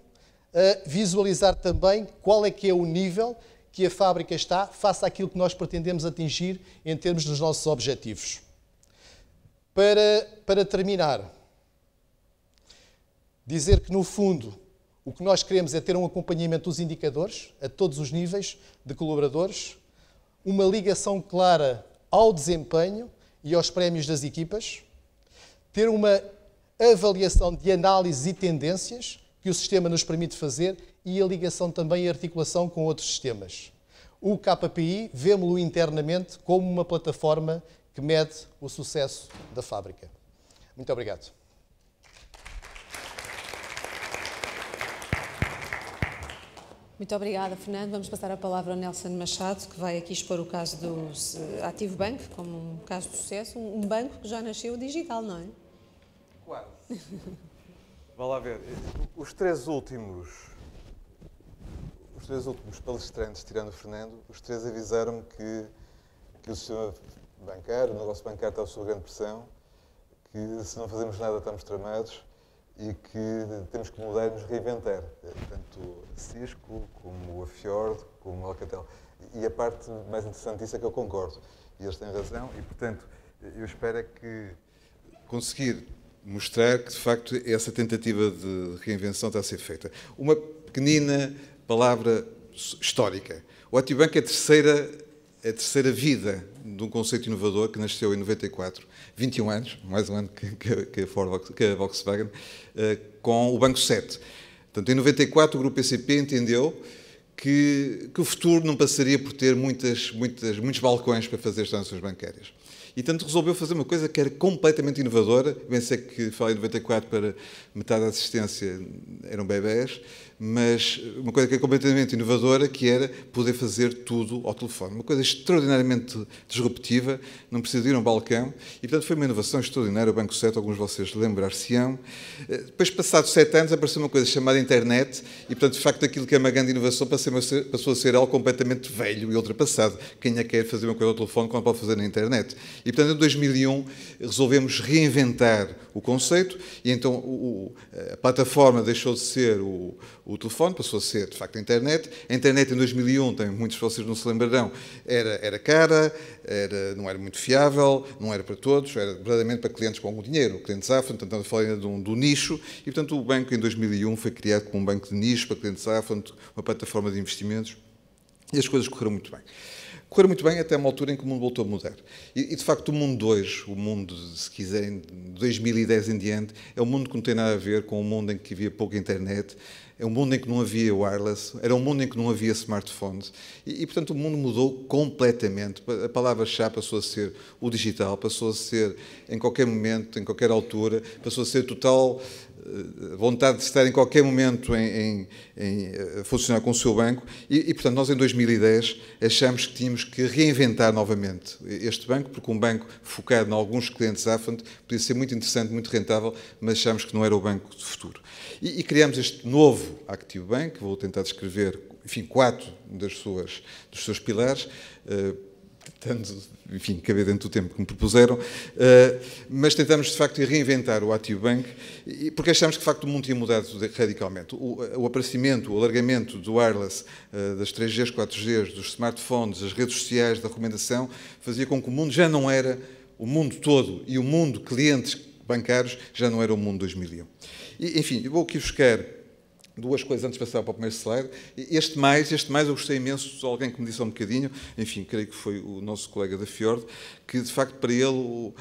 eh, visualizar também qual é que é o nível que a fábrica está face àquilo que nós pretendemos atingir em termos dos nossos objetivos. Para, para terminar, dizer que, no fundo, o que nós queremos é ter um acompanhamento dos indicadores, a todos os níveis de colaboradores, uma ligação clara ao desempenho e aos prémios das equipas, ter uma avaliação de análise e tendências que o sistema nos permite fazer e a ligação também e articulação com outros sistemas. O KPI vemos-lo internamente como uma plataforma que mede o sucesso da fábrica. Muito obrigado. Muito obrigada, Fernando. Vamos passar a palavra ao Nelson Machado, que vai aqui expor o caso do Ativo Bank como um caso de sucesso, um banco que já nasceu digital, não é? Quase. [LAUGHS] Vá lá ver. Os três últimos, os três últimos palestrantes, tirando o Fernando, os três avisaram-me que, que o sistema bancário, o negócio bancário está sob grande pressão, que se não fazemos nada estamos tramados e que temos que mudar e nos reinventar, tanto Cisco como a Fjord, como a Alcatel. E a parte mais interessante disso é que eu concordo, e eles têm razão, e portanto eu espero é que conseguir mostrar que de facto essa tentativa de reinvenção está a ser feita. Uma pequenina palavra histórica. O Atibank é a terceira, a terceira vida de um conceito inovador que nasceu em 94 21 anos, mais um ano que, que, que, a, Ford, que a Volkswagen, eh, com o Banco 7. Portanto, em 94 o Grupo ECP entendeu que, que, o futuro não passaria por ter muitas, muitas, muitos balcões para fazer as transações bancárias e tanto resolveu fazer uma coisa que era completamente inovadora. Bem sei que falei em 94 para metade da assistência eram bebés, mas uma coisa que era é completamente inovadora que era poder fazer tudo ao telefone. Uma coisa extraordinariamente disruptiva, não precisa de ir a um balcão e, portanto, foi uma inovação extraordinária. O Banco 7, alguns de vocês lembrar-se-ão. Eh, depois, passados sete anos, apareceu uma coisa chamada internet e, portanto, de facto, aquilo que é uma grande inovação passou a ser algo completamente velho e ultrapassado. Quem é que quer fazer uma coisa ao telefone quando pode fazer na internet? E, portanto, em 2001 resolvemos reinventar o conceito e então o, a plataforma deixou de ser o, o, telefone, passou a ser, de facto, a internet. A internet em 2001, tem, muitos de vocês não se lembrarão, era, era cara, era, não era muito fiável, não era para todos, era verdadeiramente para clientes com algum dinheiro, clientes afro, portanto, falando de um, do nicho. E, portanto, o banco em 2001 foi criado como um banco de nicho para clientes afro, uma plataforma de investimentos e as coisas correram muito bem. Correu muito bem até uma altura em que o mundo voltou a mudar. E, e de facto, o mundo hoje, o mundo, se quiserem, de 2010 em diante, é um mundo que não tem nada a ver com o um mundo em que havia pouca internet, é um mundo em que não havia wireless, era um mundo em que não havia smartphones. E, e portanto, o mundo mudou completamente. A palavra-chave passou a ser o digital, passou a ser, em qualquer momento, em qualquer altura, passou a ser total a eh, eh, vontade de estar em qualquer momento em, em, em eh, funcionar com o seu banco e, e, portanto, nós em 2010 achamos que tínhamos que reinventar novamente este banco, porque um banco focado em alguns clientes Afant podia ser muito interessante, muito rentável, mas achamos que não era o banco do futuro. E, e criamos este novo Active Bank, vou tentar descrever, enfim, quatro das suas, dos seus pilares, uh, tanto, enfim, caber dentro do tempo que me propuseram, eh, mas tentamos de facto reinventar o Atio Bank, porque achámos que de facto o mundo tinha mudado radicalmente. O, aparecimento, o alargamento do wireless, eh, das 3Gs, 4Gs, dos smartphones, das redes sociais, da recomendação, fazia com que o mundo já não era o mundo todo e o mundo clientes bancários já não era o mundo 2001. E, enfim, eu vou aqui buscar duas coisas antes de passar para o primeiro slide. Este mais, este mais eu gostei imenso alguém que me disse um bocadinho, enfim, creio que foi o nosso colega da Fiord, que de facto para ele o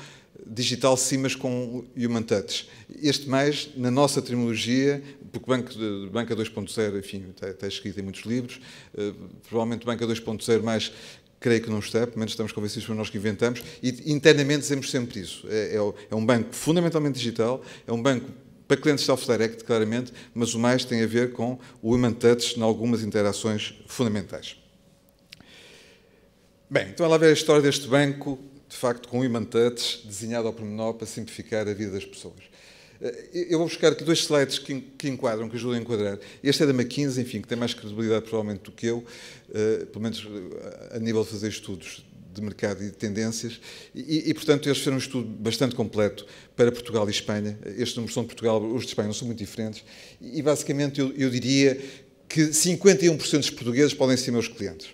digital sim, mas com human touch. Este mais, na nossa terminologia, porque Banca, banca 2.0, enfim, está, está escrito em muitos livros, eh, provavelmente Banca 2.0 mais creio que não está, pelo menos estamos convencidos por nós que inventamos, e internamente dizemos sempre isso. É, é, é um banco fundamentalmente digital, é um banco para clientes self-direct, claramente, mas o mais tem a ver com o human touch em algumas interações fundamentais. Bem, então lá ver a história deste banco, de facto, com o human touch, desenhado ao pormenor para simplificar a vida das pessoas. Eh, eu vou buscar aqui dois slides que, enquadram, que ajudam a enquadrar. Este é da McKinsey, enfim, que tem mais credibilidade provavelmente do que eu, eh, pelo menos eh, a nível de fazer estudos de mercado e de tendências. E, e, portanto, eles fizeram um estudo bastante completo para Portugal e Espanha. Estes números são de Portugal, os de Espanha não são muito diferentes. E, basicamente, eu, eu diria que 51% dos portugueses podem ser meus clientes.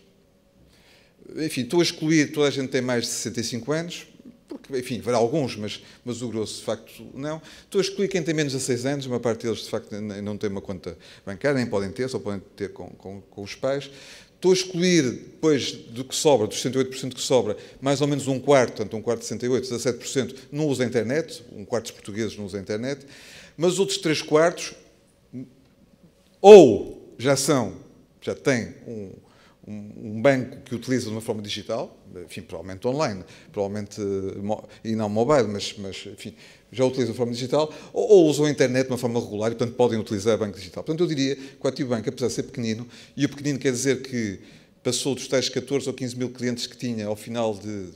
Enfim, estou a excluir, toda a gente tem mais de 65 anos, porque, enfim, haverá alguns, mas, mas o grosso, de facto, não. Estou a excluir quem tem menos de 6 anos, uma parte deles, de facto, não tem uma conta bancária, nem podem ter, só podem ter com, com, com os pais. Estou a excluir, depois do que sobra, dos 68% que sobra, mais ou menos um quarto, portanto, um quarto de 68%, 17% não usa a internet, um quarto dos portugueses não usa a internet, mas os outros três quartos ou já são, já têm um, um banco que utiliza de uma forma digital, enfim, provavelmente online, provavelmente eh, e não mobile, mas, mas enfim, já utilizam de forma digital, ou, ou, usam a internet de uma forma regular e, portanto, podem utilizar banco digital. Portanto, eu diria que o Ativo Banco, apesar de ser pequenino, e o pequenino quer dizer que passou dos tais 14 ou 15 mil clientes que tinha ao final de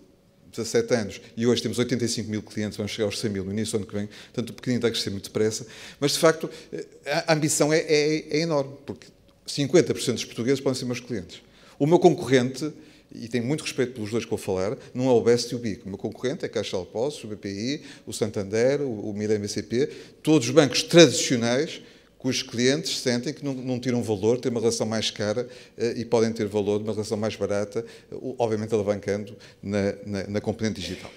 17 anos e hoje temos 85 mil clientes, vamos chegar aos 100 mil no início do ano que vem, portanto o pequenino está a crescer muito depressa, mas de facto eh, a ambição é, é, é enorme, porque 50% dos portugueses podem ser meus clientes. O meu concorrente e tenho muito respeito pelos dois que vou falar, não é o BEST e o BIC. O meu concorrente é a Caixa Depósitos, o BPI, o Santander, o, o Mirem BCP, todos os bancos tradicionais cujos clientes sentem que não, não, tiram valor, têm uma relação mais cara eh, e podem ter valor de uma relação mais barata, obviamente alavancando na, na, na componente digital.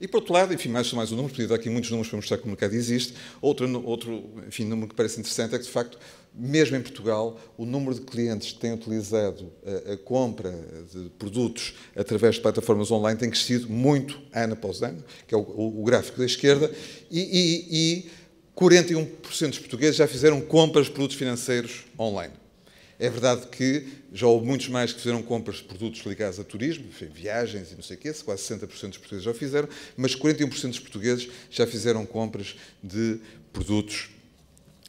E por outro lado, enfim, mais, mais um número, podia dar aqui muitos números para mostrar que o mercado existe. Outro, outro enfim, número que parece interessante é que, de facto, mesmo em Portugal, o número de clientes que têm utilizado a, eh, a compra de produtos através de plataformas online tem crescido muito ano após ano, que é o, o gráfico da esquerda, e, e, e 41% dos portugueses já fizeram compras de produtos financeiros online. É verdade que já houve muitos mais que fizeram compras de produtos ligados a turismo, viagens e não sei o quê, quase 60% dos portugueses já o fizeram, mas 41% dos portugueses já fizeram compras de produtos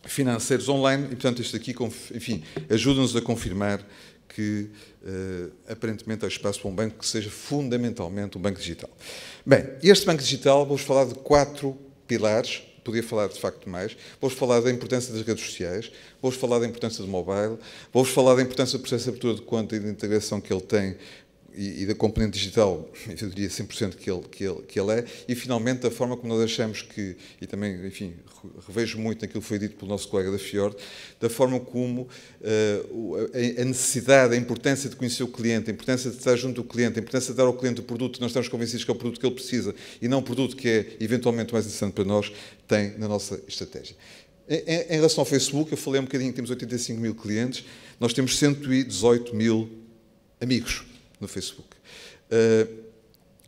financeiros online e, portanto, isto aqui, enfim, ajuda-nos a confirmar que uh, aparentemente há espaço para um banco que seja fundamentalmente um banco digital. Bem, este banco digital, vou-vos falar de quatro pilares, podia falar de facto mais, vou-vos falar da importância das redes sociais, vou-vos falar da importância do mobile, vou-vos falar da importância do processo de abertura de conta e da integração que ele tem e, da componente digital, [LAUGHS] eu diria 100% que ele, que, ele, que ele é, e finalmente da forma como nós achamos que, e também, enfim, revejo muito naquilo que foi dito pelo nosso colega da Fiord, da forma como uh, a necessidade, a importância de conhecer o cliente, a importância de estar junto do cliente, a importância de dar ao cliente o produto que nós estamos convencidos que é o produto que ele precisa e não o produto que é eventualmente mais interessante para nós, tem na nossa estratégia. Em, em relação ao Facebook, eu falei um bocadinho que temos 85 mil clientes, nós temos 118 mil amigos no Facebook. Uh,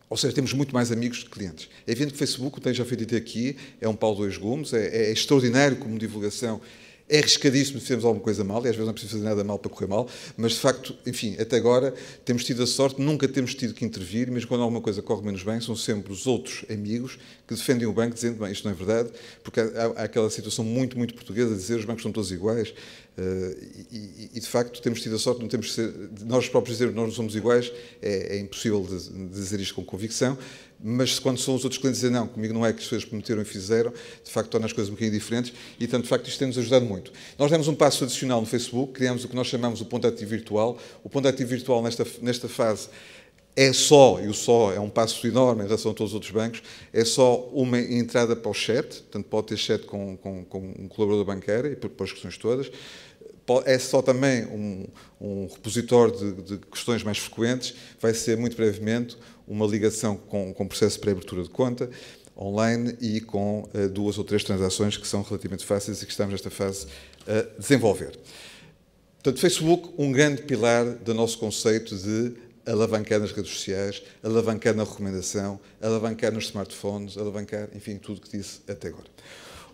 ou seja, temos muito mais amigos que clientes. É evidente que o Facebook, tem já foi dito aqui, é um pau dois gumes, é, é extraordinário como divulgação. É arriscadíssimo se fizermos alguma coisa mal, e às vezes não é precisamos fazer nada mal para correr mal, mas de facto, enfim, até agora temos tido a sorte, nunca temos tido que intervir, mas quando alguma coisa corre menos bem, são sempre os outros amigos que defendem o banco dizendo, que isto não é verdade, porque há, há aquela situação muito, muito portuguesa de dizer os bancos são todos iguais eh, e, e, de facto, temos tido a sorte de, não temos ser, nós próprios dizermos nós não somos iguais, é, é impossível de, de dizer isto com convicção, mas quando são os outros clientes dizer não, comigo não é que as pessoas prometeram e fizeram, de facto torna as coisas um bocadinho diferentes e, tanto de facto, isto tem-nos ajudado muito. Nós demos um passo adicional no Facebook, criamos o que nós chamamos o ponto ativo virtual. O ponto ativo virtual, nesta, nesta fase, é só, e o só é um passo enorme em relação a todos os outros bancos, é só uma entrada para o chat, portanto pode ter chat com, com, com um colaborador bancário e para as questões todas, é só também um, um repositório de, de, questões mais frequentes, vai ser muito brevemente uma ligação com, com o processo de pré-abertura de conta online e com uh, duas ou três transações que são relativamente fáceis e que estamos nesta fase a desenvolver. Portanto, Facebook, um grande pilar do nosso conceito de alavancar nas redes sociais, alavancar na recomendação, alavancar nos smartphones, alavancar, enfim, tudo o que disse até agora.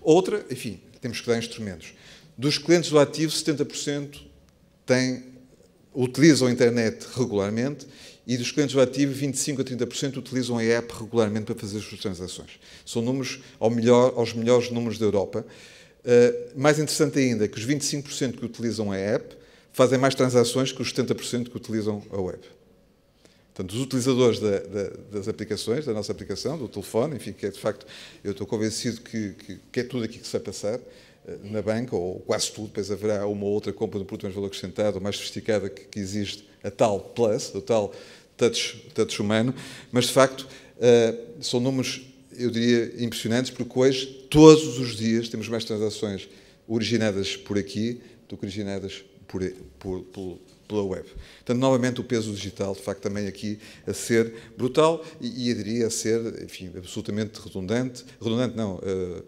Outra, enfim, temos que dar instrumentos. Dos clientes do ativo, 70% têm, utilizam a internet regularmente e dos clientes do ativo, 25 a 30% utilizam a app regularmente para fazer as suas transações. São números ao melhor, aos melhores números da Europa. Uh, mais interessante ainda, é que os 25% que utilizam a app fazem mais transações que os 70% que utilizam a web. Portanto, utilizadores da, da, das aplicações, da nossa aplicação, do telefone, enfim, que é de facto, eu estou convencido que, que, que é tudo aqui que se vai passar eh, na banca, ou quase tudo, depois haverá uma ou outra compra de um produto mais valor acrescentado, mais sofisticada que, que existe, a tal plus, o tal touch, touch humano, mas de facto uh, são números, eu diria, impressionantes, porque hoje, todos os dias, temos mais transações originadas por aqui do que originadas por, por, por pela web. Portanto, novamente, o peso digital, de facto, também aqui a ser brutal e, e diria a ser, enfim, absolutamente redundante, redundante não, uh,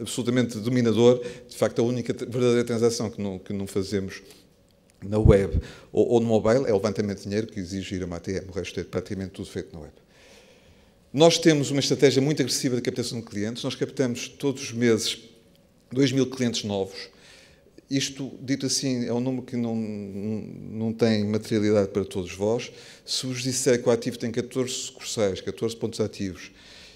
absolutamente dominador, de facto, a única verdadeira transação que não, que não fazemos na web ou, ou no mobile é o levantamento de dinheiro que exige ir a uma ATM, o resto é praticamente tudo feito na web. Nós temos uma estratégia muito agressiva de captação de clientes, nós captamos todos os meses 2 mil clientes novos, isto, dito assim, é um número que não, não tem materialidade para todos vós. Se vos disser que o ativo tem 14 sucursais, 14 pontos ativos,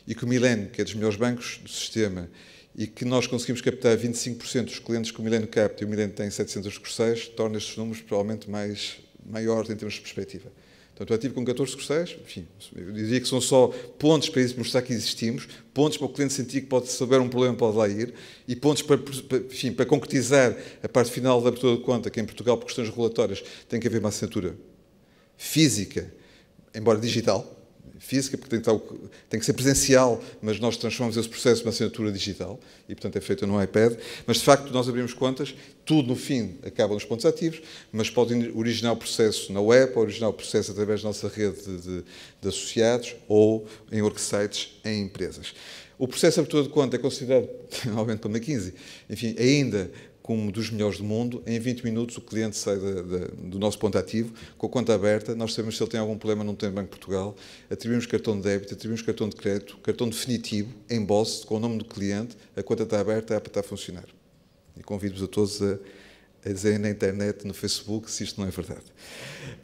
e que o Milênio, que é dos melhores bancos do sistema, e que nós conseguimos captar 25% dos clientes que o Milênio capta e o Milênio tem 700 sucursais, torna estes números provavelmente mais maiores em termos de perspectiva. Portanto, eu ativo com 14 cursais, enfim, eu diria que são só pontos para isso mostrar que existimos, pontos para o cliente sentir que pode saber um problema, pode lá ir, e pontos para, enfim, para concretizar a parte final da abertura de conta, que em Portugal, por questões regulatórias, tem que haver uma assinatura física, embora digital, física, porque tem que, estar, tem que ser presencial, mas nós transformamos esse processo numa assinatura digital, e portanto é feita no iPad. Mas de facto nós abrimos contas, tudo no fim acaba nos pontos ativos, mas pode originar o processo na web, originar o processo através da nossa rede de, de, de associados ou em worksites em empresas. O processo de abertura de conta é considerado, finalmente pela 15, enfim, ainda como dos melhores do mundo, em 20 minutos o cliente sai do nosso ponto ativo, com a conta aberta, nós sabemos se ele tem algum problema, não tem Banco Portugal, atribuímos cartão de débito, atribuímos cartão de crédito, cartão definitivo, em bolsa, com o nome do cliente, a conta está aberta, a app está a funcionar. E convido-vos a todos a, a dizerem na internet, no Facebook, se isto não é verdade.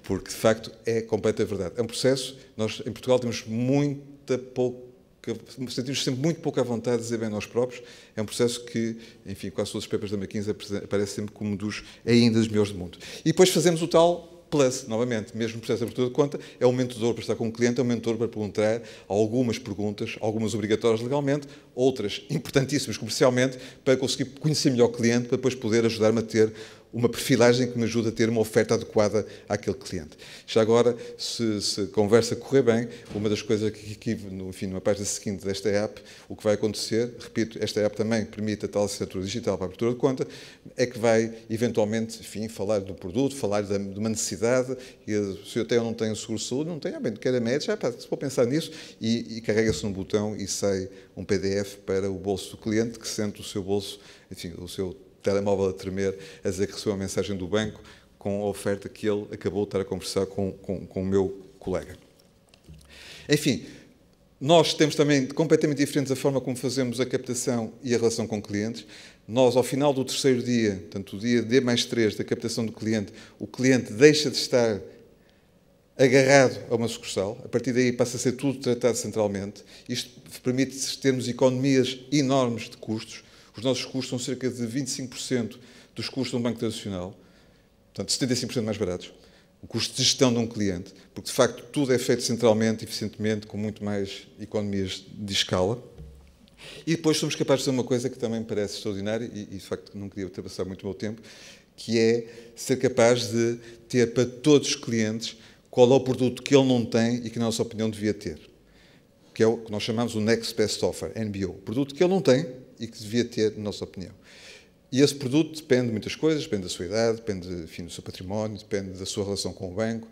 Porque, de facto, é completa verdade. É um processo, nós em Portugal temos muita pouca que sentimos sempre muito pouco à vontade de dizer bem nós próprios. É um processo que, enfim, quase todos os papers da McKinsey aparece sempre como um dos ainda dos melhores do mundo. E depois fazemos o tal plus, novamente, mesmo processo de abertura de conta, é um mentor para estar com o cliente, é um mentor para perguntar algumas perguntas, algumas obrigatórias legalmente, outras importantíssimas comercialmente, para conseguir conhecer melhor o cliente, para depois poder ajudar-me a ter uma perfilagem que me ajuda a ter uma oferta adequada àquele cliente. Já agora, se, se conversa correr bem, uma das coisas que aqui, no, enfim, numa página seguinte desta app, o que vai acontecer, repito, esta app também permite a tal assinatura digital para a abertura de conta, é que vai, eventualmente, enfim, falar do produto, falar da, de uma necessidade, e se eu tenho ou não tenho seguro de saúde, não tenho, ah, bem, quer a média, ah, pá, se vou pensar nisso, e, e carrega-se num botão e sai um PDF para o bolso do cliente, que sente o seu bolso, enfim, o seu telemóvel a tremer, a dizer que recebeu uma mensagem do banco com a oferta que ele acabou de estar a conversar com, com, com o meu colega. Enfim, nós temos também completamente diferentes a forma como fazemos a captação e a relação com clientes. Nós, ao final do terceiro dia, portanto, o dia D mais 3 da captação do cliente, o cliente deixa de estar agarrado a uma sucursal. A partir daí passa a ser tudo tratado centralmente. Isto permite termos economias enormes de custos. Os nossos custos são cerca de 25% dos custos de um banco tradicional, portanto, 75% mais baratos. O custo de gestão de um cliente, porque de facto tudo é feito centralmente, eficientemente, com muito mais economias de escala. E depois somos capazes de fazer uma coisa que também me parece extraordinária, e, e de facto não queria ter passado muito o meu tempo, que é ser capaz de ter para todos os clientes qual é o produto que ele não tem e que, na nossa opinião, devia ter. Que é o que nós chamamos o Next Best Offer, NBO. O produto que ele não tem, e que devia ter, na nossa opinião. E esse produto depende de muitas coisas, depende da sua idade, depende enfim, do seu património, depende da sua relação com o banco.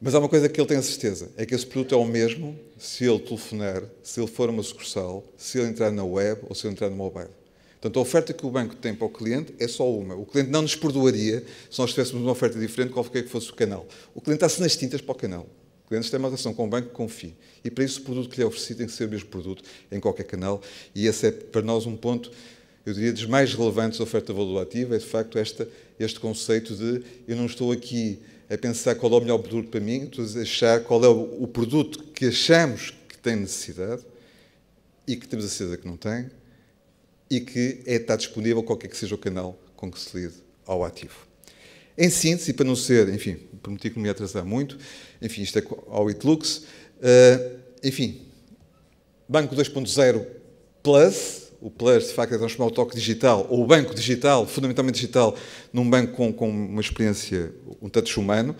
Mas há uma coisa que ele tem a certeza, é que esse produto é o mesmo se ele telefonar, se ele for a uma sucursal, se ele entrar na web ou se ele entrar no mobile. Portanto, a oferta que o banco tem para o cliente é só uma. O cliente não nos perdoaria se nós tivéssemos uma oferta diferente, qualquer que fosse o canal. O cliente está-se nas tintas para o canal. O cliente tem uma relação com o banco, confie. E para isso o produto que lhe é oferecido tem que ser o mesmo produto em qualquer canal. E esse é para nós um ponto, eu diria, dos mais relevantes da oferta valorativa. é de facto esta, este conceito de eu não estou aqui a pensar qual é o melhor produto para mim, estou a achar qual é o produto que achamos que tem necessidade e que temos a certeza que não tem e que é, está disponível qualquer que seja o canal com que se lide ao ativo. Em síntese, para não ser, enfim, prometi que não me ia atrasar muito. Enfim, isto é ao Itlux. Uh, enfim, Banco 2.0 Plus, o Plus de facto é transformar o toque digital, ou o banco digital, fundamentalmente digital, num banco com, com uma experiência, um tanto humano,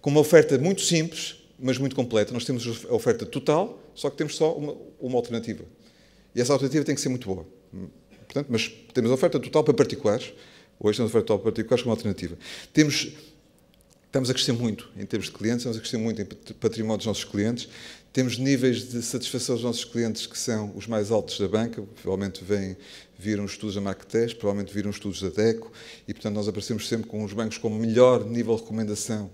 com uma oferta muito simples, mas muito completa. Nós temos a oferta total, só que temos só uma, uma alternativa. E essa alternativa tem que ser muito boa. Portanto, mas temos a oferta total para particulares, hoje temos a oferta total para particulares como alternativa. Temos Estamos a crescer muito em termos de clientes, estamos a crescer muito em património dos nossos clientes, temos níveis de satisfação dos nossos clientes que são os mais altos da banca, provavelmente vem, viram estudos da Marketest, provavelmente viram estudos da DECO, e portanto nós aparecemos sempre com os bancos com o melhor nível de recomendação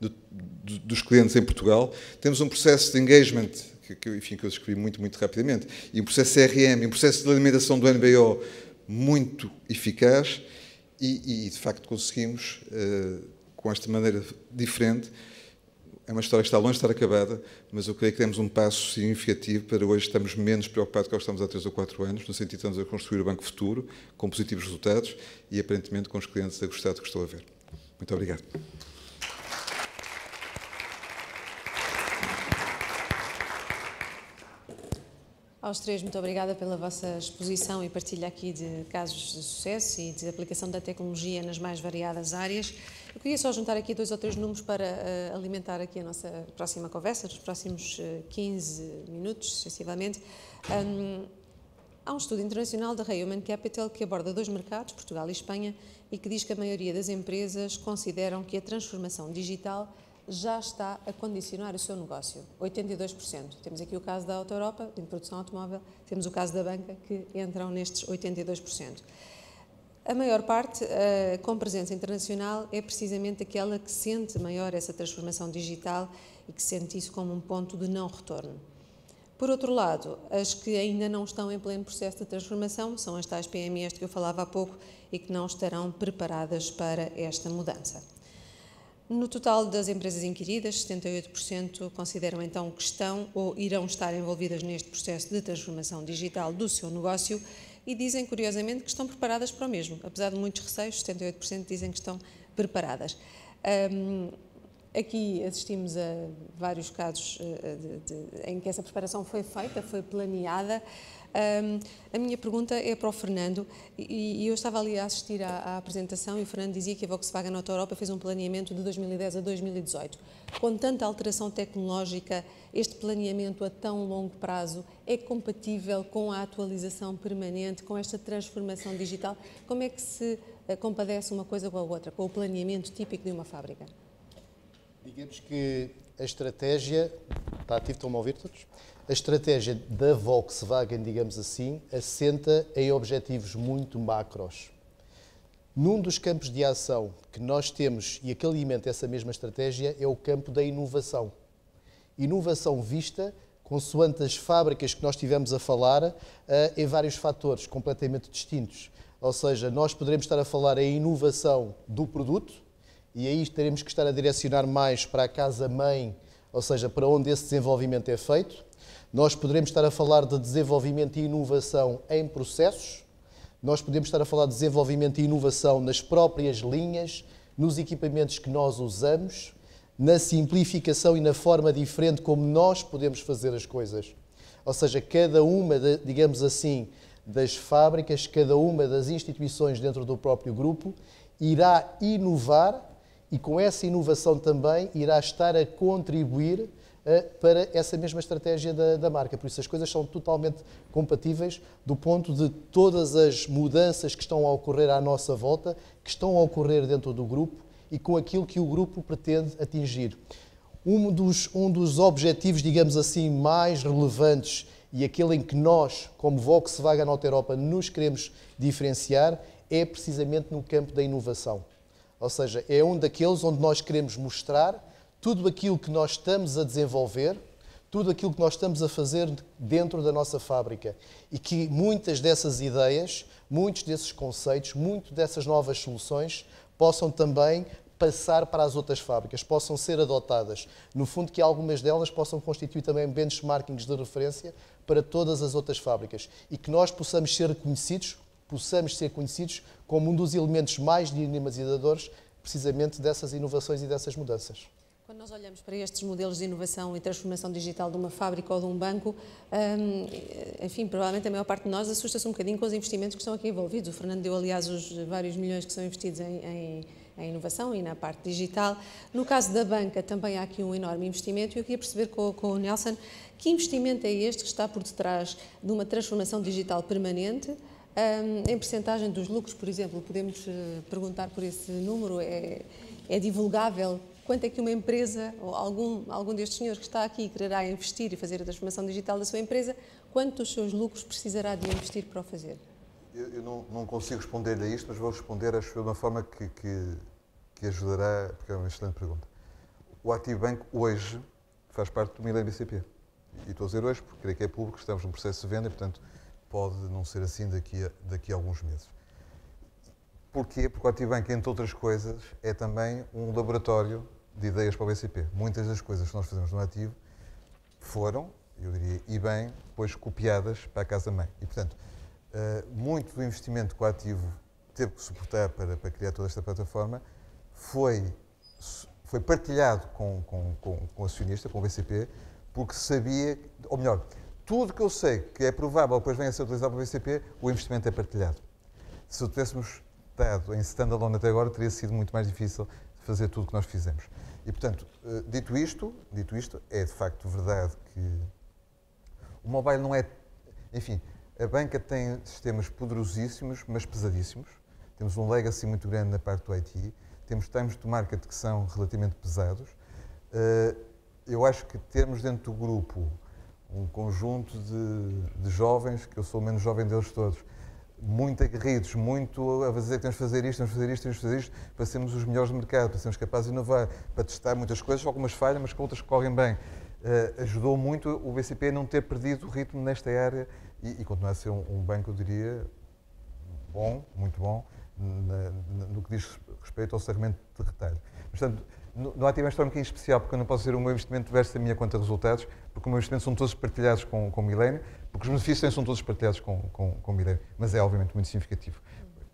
do, do, dos clientes em Portugal. Temos um processo de engagement, que, que, enfim, que eu descrevi muito, muito rapidamente, e um processo CRM, e um processo de alimentação do NBO muito eficaz, e, e de facto conseguimos... Uh, com esta maneira diferente. É uma história que está longe de estar acabada, mas eu creio que demos um passo significativo para hoje estamos menos preocupados que estamos há 3 ou 4 anos, no sentido de estamos a construir o Banco Futuro, com positivos resultados e, aparentemente, com os clientes a gostar do que estou a ver. Muito obrigado. Aos três, muito obrigada pela vossa exposição e partilha aqui de casos de sucesso e de aplicação da tecnologia nas mais variadas áreas. Eu queria só juntar aqui dois ou três números para uh, alimentar aqui a nossa próxima conversa, nos próximos uh, eh, 15 minutos, sucessivamente. Um, há um estudo internacional da Ray Human Capital que aborda dois mercados, Portugal e Espanha, e que diz que a maioria das empresas consideram que a transformação digital já está a condicionar o seu negócio. 82%. Temos aqui o caso da Auto Europa, de produção automóvel, temos o caso da banca, que entram nestes 82%. A maior parte uh, com presença internacional é precisamente aquela que sente maior essa transformação digital e que sente isso como um ponto de não retorno. Por outro lado, as que ainda não estão em pleno processo de transformação são as tais PMEs que eu falava há pouco e que não estarão preparadas para esta mudança. No total das empresas inquiridas, 78% consideram então que estão ou irão estar envolvidas neste processo de transformação digital do seu negócio e dizem, curiosamente, que estão preparadas para o mesmo. Apesar de muitos receios, 78% dizem que estão preparadas. Um, Aqui assistimos a vários casos eh, de, de, em que essa preparação foi feita, foi planeada. Um, a minha pergunta é para o Fernando, e, e eu estava ali a assistir à, à, apresentação e o Fernando dizia que a Volkswagen Nota Europa fez um planeamento de 2010 a 2018. Com tanta alteração tecnológica este planeamento a tão longo prazo é compatível com a atualização permanente, com esta transformação digital? Como é que se eh, compadece uma coisa com a outra, com o planeamento típico de uma fábrica? Digamos que a estratégia. Está ativo, estão-me a ouvir todos? A estratégia da Volkswagen, digamos assim, assenta em objetivos muito macros. Num dos campos de ação que nós temos e que alimenta essa mesma estratégia é o campo da inovação inovação vista consoante as fábricas que nós tivemos a falar eh, em vários fatores completamente distintos. Ou seja, nós poderemos estar a falar em inovação do produto e aí teremos que estar a direcionar mais para a casa-mãe, ou seja, para onde esse desenvolvimento é feito. Nós poderemos estar a falar de desenvolvimento e inovação em processos. Nós podemos estar a falar de desenvolvimento e inovação nas próprias linhas, nos equipamentos que nós usamos na simplificação e na forma diferente como nós podemos fazer as coisas. Ou seja, cada uma, de, digamos assim, das fábricas, cada uma das instituições dentro do próprio grupo irá inovar e com essa inovação também irá estar a contribuir eh, para essa mesma estratégia da, da, marca. Por isso, as coisas são totalmente compatíveis do ponto de todas as mudanças que estão a ocorrer à nossa volta, que estão a ocorrer dentro do grupo, e com aquilo que o grupo pretende atingir. Um dos, um dos objetivos, digamos assim, mais relevantes e aquele em que nós, como Volkswagen Auto Europa, nos queremos diferenciar é precisamente no campo da inovação. Ou seja, é um daqueles onde nós queremos mostrar tudo aquilo que nós estamos a desenvolver, tudo aquilo que nós estamos a fazer dentro da nossa fábrica e que muitas dessas ideias, muitos desses conceitos, muito dessas novas soluções possam também passar para as outras fábricas, possam ser adotadas. No fundo, que algumas delas possam constituir também benchmarkings de referência para todas as outras fábricas e que nós possamos ser reconhecidos, possamos ser conhecidos como um dos elementos mais dinamizadores precisamente dessas inovações e dessas mudanças. Quando nós olhamos para estes modelos de inovação e transformação digital de uma fábrica ou de um banco, hum, enfim, provavelmente a maior parte de nós assusta-se um bocadinho com os investimentos que estão aqui envolvidos. O Fernando deu, aliás, os vários milhões que são investidos em, em na inovação e na parte digital. No caso da banca, também há aqui um enorme investimento e eu queria perceber com, com o Nelson que investimento é este que está por detrás de uma transformação digital permanente. Um, em percentagem dos lucros, por exemplo, podemos eh, perguntar por esse número, é, é divulgável quanto é que uma empresa, ou algum, algum destes senhores que está aqui, quererá investir e fazer a transformação digital da sua empresa, quanto dos seus lucros precisará de investir para o fazer? Eu, eu não, não, consigo responder-lhe a isto, mas vou responder, acho eu, de uma forma que, que, que ajudará, porque é uma excelente pergunta. O Banco hoje faz parte do Milan BCP. E estou a dizer hoje, porque creio que é público, estamos num processo de venda e, portanto, pode não ser assim daqui a, daqui a alguns meses. Porquê? Porque o Banco, entre outras coisas, é também um laboratório de ideias para o BCP. Muitas das coisas que nós fazemos no Ativo foram, eu diria, e bem, depois copiadas para a casa-mãe. E, portanto, eh, muito do investimento que o ativo teve que suportar para, para criar toda esta plataforma foi, foi partilhado com, com, com, com o acionista, com o BCP, porque sabia, ou melhor, tudo que eu sei que é provável depois venha a ser utilizado pelo BCP, o investimento é partilhado. Se o tivéssemos estado em standalone até agora, teria sido muito mais difícil fazer tudo o que nós fizemos. E, portanto, eh, dito isto, dito isto, é de facto verdade que o mobile não é. Enfim, a banca tem sistemas poderosíssimos, mas pesadíssimos. Temos um legacy muito grande na parte do IT. Temos times de marca que são relativamente pesados. Eh, eu acho que termos dentro do grupo um conjunto de, de jovens, que eu sou o menos jovem deles todos, muito aguerridos, muito a dizer que temos de fazer isto, temos de fazer isto, temos de fazer isto, para sermos os melhores do mercado, para sermos capazes de inovar, para testar muitas coisas, algumas falham, mas com outras que correm bem. Eh, ajudou muito o BCP a não ter perdido o ritmo nesta área e, e continua a ser um, um, banco, eu diria, bom, muito bom, na, na, no que diz respeito ao segmento de retalho. Portanto, no, no Ativo Storm é que especial, porque eu não posso dizer o meu investimento versus a minha conta de resultados, porque os meus investimentos são todos partilhados com, com o Milênio, porque os benefícios são todos partilhados com, com, com o Milênio, mas é obviamente muito significativo,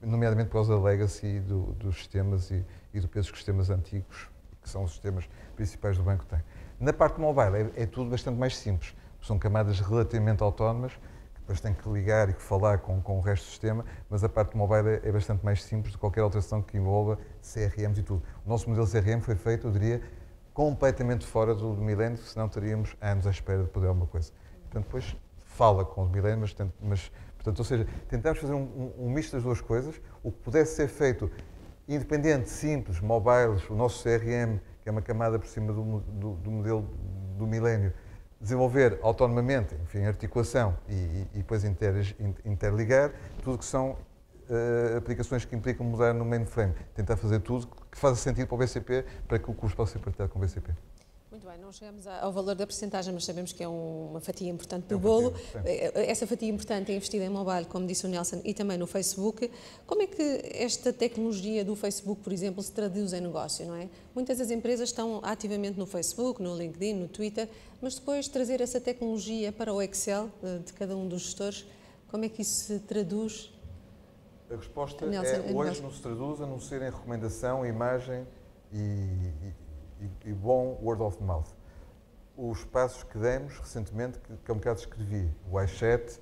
nomeadamente por causa da legacy do, dos sistemas e, e do peso que os sistemas antigos, que são os sistemas principais do banco, têm. Na parte mobile é, é tudo bastante mais simples, são camadas relativamente autónomas, depois tem que ligar e que falar com, com o resto do sistema, mas a parte mobile é, é bastante mais simples de qualquer alteração que envolva CRMs e tudo. O nosso modelo CRM foi feito, eu diria, completamente fora do, do milênio, senão teríamos anos à espera de poder alguma coisa. Portanto, depois fala com o milênio, mas, mas portanto, ou seja, tentámos fazer um, um, um misto das duas coisas, o que pudesse ser feito independente, simples, mobiles, o nosso CRM, que é uma camada por cima do, do, do modelo do milénio, desenvolver autonomamente, enfim, articulação e, e, e depois inter, interligar, tudo que são uh, aplicações que implicam mudar no mainframe. Tentar fazer tudo que faça sentido para o BCP, para que o custo possa ser partilhado com o BCP. Muito bem, não chegamos ao valor da percentagem, mas sabemos que é uma fatia importante é do é bolo. Fatia, eh, eh, Essa fatia importante é investida em mobile, como disse o Nelson, e também no Facebook. Como é que esta tecnologia do Facebook, por exemplo, se traduz em negócio, não é? Muitas das empresas estão ativamente no Facebook, no LinkedIn, no Twitter, mas depois trazer essa tecnologia para o Excel eh, de cada um dos gestores, como é que isso se traduz? A resposta Nelson, é hoje não se traduz a não ser em recomendação, imagem e e, bom word of mouth. Os passos que demos recentemente, que, que há é um bocado escrevi, o iChat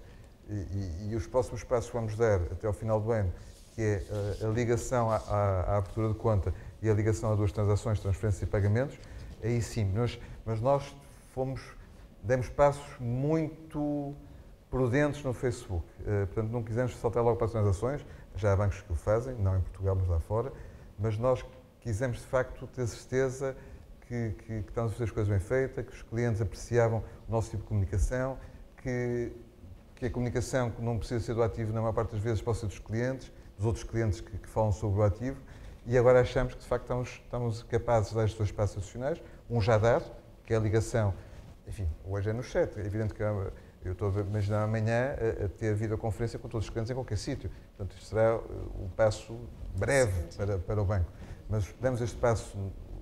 e, e, os próximos passos que vamos dar até ao final do ano, que é a, eh, a ligação à, à, à, abertura de conta e a ligação a duas transações, transferências e pagamentos, aí sim, nós, mas nós fomos, demos passos muito prudentes no Facebook. Uh, portanto, não quisemos saltar logo para as transações, já há bancos que o fazem, não em Portugal, mas lá fora, mas nós quisemos de facto ter certeza que, que, que estávamos a fazer as coisas bem feitas, que os clientes apreciavam o nosso tipo de comunicação, que, que a comunicação que não precisa ser do ativo, na maior parte das vezes, pode ser dos clientes, dos outros clientes que, que falam sobre o ativo, e agora achamos que, de facto, estamos, estamos capazes de dar estes dois passos adicionais. Um já dar, que é a ligação, enfim, hoje é no chat, é evidente que eu, estou a imaginar amanhã a, a ter videoconferência com todos os clientes em qualquer sítio. Portanto, isto será eh, um passo breve para, para o banco. Mas damos este passo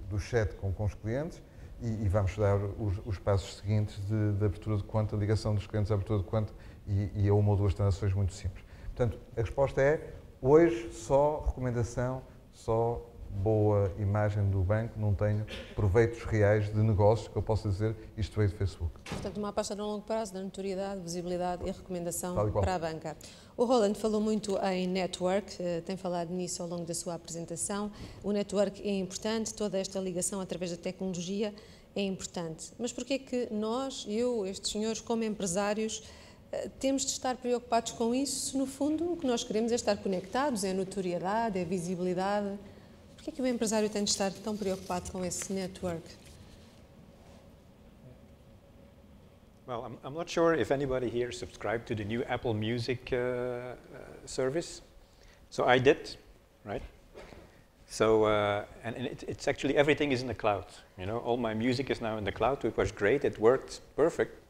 do chat com, com os clientes e, e, vamos dar os, os passos seguintes de, de, abertura de conta, ligação dos clientes à abertura de conta e, e a uma ou duas transações muito simples. Portanto, a resposta é hoje só recomendação, só boa imagem do banco, não tenho proveitos reais de negócio que eu possa dizer isto veio do Facebook. Portanto, uma aposta no longo prazo da notoriedade, visibilidade e recomendação para a banca. O Roland falou muito em network, eh, tem falado nisso ao longo da sua apresentação. O network é importante, toda esta ligação através da tecnologia é importante. Mas porquê é que nós, eu, estes senhores, como empresários, eh, temos de estar preocupados com isso se no fundo o que nós queremos é estar conectados, é notoriedade, é visibilidade? Porquê é que o empresário tem de estar tão preocupado com esse network? Well, I'm, I'm, not sure if anybody here subscribed to the new Apple Music uh, uh, service. So I did, right? So, uh, and, and it, it's actually, everything is in the cloud. You know, all my music is now in the cloud, which was great. It worked perfect.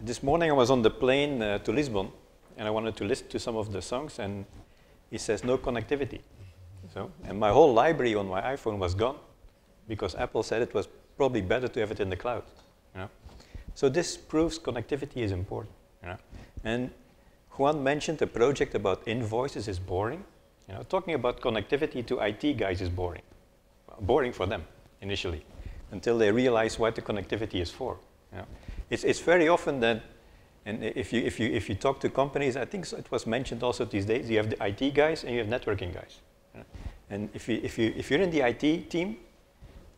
This morning I was on the plane uh, to Lisbon, and I wanted to listen to some of the songs, and it says no connectivity. So, and my whole library on my iPhone was gone because Apple said it was probably better to have it in the cloud. You know? So this proves connectivity is important. You know? And Juan mentioned the project about invoices is boring. You know, talking about connectivity to IT guys is boring. Boring for them initially, until they realize what the connectivity is for. You know? it's, it's very often that, and if you, if, you, if you talk to companies, I think it was mentioned also these days, you have the IT guys and you have networking guys. You know? And if, you, if, you, if you're in the IT team,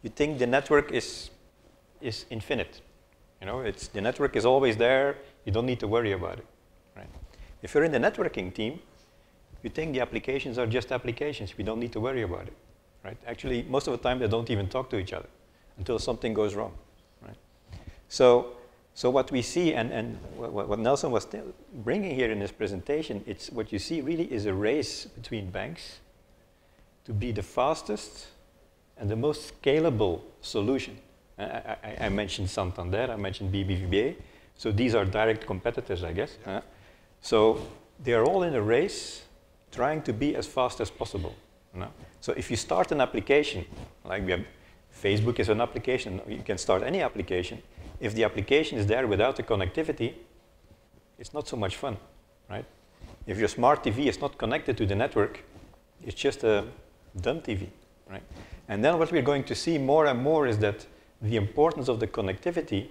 you think the network is, is infinite. You know, it's, the network is always there. You don't need to worry about it. Right? If you're in the networking team, you think the applications are just applications. We don't need to worry about it. Right? Actually, most of the time, they don't even talk to each other until something goes wrong. Right? So, so what we see, and, and what, what Nelson was bringing here in his presentation, it's what you see really is a race between banks to be the fastest and the most scalable solution. I, I, something mentioned Santander, I mentioned BBVA. So these are direct competitors, I guess. Yeah. so they are all in a race trying to be as fast as possible. You know? So if you start an application, like we have, Facebook is an application, you can start any application. If the application is there without the connectivity, it's not so much fun, right? If your smart TV is not connected to the network, it's just a dumb TV, right? And then what we're going to see more and more is that the importance of the connectivity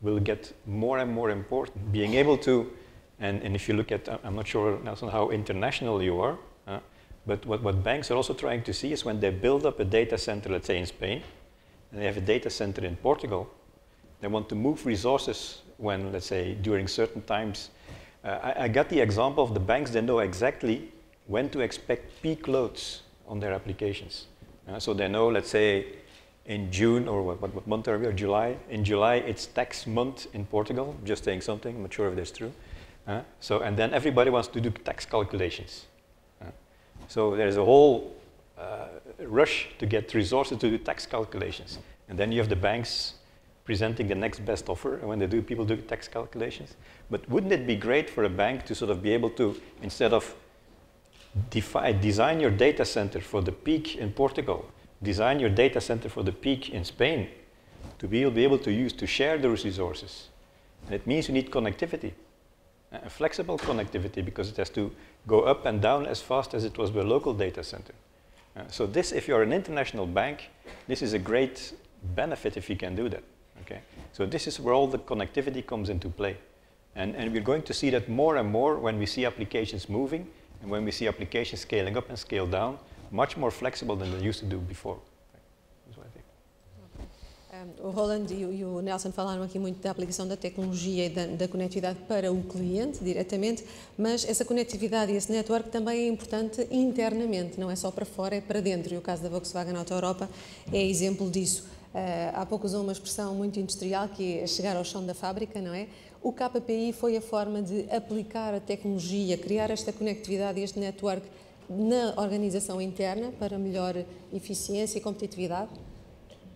will get more and more important. Being able to, and, and if you look at, I'm not sure, Nelson, how international you are, uh, but what, what banks are also trying to see is when they build up a data center, let's say in Spain, and they have a data center in Portugal, they want to move resources when, let's say, during certain times. Uh, I, I got the example of the banks, they know exactly when to expect peak loads on their applications. Uh, so they know, let's say, in June, or what, what, month are we, or July? In July, it's tax month in Portugal, just saying something, I'm not sure if that's true. Uh, so, and then everybody wants to do tax calculations. Uh, so there's a whole uh, rush to get resources to do tax calculations. And then you have the banks presenting the next best offer, and when they do, people do tax calculations. But wouldn't it be great for a bank to sort of be able to, instead of design your data center for the peak in Portugal, design your data center for the peak in Spain to be able to use to share those resources. And it means you need connectivity, uh, flexible connectivity, because it has to go up and down as fast as it was the local data center. Uh, so this, if you're an international bank, this is a great benefit if you can do that. Okay? So this is where all the connectivity comes into play. And, and we're going to see that more and more when we see applications moving and when we see applications scaling up and scale down, much more flexible than they used to do before. o Roland e o, e o Nelson falaram aqui muito da aplicação da tecnologia e da, da, conectividade para o cliente diretamente, mas essa conectividade e esse network também é importante internamente, não é só para fora, é para dentro. E o caso da Volkswagen Auto Europa é exemplo disso. Uh, há pouco usou uma expressão muito industrial que é chegar ao chão da fábrica, não é? O KPI foi a forma de aplicar a tecnologia, criar esta conectividade e este network na organização interna para melhor eficiência e competitividade?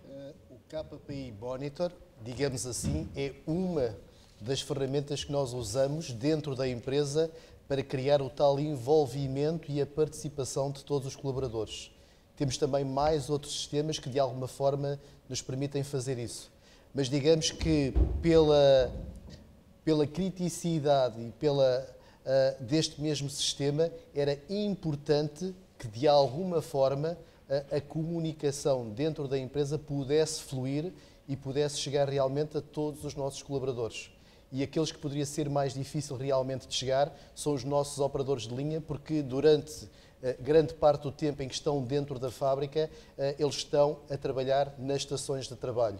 Eh, o KPI Monitor, digamos assim, é uma das ferramentas que nós usamos dentro da empresa para criar o tal envolvimento e a participação de todos os colaboradores. Temos também mais outros sistemas que, de alguma forma, nos permitem fazer isso. Mas digamos que, pela, pela criticidade e pela uh, deste mesmo sistema, era importante que, de alguma forma, a, ah, a comunicação dentro da empresa pudesse fluir e pudesse chegar realmente a todos os nossos colaboradores. E aqueles que poderia ser mais difícil realmente de chegar são os nossos operadores de linha, porque durante ah, grande parte do tempo em que estão dentro da fábrica, eles estão a trabalhar nas estações de trabalho.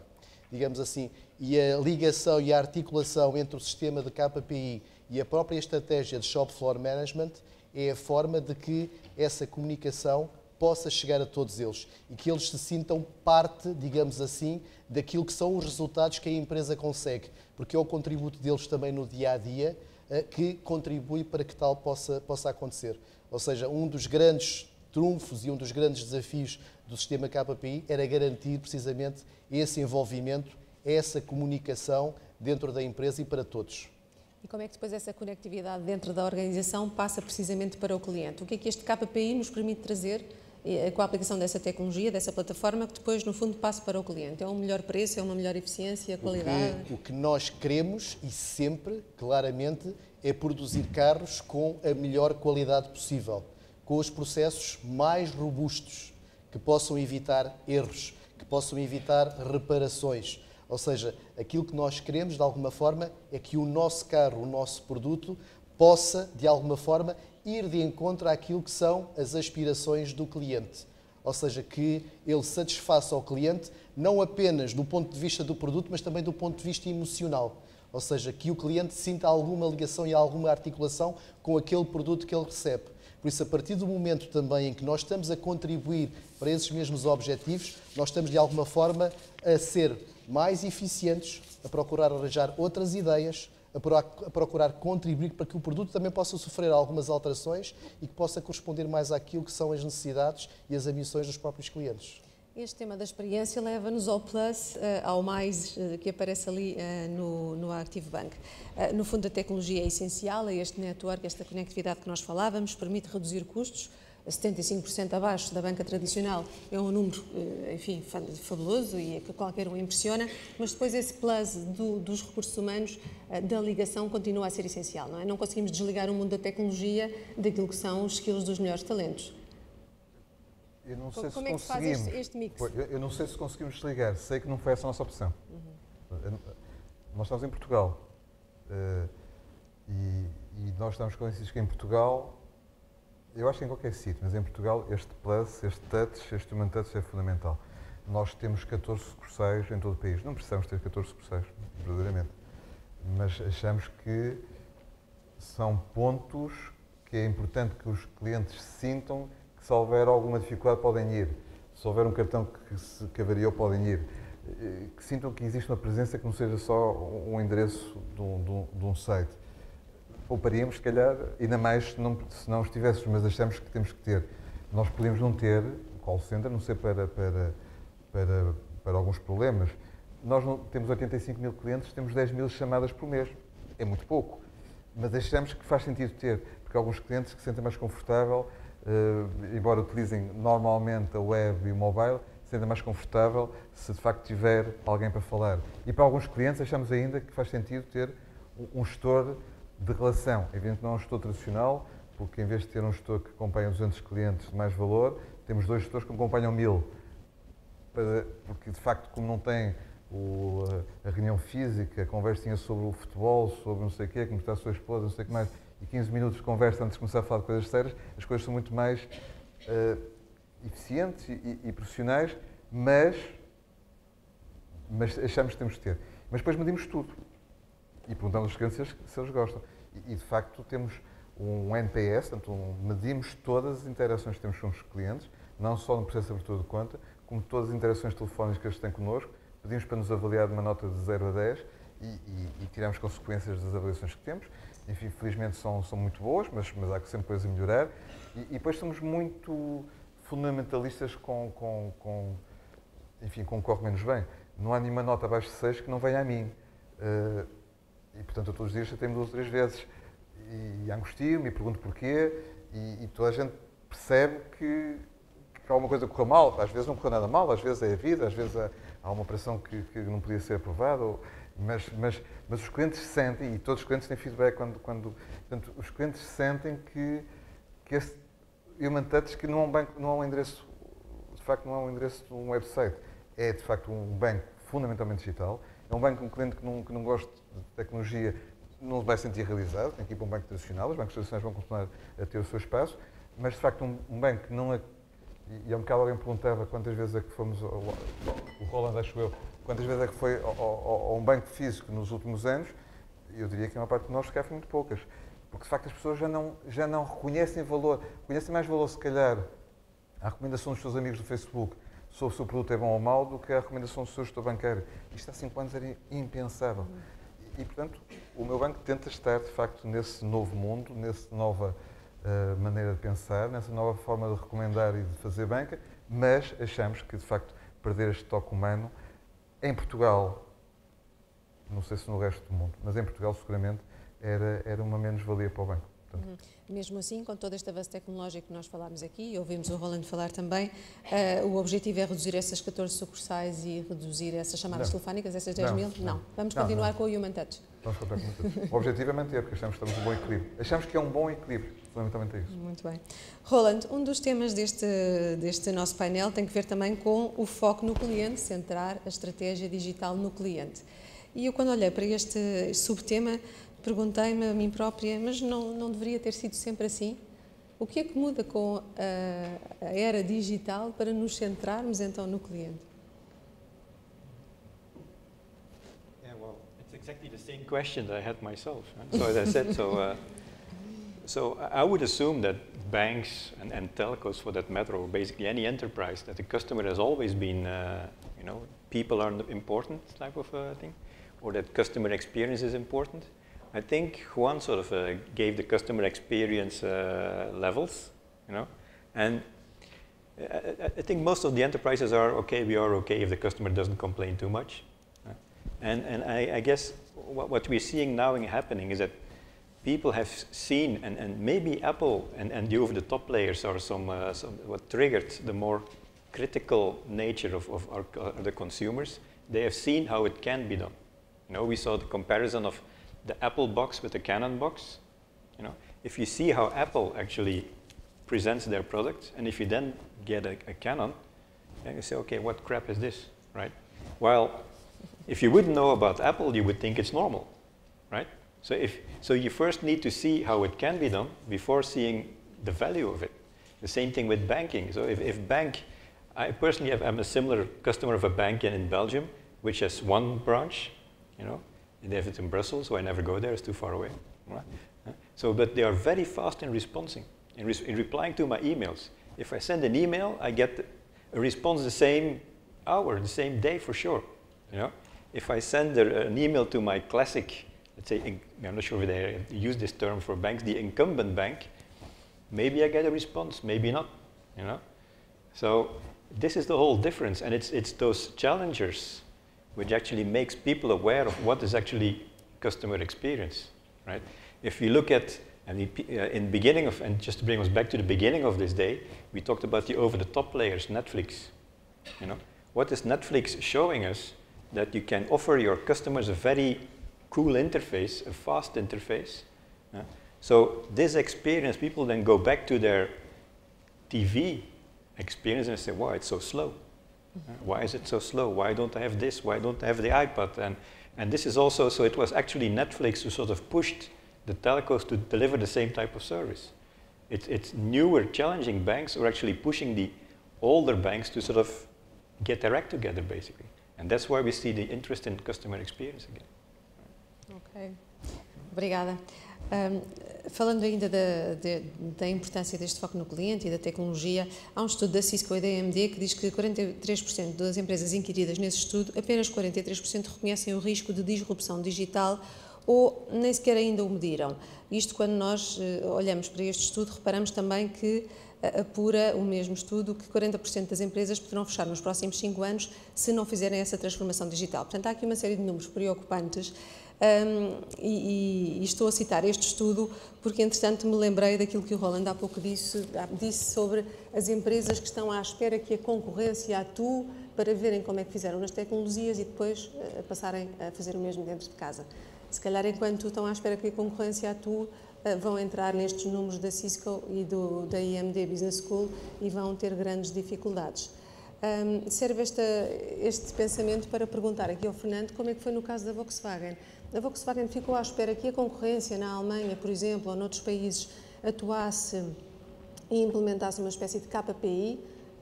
Digamos assim, e a ligação e a articulação entre o sistema de KPI e a própria estratégia de Shop Floor Management é a forma de que essa comunicação possa chegar a todos eles e que eles se sintam parte, digamos assim, daquilo que são os resultados que a empresa consegue, porque é o contributo deles também no dia a dia eh, que contribui para que tal possa, possa acontecer. Ou seja, um dos grandes trunfos e um dos grandes desafios do sistema KPI era garantir precisamente esse envolvimento, essa comunicação dentro da empresa e para todos. E como é que depois essa conectividade dentro da organização passa precisamente para o cliente? O que é que este KPI nos permite trazer eh, com a aplicação dessa tecnologia, dessa plataforma, que depois, no fundo, passa para o cliente? É um melhor preço, é uma melhor eficiência, qualidade? O que, o que nós queremos, e sempre, claramente, é produzir carros com a melhor qualidade possível, com os processos mais robustos, que possam evitar erros, que possam evitar reparações, ou seja, aquilo que nós queremos, de alguma forma, é que o nosso carro, o nosso produto, possa, de alguma forma, ir de encontro àquilo que são as aspirações do cliente. Ou seja, que ele satisfaça ao cliente, não apenas do ponto de vista do produto, mas também do ponto de vista emocional. Ou seja, que o cliente sinta alguma ligação e alguma articulação com aquele produto que ele recebe. Por isso, a partir do momento também em que nós estamos a contribuir para esses mesmos objetivos, nós estamos de alguma forma a ser mais eficientes, a procurar arranjar outras ideias, a, procurar contribuir para que o produto também possa sofrer algumas alterações e que possa corresponder mais àquilo que são as necessidades e as ambições dos próprios clientes. Este tema da experiência leva-nos ao plus, eh, ao mais eh, que aparece ali eh, no, no Active Bank. No fundo, a tecnologia é essencial a este network, esta conectividade que nós falávamos, permite reduzir custos, 75% abaixo da banca tradicional, é um número, eh, enfim, fabuloso e é que qualquer um impressiona, mas depois esse plus do, dos recursos humanos, eh, da ligação, continua a ser essencial, não é? Não conseguimos desligar o mundo da tecnologia daquilo que são os skills dos melhores talentos. Eu não sei Como se é conseguimos. Este, este mix? Eu não sei se conseguimos desligar, sei que não foi essa a nossa opção. Uhum. Nós estamos em Portugal. Eh, e, e, nós estamos convencidos que em Portugal eu acho que em qualquer sítio, mas em Portugal este plus, este touch, este human touch é fundamental. Nós temos 14 sucursais em todo o país. Não precisamos ter 14 sucursais, verdadeiramente. Mas achamos que são pontos que é importante que os clientes sintam que se houver alguma dificuldade podem ir. Se houver um cartão que se que podem ir. Eh, que sintam que existe uma presença que não seja só um endereço de um, de um, de um site pouparíamos, se calhar, ainda mais se não, se não os tivéssemos, mas achamos que temos que ter. Nós podemos não ter call center, não ser para, para, para, para alguns problemas. Nós não, temos 85 mil clientes, temos 10 mil chamadas por mês. É muito pouco. Mas achamos que faz sentido ter, porque há alguns clientes que se sentem mais confortável, eh, embora utilizem normalmente a web e o mobile, se sentem mais confortável se de facto tiver alguém para falar. E para alguns clientes achamos ainda que faz sentido ter um gestor de relação. Evidentemente não é um gestor tradicional, porque em vez de ter um gestor que acompanha 200 clientes de mais valor, temos dois gestores que acompanham mil. Porque de facto, como não tem o, a reunião física, a conversinha sobre o futebol, sobre não sei o quê, como está a sua esposa, não sei o que mais, e 15 minutos de conversa antes de começar a falar de coisas sérias, as coisas são muito mais uh, eficientes e, e, profissionais, mas, mas achamos que temos de ter. Mas depois medimos tudo e perguntamos aos clientes se eles gostam. E, e, de facto temos um NPS, portanto, um, medimos todas as interações que temos com os clientes, não só no processo de abertura de conta, como todas as interações telefónicas que eles têm connosco, pedimos para nos avaliar de uma nota de 0 a 10 e, e, e tiramos consequências das avaliações que temos. Enfim, felizmente são, são muito boas, mas, mas há sempre coisas a melhorar. E, e depois somos muito fundamentalistas com, com, com enfim, com o corre menos bem. Não há nenhuma nota abaixo de 6 que não venha a mim. Uh, e, portanto, todos os dias já me duas ou três vezes. E, e angustio-me e pergunto porquê. E, e, toda a gente percebe que, que alguma coisa correu mal. Às vezes não correu nada mal, às vezes é a vida, às vezes há, há uma operação que, que, não podia ser aprovada. Ou, mas, mas, mas os clientes sentem, e todos os clientes têm feedback quando. quando portanto, os clientes sentem que, que esse human touch que não é um banco, não é um endereço, de facto, não é um endereço de um website. É, de facto, um banco fundamentalmente digital é um banco, um cliente que não, que não gosta de tecnologia não vai sentir realizado, tem que ir para um banco tradicional, os bancos tradicionais vão continuar a ter o seu espaço, mas de facto um, um banco que não é. E há um bocado alguém perguntava quantas vezes é que fomos, ao, o Roland acho eu, quantas vezes é que foi ao, ao, a um banco físico nos últimos anos, eu diria que é uma parte de nós que muito poucas, porque de facto as pessoas já não, já não reconhecem valor, conhecem mais valor se calhar à recomendação dos seus amigos do Facebook, sobre se o produto é bom ou mau do que a recomendação do seu gestor bancário. Isto há cinco anos era impensável. E, portanto, o meu banco tenta estar, de facto, nesse novo mundo, nessa nova uh, maneira de pensar, nessa nova forma de recomendar e de fazer banca, mas achamos que, de facto, perder este toque humano em Portugal, não sei se no resto do mundo, mas em Portugal, seguramente, era, era uma menos-valia para o banco. Uhum. Mesmo assim, com todo este avanço tecnológico que nós falámos aqui, e ouvimos o Roland falar também, uh, o objetivo é reduzir essas 14 sucursais e reduzir essas chamadas não. telefónicas, essas 10 não, mil? Não. não. Vamos continuar com o Human Touch. Vamos continuar com o Human Touch. O objetivo é manter, porque achamos que estamos um bom equilíbrio. Achamos que é um bom equilíbrio. Fundamentalmente é isso. Muito bem. Roland, um dos temas deste, deste nosso painel tem que ver também com o foco no cliente, centrar a estratégia digital no cliente. E eu, quando olhei para este subtema, perguntei-me a mim própria, mas não, não deveria ter sido sempre assim? O que é que muda com a, a era digital para nos centrarmos então no cliente? Yeah, well, it's exactly the same question that I had myself. Right? So as I said, so uh, so I would assume that banks and, and, telcos, for that matter, or basically any enterprise, that the customer has always been, uh, you know, people are important type of uh, thing, or that customer experience is important. I think Juan sort of uh, gave the customer experience uh, levels, you know, and uh, I, I, think most of the enterprises are okay. We are okay if the customer doesn't complain too much, and and I, I guess what, what, we're seeing now happening is that people have seen and, and maybe Apple and, and the over-the-top players are some, uh, some, what triggered the more critical nature of, of our, uh, the consumers. They have seen how it can be done. You know, we saw the comparison of the Apple box with the Canon box, you know, if you see how Apple actually presents their products, and if you then get a, a Canon, and you say, okay, what crap is this, right? Well, if you wouldn't know about Apple, you would think it's normal, right? So, if, so you first need to see how it can be done before seeing the value of it. The same thing with banking. So if, if bank, I personally have, I'm a similar customer of a bank in, in Belgium, which has one branch, you know, they have it in Brussels, so I never go there, it's too far away. Right? So, but they are very fast in responding, in, re in, replying to my emails. If I send an email, I get a response the same hour, the same day for sure. You know? If I send a, an email to my classic, let's say, I'm not sure if they use this term for banks, the incumbent bank, maybe I get a response, maybe not. You know? So this is the whole difference, and it's, it's those challengers which actually makes people aware of what is actually customer experience, right? If we look at, and uh, in the beginning of, and just to bring us back to the beginning of this day, we talked about the over-the-top players, Netflix, you know? What is Netflix showing us that you can offer your customers a very cool interface, a fast interface. so this experience, people then go back to their TV experience and say, wow, it's so slow. Why is it so slow? Why don't I have this? Why don't I have the iPad? And, and this is also, so it was actually Netflix who sort of pushed the telcos to deliver the same type of service. It, it's newer, challenging banks are actually pushing the older banks to sort of get their act together, basically. And that's why we see the interest in customer experience again. Okay. Obrigada. Um, falando ainda da, de, da, importância deste foco no cliente e da tecnologia, há um estudo da Cisco e da AMD que diz que 43% das empresas inquiridas nesse estudo, apenas 43% reconhecem o risco de disrupção digital ou nem sequer ainda o mediram. Isto quando nós eh, olhamos para este estudo, reparamos também que eh, apura o mesmo estudo que 40% das empresas poderão fechar nos próximos 5 anos se não fizerem essa transformação digital. Portanto, há aqui uma série de números preocupantes um, e, e, estou a citar este estudo porque, entretanto, me lembrei daquilo que o Roland há pouco disse, disse sobre as empresas que estão à espera que a concorrência atue para verem como é que fizeram nas tecnologias e depois uh, passarem a fazer o mesmo dentro de casa. Se calhar, enquanto estão à espera que a concorrência atue, uh, vão entrar nestes números da Cisco e do, da IMD Business School e vão ter grandes dificuldades. Um, serve esta, este pensamento para perguntar aqui ao Fernando como é que foi no caso da Volkswagen a Volkswagen ficou à espera que a concorrência na Alemanha, por exemplo, ou noutros países, atuasse e implementasse uma espécie de KPI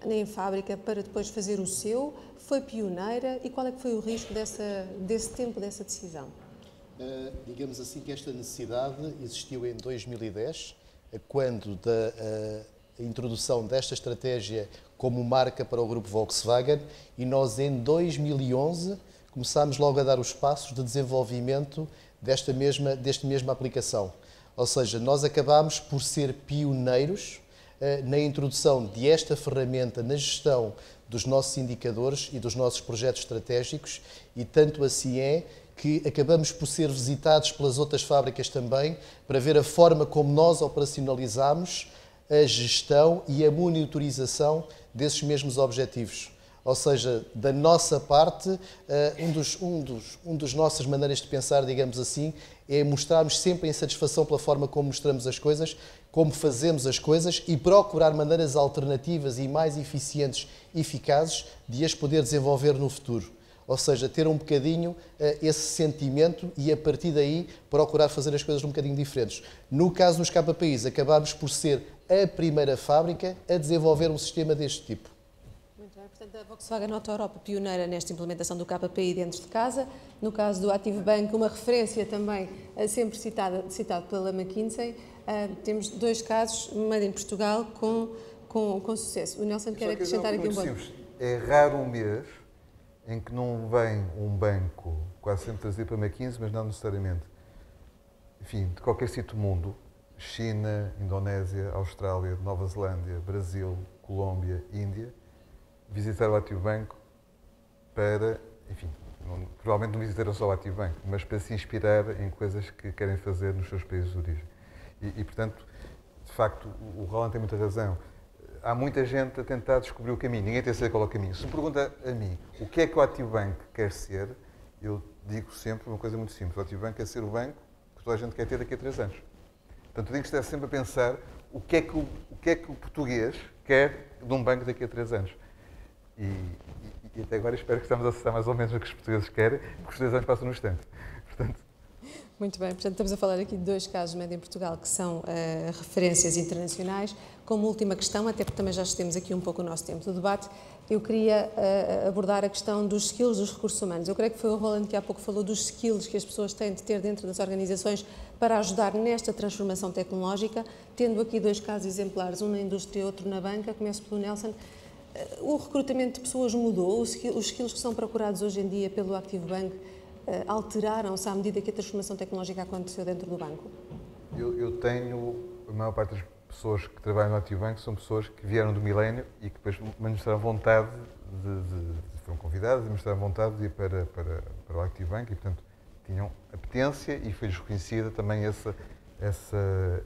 em fábrica para depois fazer o seu? Foi pioneira e qual é que foi o risco dessa, desse tempo, dessa decisão? Uh, digamos assim que esta necessidade existiu em 2010, quando da uh, introdução desta estratégia como marca para o grupo Volkswagen e nós em 2011 começámos logo a dar os passos de desenvolvimento desta mesma, desta mesma aplicação. Ou seja, nós acabámos por ser pioneiros eh, na introdução de esta ferramenta na gestão dos nossos indicadores e dos nossos projetos estratégicos, e tanto assim é que acabamos por ser visitados pelas outras fábricas também para ver a forma como nós operacionalizamos a gestão e a monitorização desses mesmos objetivos. Ou seja, da nossa parte, eh, um dos, um, dos, um dos nossas maneiras de pensar, digamos assim, é mostrarmos sempre a insatisfação pela forma como mostramos as coisas, como fazemos as coisas e procurar maneiras alternativas e mais eficientes e eficazes de as poder desenvolver no futuro. Ou seja, ter um bocadinho eh, esse sentimento e a partir daí procurar fazer as coisas um bocadinho diferentes. No caso dos KPIs, acabámos por ser a primeira fábrica a desenvolver um sistema deste tipo. Portanto, a Volkswagen Auto Europa, pioneira nesta implementação do KPI dentro de casa. No caso do Active Bank, uma referência também eh, sempre citada, citada pela McKinsey. Uh, temos dois casos, made em Portugal, com, com, com sucesso. O Nelson quer acrescentar aqui um ponto. É raro um mês em que não vem um banco, quase sempre trazido para a McKinsey, mas não necessariamente, enfim, de qualquer sítio do mundo, China, Indonésia, Austrália, Nova Zelândia, Brasil, Colômbia, Índia, visitaram o Ativo Banco para, enfim, não, provavelmente não visitaram só o Ativo Banco, mas para se inspirar em coisas que querem fazer nos seus países de origem. E, e portanto, de facto, o Roland tem muita razão. Há muita gente a tentar descobrir o caminho, ninguém tem certeza qual é o caminho. Se me pergunta a mim o que é que o Ativo Banco quer ser, eu digo sempre uma coisa muito simples: o Ativo Banco quer ser o banco que toda a gente quer ter daqui a três anos. Portanto, eu tenho que estar sempre a pensar o que é que o, o, que é que o português quer de um banco daqui a três anos. E, e, até agora espero que estamos a acessar mais ou menos o que os portugueses querem, porque os portugueses passam no instante. [LAUGHS] Portanto... Muito bem, portanto estamos a falar aqui de dois casos de média em Portugal que são uh, referências internacionais. Como última questão, até porque também já estivemos aqui um pouco o nosso tempo do debate, eu queria uh, abordar a questão dos skills dos recursos humanos. Eu creio que foi o Roland que há pouco falou dos skills que as pessoas têm de ter dentro das organizações para ajudar nesta transformação tecnológica, tendo aqui dois casos exemplares, um na indústria e outro na banca. Começo pelo Nelson. O recrutamento de pessoas mudou? Os skills que são procurados hoje em dia pelo Active Bank eh, alteraram-se à medida que a transformação tecnológica aconteceu dentro do banco? Eu, eu tenho, a maior parte das pessoas que trabalham no Active Bank são pessoas que vieram do milénio e que depois mostraram vontade de, de, de foram convidadas e mostraram vontade de ir para, para, para o Active Bank e, portanto, tinham apetência e foi-lhes reconhecida também essa, essa,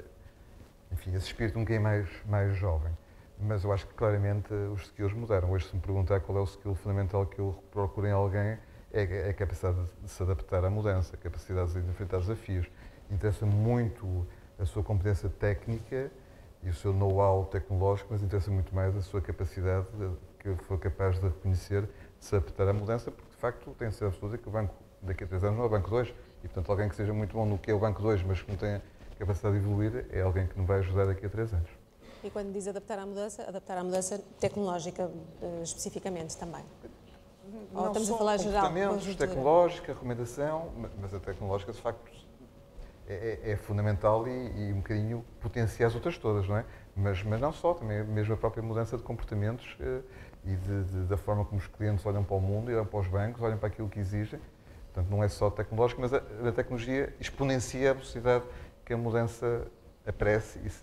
enfim, esse espírito um bocadinho mais, mais jovem mas eu acho que claramente os skills mudaram. Hoje, se me perguntar qual é o skill fundamental que eu procuro em alguém, é, é a capacidade de se adaptar à mudança, a capacidade de enfrentar desafios. Interessa muito a sua competência técnica e o seu know-how tecnológico, mas interessa muito mais a sua capacidade de, que foi capaz de reconhecer, de se adaptar à mudança, porque de facto tem certeza absoluta que o banco daqui a três anos não é o banco 2, e portanto alguém que seja muito bom no que é o banco 2, mas que não tenha capacidade de evoluir, é alguém que não vai ajudar daqui a três anos. E quando diz adaptar à mudança, adaptar à mudança tecnológica eh, especificamente também. Não Ou estamos a falar geral? comportamentos tecnológica, recomendação, mas a tecnológica de facto é, é, é fundamental e, e, um bocadinho potencia as outras todas, não é? Mas, mas não só, também mesmo a própria mudança de comportamentos eh, e de, de, da forma como os clientes olham para o mundo, olham para os bancos, olham para aquilo que exigem. Portanto, não é só tecnológico, mas a, a tecnologia exponencia a velocidade que a mudança apresse é e se,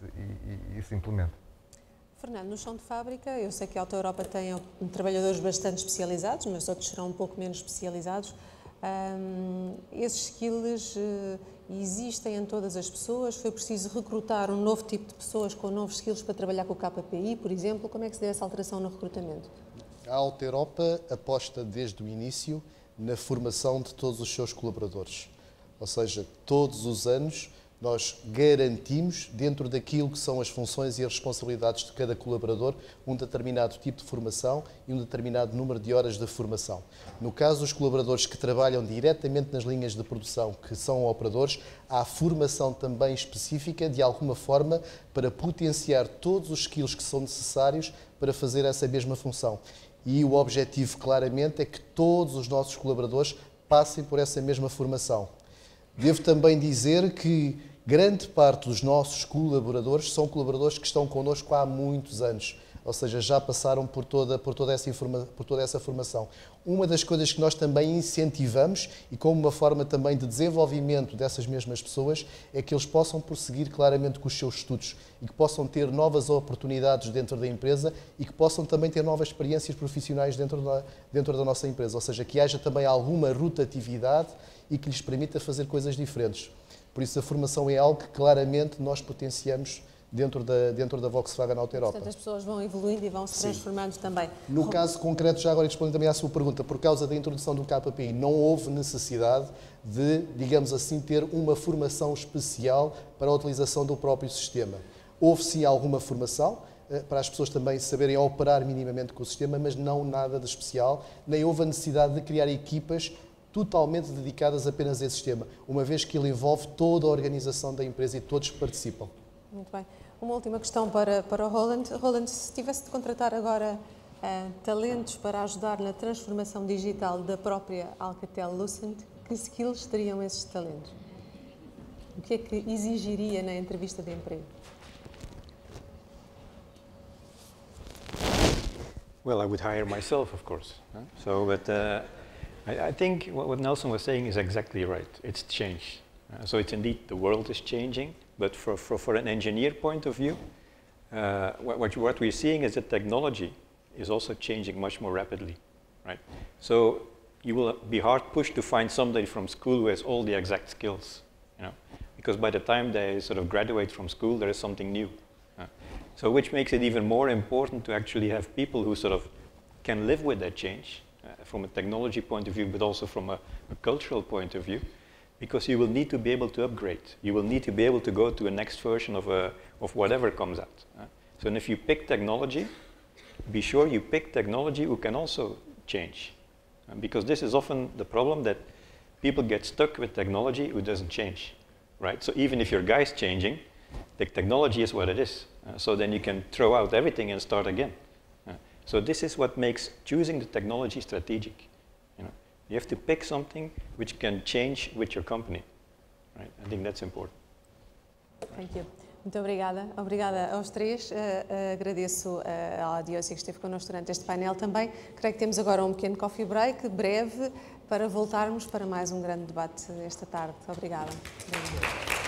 e, e se Fernando, no chão de fábrica, eu sei que a Auto Europa tem trabalhadores bastante especializados, mas outros serão um pouco menos especializados. Um, esses skills uh, existem em todas as pessoas? Foi preciso recrutar um novo tipo de pessoas com novos skills para trabalhar com o KPI, por exemplo? Como é que se deu essa alteração no recrutamento? A Alta Europa aposta desde o início na formação de todos os seus colaboradores. Ou seja, todos os anos nós garantimos, dentro daquilo que são as funções e as responsabilidades de cada colaborador, um determinado tipo de formação e um determinado número de horas de formação. No caso dos colaboradores que trabalham diretamente nas linhas de produção, que são operadores, há formação também específica, de alguma forma, para potenciar todos os skills que são necessários para fazer essa mesma função. E o objetivo, claramente, é que todos os nossos colaboradores passem por essa mesma formação Devo também dizer que grande parte dos nossos colaboradores são colaboradores que estão connosco há muitos anos, ou seja, já passaram por toda, por toda, essa, informa, por toda essa formação. Uma das coisas que nós também incentivamos e como uma forma também de desenvolvimento dessas mesmas pessoas é que eles possam prosseguir claramente com os seus estudos e que possam ter novas oportunidades dentro da empresa e que possam também ter novas experiências profissionais dentro da, dentro da nossa empresa, ou seja, que haja também alguma rotatividade e que lhes permita fazer coisas diferentes. Por isso, a formação é algo que claramente nós potenciamos dentro da, dentro da Volkswagen Auto Europa. Portanto, as pessoas vão evoluindo e vão se transformando Sim. também. No caso concreto, já agora respondendo também à sua pergunta, por causa da introdução do KPI, não houve necessidade de, digamos assim, ter uma formação especial para a utilização do próprio sistema. Houve sim alguma formação, eh, para as pessoas também saberem operar minimamente com o sistema, mas não nada de especial. Nem houve a necessidade de criar equipas totalmente dedicadas apenas a esse sistema, uma vez que ele envolve toda a organização da empresa e todos participam. Muito bem. Uma última questão para, para o Roland. Roland, se tivesse de contratar agora uh, talentos para ajudar na transformação digital da própria Alcatel Lucent, que skills teriam esses talentos? O que é que exigiria na entrevista de emprego? Well, I would hire myself, of course. So, but uh, I, I think what, what, Nelson was saying is exactly right. It's change. Uh, so it's indeed the world is changing, but for, for, for an engineer point of view, uh, what, what, what we're seeing is that technology is also changing much more rapidly, right? So you will be hard pushed to find somebody from school who has all the exact skills, you know, because by the time they sort of graduate from school, there is something new. Uh, so which makes it even more important to actually have people who sort of can live with that change uh, from a technology point of view, but also from a, a cultural point of view, because you will need to be able to upgrade. You will need to be able to go to a next version of, a, uh, of whatever comes out. So and if you pick technology, be sure you pick technology who can also change. because this is often the problem that people get stuck with technology who doesn't change, right? So even if your guy's changing, the technology is what it is. Uh, so then you can throw out everything and start again. So this is what makes choosing the technology strategic. You, know? you have to pick something which can change with your company. Right? I think that's important. Thank you. Muito obrigada. Obrigada aos três. Uh, uh, agradeço uh, eh, à que esteve connosco durante este painel também. Creio que temos agora um pequeno coffee break, breve, para voltarmos para mais um grande debate esta tarde. Obrigada. obrigada.